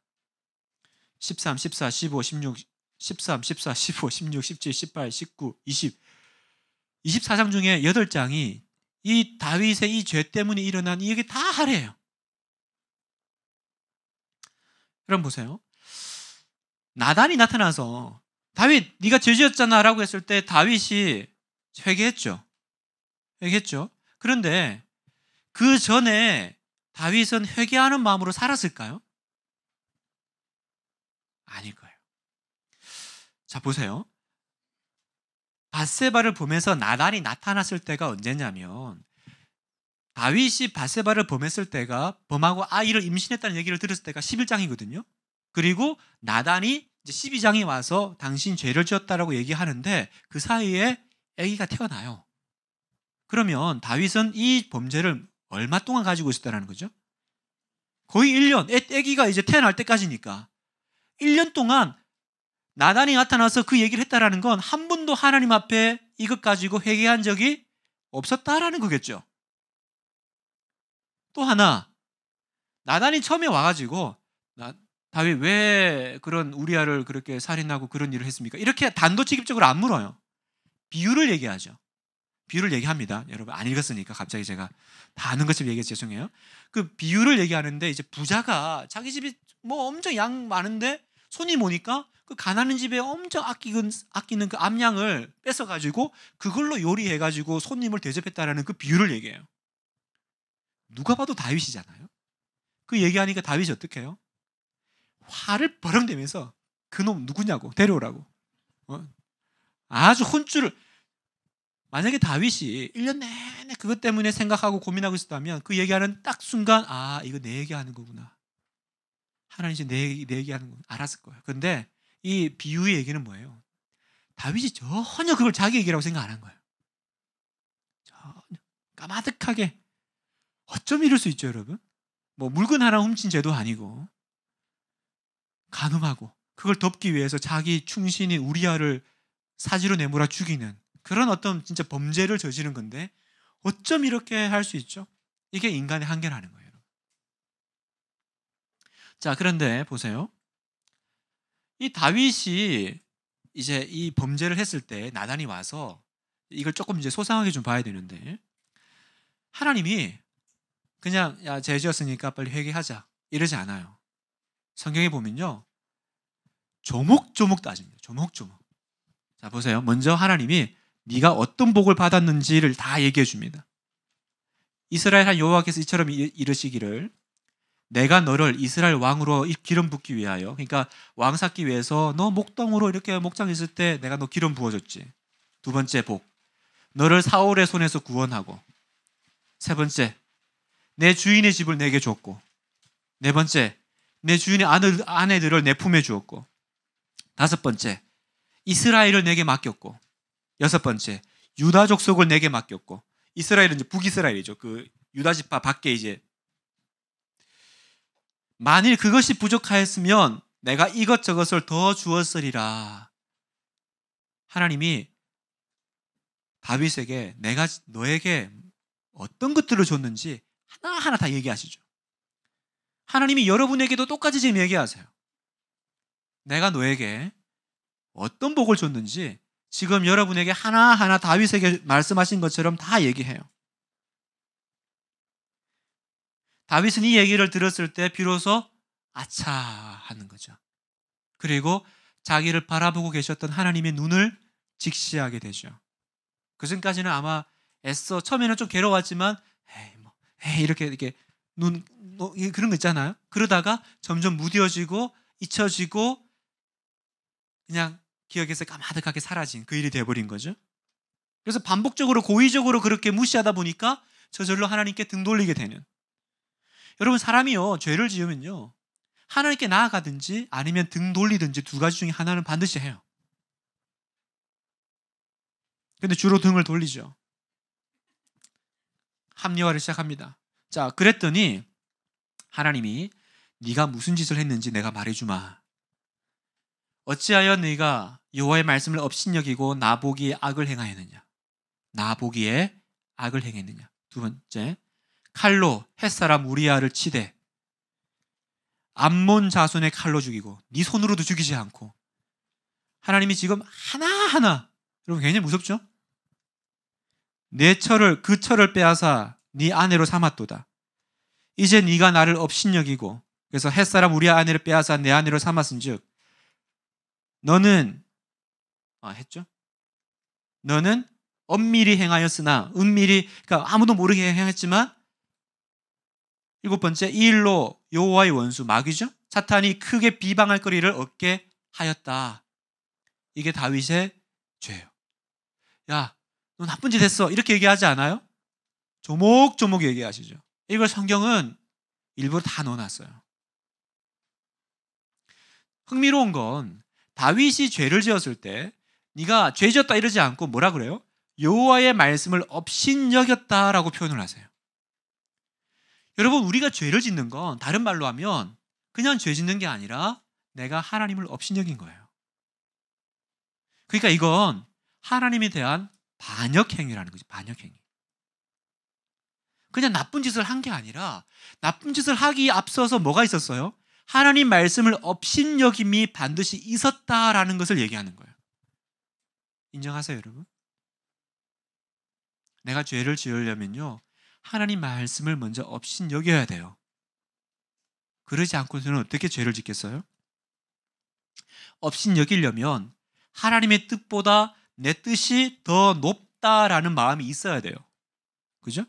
13, 14, 15, 16, 13, 14, 15, 16, 17, 18, 19, 20. 24장 중에 8장이 이 다윗의 이 죄 때문에 일어난 이 얘기 다 하래요. 여러분 보세요. 나단이 나타나서 다윗 네가 죄지었잖아라고 했을 때 다윗이 회개했죠. 회개했죠. 그런데 그 전에 다윗은 회개하는 마음으로 살았을까요? 아닐 거예요. 자 보세요. 바세바를 보면서 나단이 나타났을 때가 언제냐면 다윗이 바세바를 범했을 때가 범하고 아이를 임신했다는 얘기를 들었을 때가 11장이거든요. 그리고 나단이 이제 12장에 와서 당신 죄를 지었다라고 얘기하는데 그 사이에 아기가 태어나요. 그러면 다윗은 이 범죄를 얼마 동안 가지고 있었다는 거죠? 거의 1년. 애기가 이제 태어날 때까지니까. 1년 동안 나단이 나타나서 그 얘기를 했다라는 건 한분도 하나님 앞에 이것 가지고 회개한 적이 없었다라는 거겠죠. 또 하나 나단이 처음에 와가지고 나, 다윗 왜 그런 우리아를 그렇게 살인하고 그런 일을 했습니까? 이렇게 단도직입적으로 안 물어요. 비유를 얘기하죠. 비유를 얘기합니다. 여러분 안 읽었으니까 갑자기 제가 다 아는 것처럼 얘기해 죄송해요. 그 비유를 얘기하는데 이제 부자가 자기 집이 뭐 엄청 양 많은데 손이 모니까 그 가난한 집에 엄청 아끼는, 아끼는 그 암양을 뺏어가지고 그걸로 요리해가지고 손님을 대접했다라는 그 비유를 얘기해요. 누가 봐도 다윗이잖아요. 그 얘기하니까 다윗이 어떻게 해요? 화를 버렁대면서 그 놈 누구냐고 데려오라고. 어? 아주 혼쭐을 만약에 다윗이 1년 내내 그것 때문에 생각하고 고민하고 있었다면 그 얘기하는 딱 순간 아 이거 내 얘기하는 거구나. 하나님 이제 내, 내 얘기하는 건 알았을 거예요. 근데 이 비유의 얘기는 뭐예요? 다윗이 전혀 그걸 자기 얘기라고 생각 안 한 거예요. 전혀 까마득하게 어쩜 이럴 수 있죠, 여러분? 뭐 물건 하나 훔친 죄도 아니고 간음하고 그걸 덮기 위해서 자기 충신인 우리아를 사지로 내몰아 죽이는 그런 어떤 진짜 범죄를 저지른 건데 어쩜 이렇게 할 수 있죠? 이게 인간의 한계라는 거예요. 자, 그런데 보세요. 이 다윗이 이제 이 범죄를 했을 때 나단이 와서 이걸 조금 이제 소상하게 좀 봐야 되는데 하나님이 그냥 야 죄지었으니까 빨리 회개하자 이러지 않아요. 성경에 보면요 조목조목 따집니다. 조목조목. 자 보세요. 먼저 하나님이 네가 어떤 복을 받았는지를 다 얘기해 줍니다. 이스라엘 한 여호와께서 이처럼 이르시기를 내가 너를 이스라엘 왕으로 기름 붓기 위하여 그러니까 왕삭기 위해서 너 목동으로 이렇게 목장 있을 때 내가 너 기름 부어줬지. 두 번째 복. 너를 사울의 손에서 구원하고 세 번째 내 주인의 집을 내게 줬고 네 번째 내 주인의 아들, 아내들을 내 품에 주었고 다섯 번째 이스라엘을 내게 맡겼고 여섯 번째 유다 족속을 내게 맡겼고 이스라엘은 이제 북이스라엘이죠. 그 유다 지파 밖에 이제 만일 그것이 부족하였으면 내가 이것저것을 더 주었으리라. 하나님이 다윗에게 내가 너에게 어떤 것들을 줬는지 하나하나 다 얘기하시죠. 하나님이 여러분에게도 똑같이 지금 얘기하세요. 내가 너에게 어떤 복을 줬는지 지금 여러분에게 하나하나 다윗에게 말씀하신 것처럼 다 얘기해요. 다윗은 이 얘기를 들었을 때 비로소 아차 하는 거죠. 그리고 자기를 바라보고 계셨던 하나님의 눈을 직시하게 되죠. 그 전까지는 아마 애써 처음에는 좀 괴로웠지만 에이 뭐 에이 이렇게 이렇게 눈 뭐, 그런 거 있잖아요. 그러다가 점점 무뎌지고 잊혀지고 그냥 기억에서 까마득하게 사라진 그 일이 돼버린 거죠. 그래서 반복적으로 고의적으로 그렇게 무시하다 보니까 저절로 하나님께 등 돌리게 되는 여러분 사람이요 죄를 지으면요 하나님께 나아가든지 아니면 등 돌리든지 두 가지 중에 하나는 반드시 해요. 근데 주로 등을 돌리죠. 합리화를 시작합니다. 자, 그랬더니 하나님이 네가 무슨 짓을 했는지 내가 말해주마. 어찌하여 네가 여호와의 말씀을 업신여기고 나보기에 악을 행하였느냐? 나보기에 악을 행했느냐? 두 번째, 칼로 햇사람 우리아를 치되 암몬 자손의 칼로 죽이고 네 손으로도 죽이지 않고 하나님이 지금 하나하나 여러분 굉장히 무섭죠? 내 철을 그 철을 빼앗아 네 아내로 삼았도다. 이제 네가 나를 업신여기고 그래서 햇사람 우리 아내를 빼앗아 내 아내로 삼았은즉 너는 아 했죠? 너는 엄밀히 행하였으나 은밀히 그러니까 아무도 모르게 행했지만 일곱 번째 이 일로 여호와의 원수 마귀죠. 사탄이 크게 비방할 거리를 얻게 하였다. 이게 다윗의 죄예요. 야, 너 나쁜 짓 했어. 이렇게 얘기하지 않아요? 조목조목 얘기하시죠. 이걸 성경은 일부러 다 넣어놨어요. 흥미로운 건 다윗이 죄를 지었을 때 네가 죄 지었다 이러지 않고 뭐라 그래요? 여호와의 말씀을 업신여겼다라고 표현을 하세요. 여러분 우리가 죄를 짓는 건 다른 말로 하면 그냥 죄 짓는 게 아니라 내가 하나님을 업신여긴 거예요. 그러니까 이건 하나님에 대한 반역 행위라는 거지. 반역 행위. 그냥 나쁜 짓을 한 게 아니라 나쁜 짓을 하기 앞서서 뭐가 있었어요? 하나님 말씀을 업신여김이 반드시 있었다라는 것을 얘기하는 거예요. 인정하세요, 여러분? 내가 죄를 지으려면요. 하나님 말씀을 먼저 없인 여겨야 돼요. 그러지 않고서는 어떻게 죄를 짓겠어요? 없인 여기려면 하나님의 뜻보다 내 뜻이 더 높다라는 마음이 있어야 돼요. 그죠?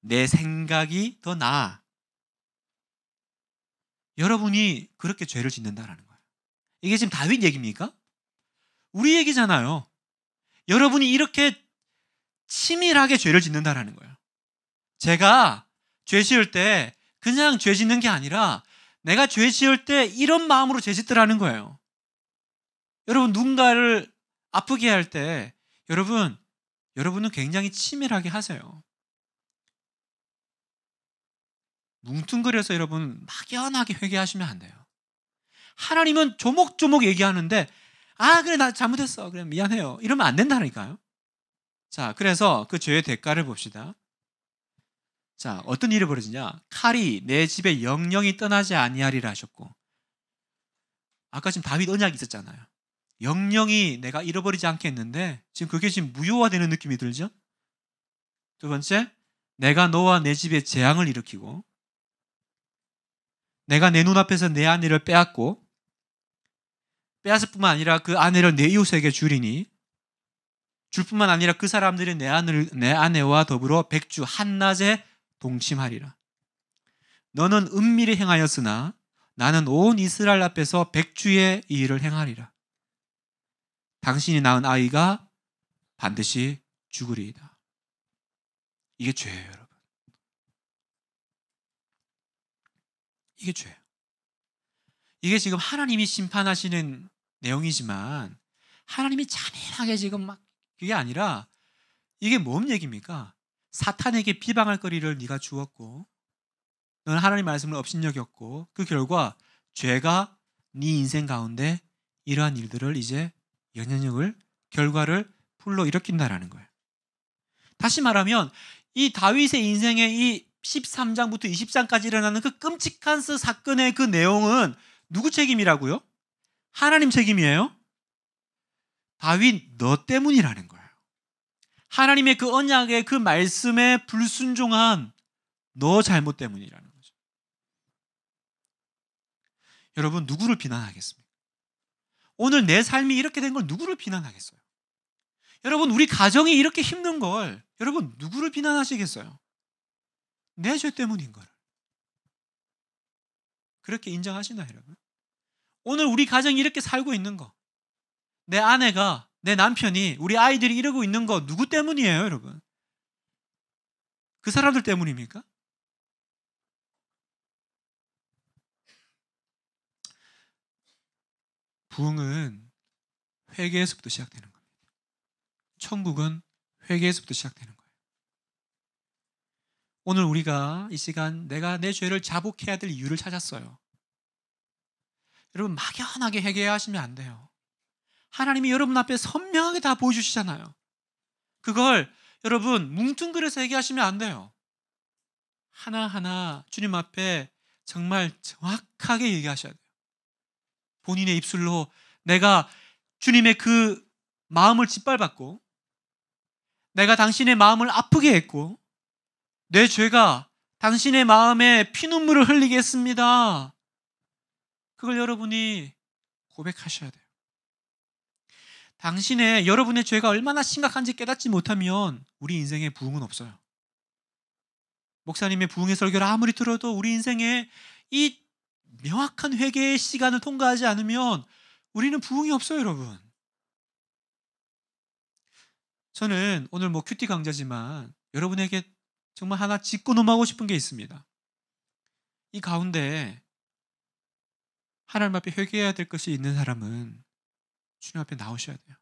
내 생각이 더 나아. 여러분이 그렇게 죄를 짓는다라는 거예요. 이게 지금 다윗 얘기입니까? 우리 얘기잖아요. 여러분이 이렇게 치밀하게 죄를 짓는다라는 거예요. 제가 죄 지을 때 그냥 죄 짓는 게 아니라 내가 죄 지을 때 이런 마음으로 죄 짓더라는 거예요. 여러분 누군가를 아프게 할 때 여러분 여러분은 굉장히 치밀하게 하세요. 뭉뚱그려서 여러분 막연하게 회개하시면 안 돼요. 하나님은 조목조목 얘기하는데 아 그래 나 잘못했어 그래 미안해요 이러면 안 된다니까요. 자 그래서 그 죄의 대가를 봅시다. 자, 어떤 일이 벌어지냐? 칼이 내 집에 영영이 떠나지 아니하리라 하셨고. 아까 지금 다윗 언약이 있었잖아요. 영영이 내가 잃어버리지 않게 했는데 지금 그게 지금 무효화되는 느낌이 들죠? 두 번째, 내가 너와 내 집에 재앙을 일으키고 내가 내 눈앞에서 내 아내를 빼앗고 빼앗을 뿐만 아니라 그 아내를 내 이웃에게 줄이니줄 뿐만 아니라 그 사람들이 내, 아내, 내 아내와 더불어 백주 한낮에 동침하리라. 너는 은밀히 행하였으나 나는 온 이스라엘 앞에서 백주의 일을 행하리라. 당신이 낳은 아이가 반드시 죽으리이다. 이게 죄예요, 여러분. 이게 죄예요. 이게 지금 하나님이 심판하시는 내용이지만 하나님이 잔인하게 지금 막 그게 아니라 이게 뭔 얘기입니까? 사탄에게 비방할 거리를 네가 주었고 너는 하나님 말씀을 업신여겼고 그 결과 죄가 네 인생 가운데 이러한 일들을 이제 연연력을 결과를 풀러일으킨다라는 거예요. 다시 말하면 이 다윗의 인생의 이 13장부터 20장까지 일어나는 그 끔찍한 스 사건의 그 내용은 누구 책임이라고요? 하나님 책임이에요. 다윗 너 때문이라는 거예요 하나님의 그 언약의 그 말씀에 불순종한 너 잘못 때문이라는 거죠. 여러분 누구를 비난하겠습니까? 오늘 내 삶이 이렇게 된 걸 누구를 비난하겠어요? 여러분 우리 가정이 이렇게 힘든 걸 여러분 누구를 비난하시겠어요? 내 죄 때문인 거 그렇게 인정하시나 여러분? 오늘 우리 가정이 이렇게 살고 있는 거내 아내가 내 남편이 우리 아이들이 이러고 있는 거 누구 때문이에요, 여러분? 그 사람들 때문입니까? 부흥은 회개에서부터 시작되는 겁니다. 천국은 회개에서부터 시작되는 거예요. 오늘 우리가 이 시간 내가 내 죄를 자복해야 될 이유를 찾았어요. 여러분 막연하게 회개하시면 안 돼요. 하나님이 여러분 앞에 선명하게 다 보여주시잖아요. 그걸 여러분 뭉뚱그려서 얘기하시면 안 돼요. 하나하나 주님 앞에 정말 정확하게 얘기하셔야 돼요. 본인의 입술로 내가 주님의 그 마음을 짓밟았고, 내가 당신의 마음을 아프게 했고, 내 죄가 당신의 마음에 피눈물을 흘리겠습니다 그걸 여러분이 고백하셔야 돼요. 당신의 여러분의 죄가 얼마나 심각한지 깨닫지 못하면 우리 인생에 부흥은 없어요. 목사님의 부흥의 설교를 아무리 들어도 우리 인생에 이 명확한 회개의 시간을 통과하지 않으면 우리는 부흥이 없어요, 여러분. 저는 오늘 뭐 큐티 강좌지만 여러분에게 정말 하나 짚고 넘어가고 싶은 게 있습니다. 이 가운데 하나님 앞에 회개해야 될 것이 있는 사람은 주님 앞에 나오셔야 돼요.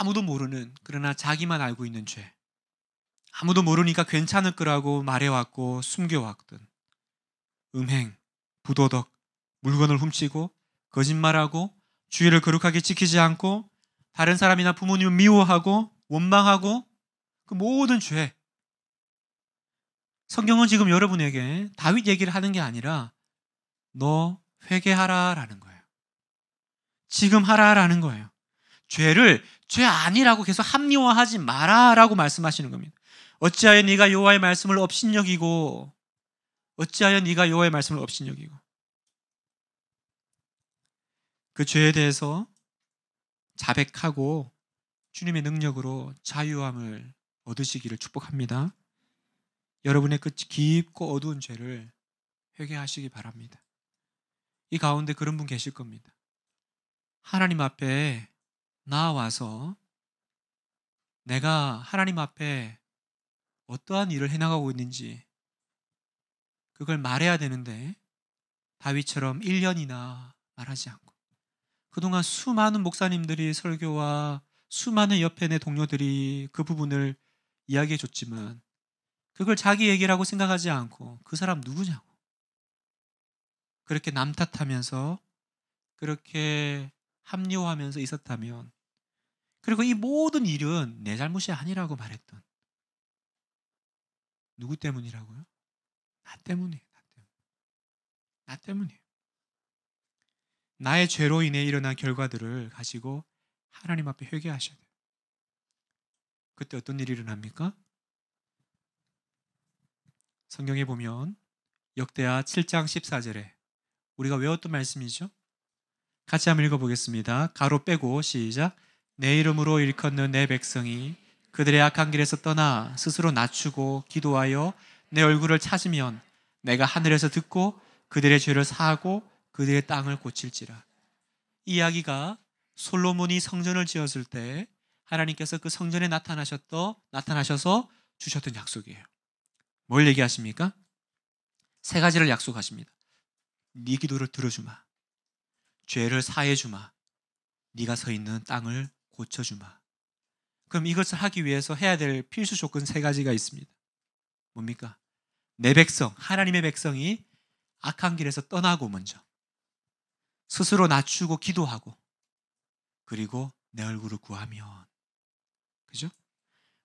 아무도 모르는 그러나 자기만 알고 있는 죄. 아무도 모르니까 괜찮을 거라고 말해왔고 숨겨왔든 음행, 부도덕, 물건을 훔치고 거짓말하고 주의를 거룩하게 지키지 않고 다른 사람이나 부모님을 미워하고 원망하고 그 모든 죄 성경은 지금 여러분에게 다윗 얘기를 하는 게 아니라 너 회개하라라는 거예요. 지금 하라라는 거예요. 죄를 죄 아니라고 계속 합리화하지 마라라고 말씀하시는 겁니다. 어찌하여 네가 여호의 말씀을 업신여기고 어찌하여 네가 여호의 말씀을 업신여기고 그 죄에 대해서 자백하고 주님의 능력으로 자유함을 얻으시기를 축복합니다. 여러분의 그 깊고 어두운 죄를 회개하시기 바랍니다. 이 가운데 그런 분 계실 겁니다. 하나님 앞에 나와서 내가 하나님 앞에 어떠한 일을 해나가고 있는지 그걸 말해야 되는데 다윗처럼 1년이나 말하지 않고 그동안 수많은 목사님들이 설교와 수많은 옆에 내 동료들이 그 부분을 이야기해 줬지만 그걸 자기 얘기라고 생각하지 않고 그 사람 누구냐고. 그렇게 남 탓하면서 그렇게 합리화하면서 있었다면 그리고 이 모든 일은 내 잘못이 아니라고 말했던 누구 때문이라고요? 나 때문이에요. 나 때문에. 나 때문이에요. 나의 죄로 인해 일어난 결과들을 가지고 하나님 앞에 회개하셔야 돼요. 그때 어떤 일이 일어납니까? 성경에 보면 역대하 7장 14절에 우리가 외웠던 말씀이죠. 같이 한번 읽어보겠습니다. 가로 빼고 시작. 내 이름으로 일컫는 내 백성이 그들의 악한 길에서 떠나 스스로 낮추고 기도하여 내 얼굴을 찾으면 내가 하늘에서 듣고 그들의 죄를 사하고 그들의 땅을 고칠지라. 이 이야기가 솔로몬이 성전을 지었을 때 하나님께서 그 성전에 나타나셨던 나타나셔서 주셨던 약속이에요. 뭘 얘기하십니까? 세 가지를 약속하십니다. 네 기도를 들어주마. 죄를 사해주마. 네가 서 있는 땅을 고쳐주마. 그럼 이것을 하기 위해서 해야 될 필수 조건 세 가지가 있습니다. 뭡니까? 내 백성, 하나님의 백성이 악한 길에서 떠나고 먼저 스스로 낮추고 기도하고 그리고 내 얼굴을 구하면 그죠?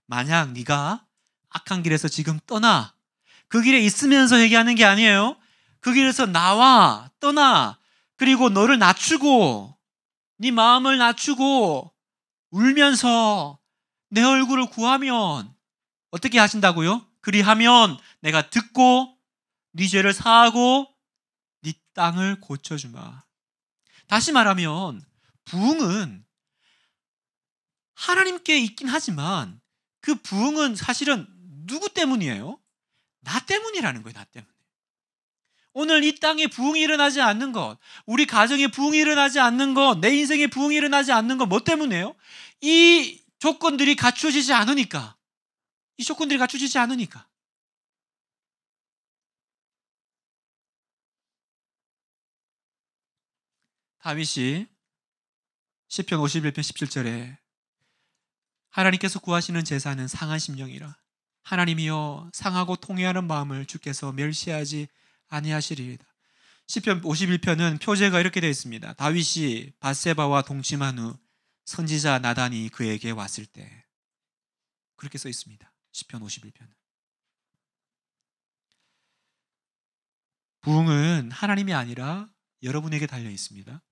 만약 네가 악한 길에서 지금 떠나 그 길에 있으면서 얘기하는 게 아니에요. 그 길에서 나와, 떠나, 그리고 너를 낮추고, 네 마음을 낮추고, 울면서 내 얼굴을 구하면, 어떻게 하신다고요? 그리하면 내가 듣고, 네 죄를 사하고, 네 땅을 고쳐주마. 다시 말하면, 부흥은 하나님께 있긴 하지만, 그 부흥은 사실은 누구 때문이에요? 나 때문이라는 거예요. 나 때문에. 오늘 이 땅에 부흥이 일어나지 않는 것, 우리 가정에 부흥이 일어나지 않는 것, 내 인생에 부흥이 일어나지 않는 것, 뭐 때문에요? 이 조건들이 갖추어지지 않으니까. 이 조건들이 갖추어지지 않으니까. 다윗이 시편 51편 17절에 하나님께서 구하시는 제사는 상한 심령이라 하나님이여 상하고 통회하는 마음을 주께서 멸시하지 아니하시리이다. 시편 51편은 표제가 이렇게 되어 있습니다. 다윗이 바세바와 동침한 후 선지자 나단이 그에게 왔을 때 그렇게 써 있습니다. 시편 5 1편 부흥은 하나님이 아니라 여러분에게 달려 있습니다.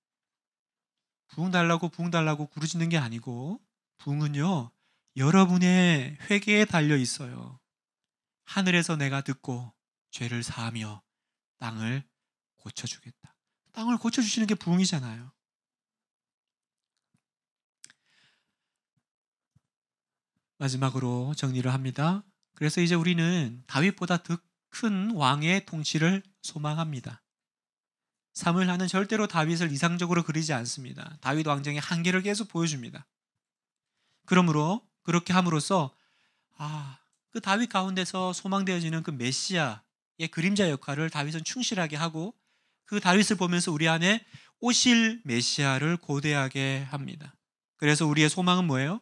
부흥 달라고 부흥 달라고 구르짖는 게 아니고 부흥은요 여러분의 회개에 달려 있어요. 하늘에서 내가 듣고 죄를 사하며 땅을 고쳐주겠다. 땅을 고쳐주시는 게 부흥이잖아요. 마지막으로 정리를 합니다. 그래서 이제 우리는 다윗보다 더 큰 왕의 통치를 소망합니다. 사무엘하는 절대로 다윗을 이상적으로 그리지 않습니다. 다윗 왕정의 한계를 계속 보여줍니다. 그러므로 그렇게 함으로써 아, 그 다윗 가운데서 소망되어지는 그 메시아의 그림자 역할을 다윗은 충실하게 하고 그 다윗을 보면서 우리 안에 오실 메시아를 고대하게 합니다. 그래서 우리의 소망은 뭐예요?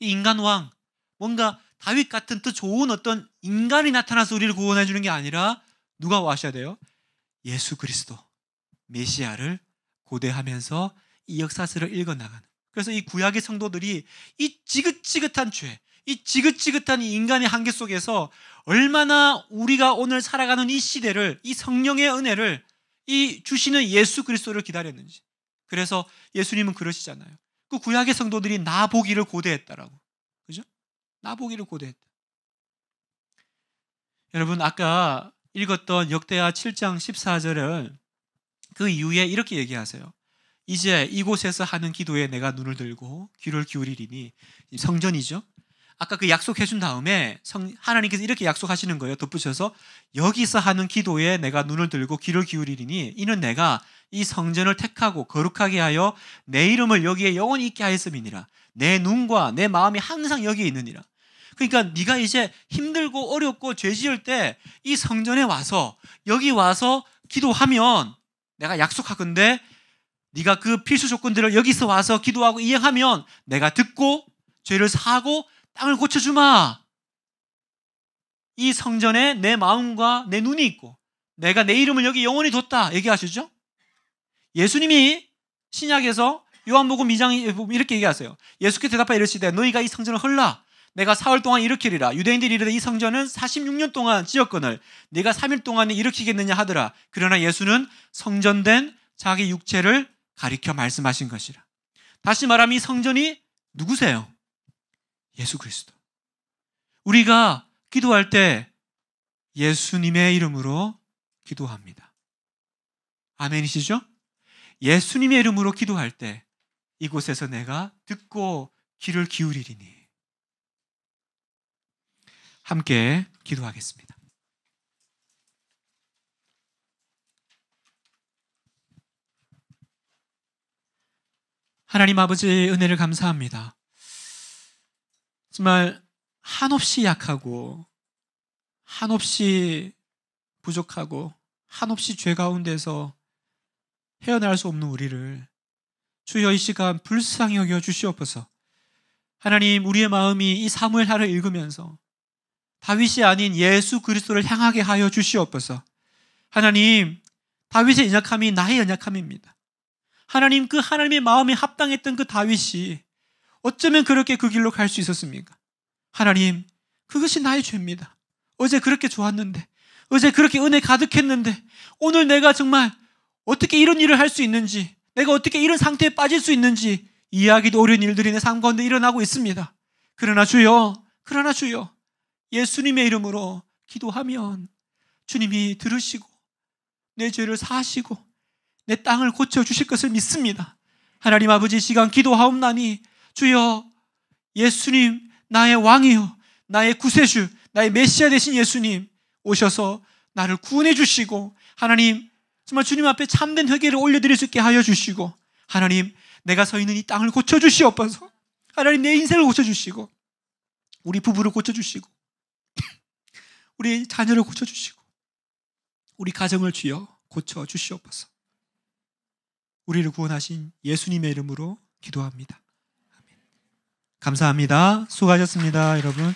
인간 왕, 뭔가 다윗 같은 또 좋은 어떤 인간이 나타나서 우리를 구원해 주는 게 아니라 누가 와셔야 돼요? 예수 그리스도 메시아를 고대하면서 이 역사서를 읽어 나가는 그래서 이 구약의 성도들이 이 지긋지긋한 죄, 이 지긋지긋한 인간의 한계 속에서 얼마나 우리가 오늘 살아가는 이 시대를 이 성령의 은혜를 이 주시는 예수 그리스도를 기다렸는지. 그래서 예수님은 그러시잖아요. 그 구약의 성도들이 나 보기를 고대했다라고. 그죠? 나 보기를 고대했다. 여러분 아까 읽었던 역대하 7장 14절을 그 이후에 이렇게 얘기하세요. 이제 이곳에서 하는 기도에 내가 눈을 들고 귀를 기울이리니 성전이죠. 아까 그 약속해 준 다음에 하나님께서 이렇게 약속하시는 거예요. 덧붙여서 여기서 하는 기도에 내가 눈을 들고 귀를 기울이리니 이는 내가 이 성전을 택하고 거룩하게 하여 내 이름을 여기에 영원히 있게 하였음이니라. 내 눈과 내 마음이 항상 여기에 있느니라. 그러니까 네가 이제 힘들고 어렵고 죄 지을 때 이 성전에 와서 여기 와서 기도하면 내가 약속하건대 네가 그 필수 조건들을 여기서 와서 기도하고 이행하면 내가 듣고 죄를 사하고 땅을 고쳐주마. 이 성전에 내 마음과 내 눈이 있고 내가 내 이름을 여기 영원히 뒀다 얘기하시죠? 예수님이 신약에서 요한복음 2장 이렇게 얘기하세요. 예수께 대답하 이르시되 너희가 이 성전을 헐라 내가 사흘 동안 일으키리라 유대인들이 이르되 이 성전은 46년 동안 지었거늘 내가 3일 동안에 일으키겠느냐 하더라. 그러나 예수는 성전된 자기 육체를 가리켜 말씀하신 것이라. 다시 말하면 이 성전이 누구세요? 예수 그리스도. 우리가 기도할 때 예수님의 이름으로 기도합니다. 아멘이시죠? 예수님의 이름으로 기도할 때 이곳에서 내가 듣고 귀를 기울이리니. 함께 기도하겠습니다. 하나님 아버지의 은혜를 감사합니다. 정말 한없이 약하고 한없이 부족하고 한없이 죄 가운데서 헤어날 수 없는 우리를 주여 이 시간 불쌍히 여겨 주시옵소서. 하나님 우리의 마음이 이 사무엘 하를 읽으면서 다윗이 아닌 예수 그리스도를 향하게 하여 주시옵소서. 하나님 다윗의 연약함이 나의 연약함입니다. 하나님 그 하나님의 마음에 합당했던 그 다윗이 어쩌면 그렇게 그 길로 갈 수 있었습니까? 하나님, 그것이 나의 죄입니다. 어제 그렇게 좋았는데, 어제 그렇게 은혜 가득했는데, 오늘 내가 정말 어떻게 이런 일을 할 수 있는지, 내가 어떻게 이런 상태에 빠질 수 있는지, 이야기도 어려운 일들이 내 삶 가운데 일어나고 있습니다. 그러나 주여, 그러나 주여, 예수님의 이름으로 기도하면 주님이 들으시고, 내 죄를 사시고 내 땅을 고쳐 주실 것을 믿습니다. 하나님 아버지 시간 기도하옵나니 주여 예수님 나의 왕이요 나의 구세주 나의 메시아 되신 예수님 오셔서 나를 구원해 주시고 하나님 정말 주님 앞에 참된 회개를 올려드릴 수 있게 하여 주시고 하나님 내가 서 있는 이 땅을 고쳐 주시옵소서 하나님 내 인생을 고쳐 주시고 우리 부부를 고쳐 주시고 우리 자녀를 고쳐 주시고 우리 가정을 주여 고쳐 주시옵소서 우리를 구원하신 예수님의 이름으로 기도합니다. 감사합니다. 수고하셨습니다, 여러분.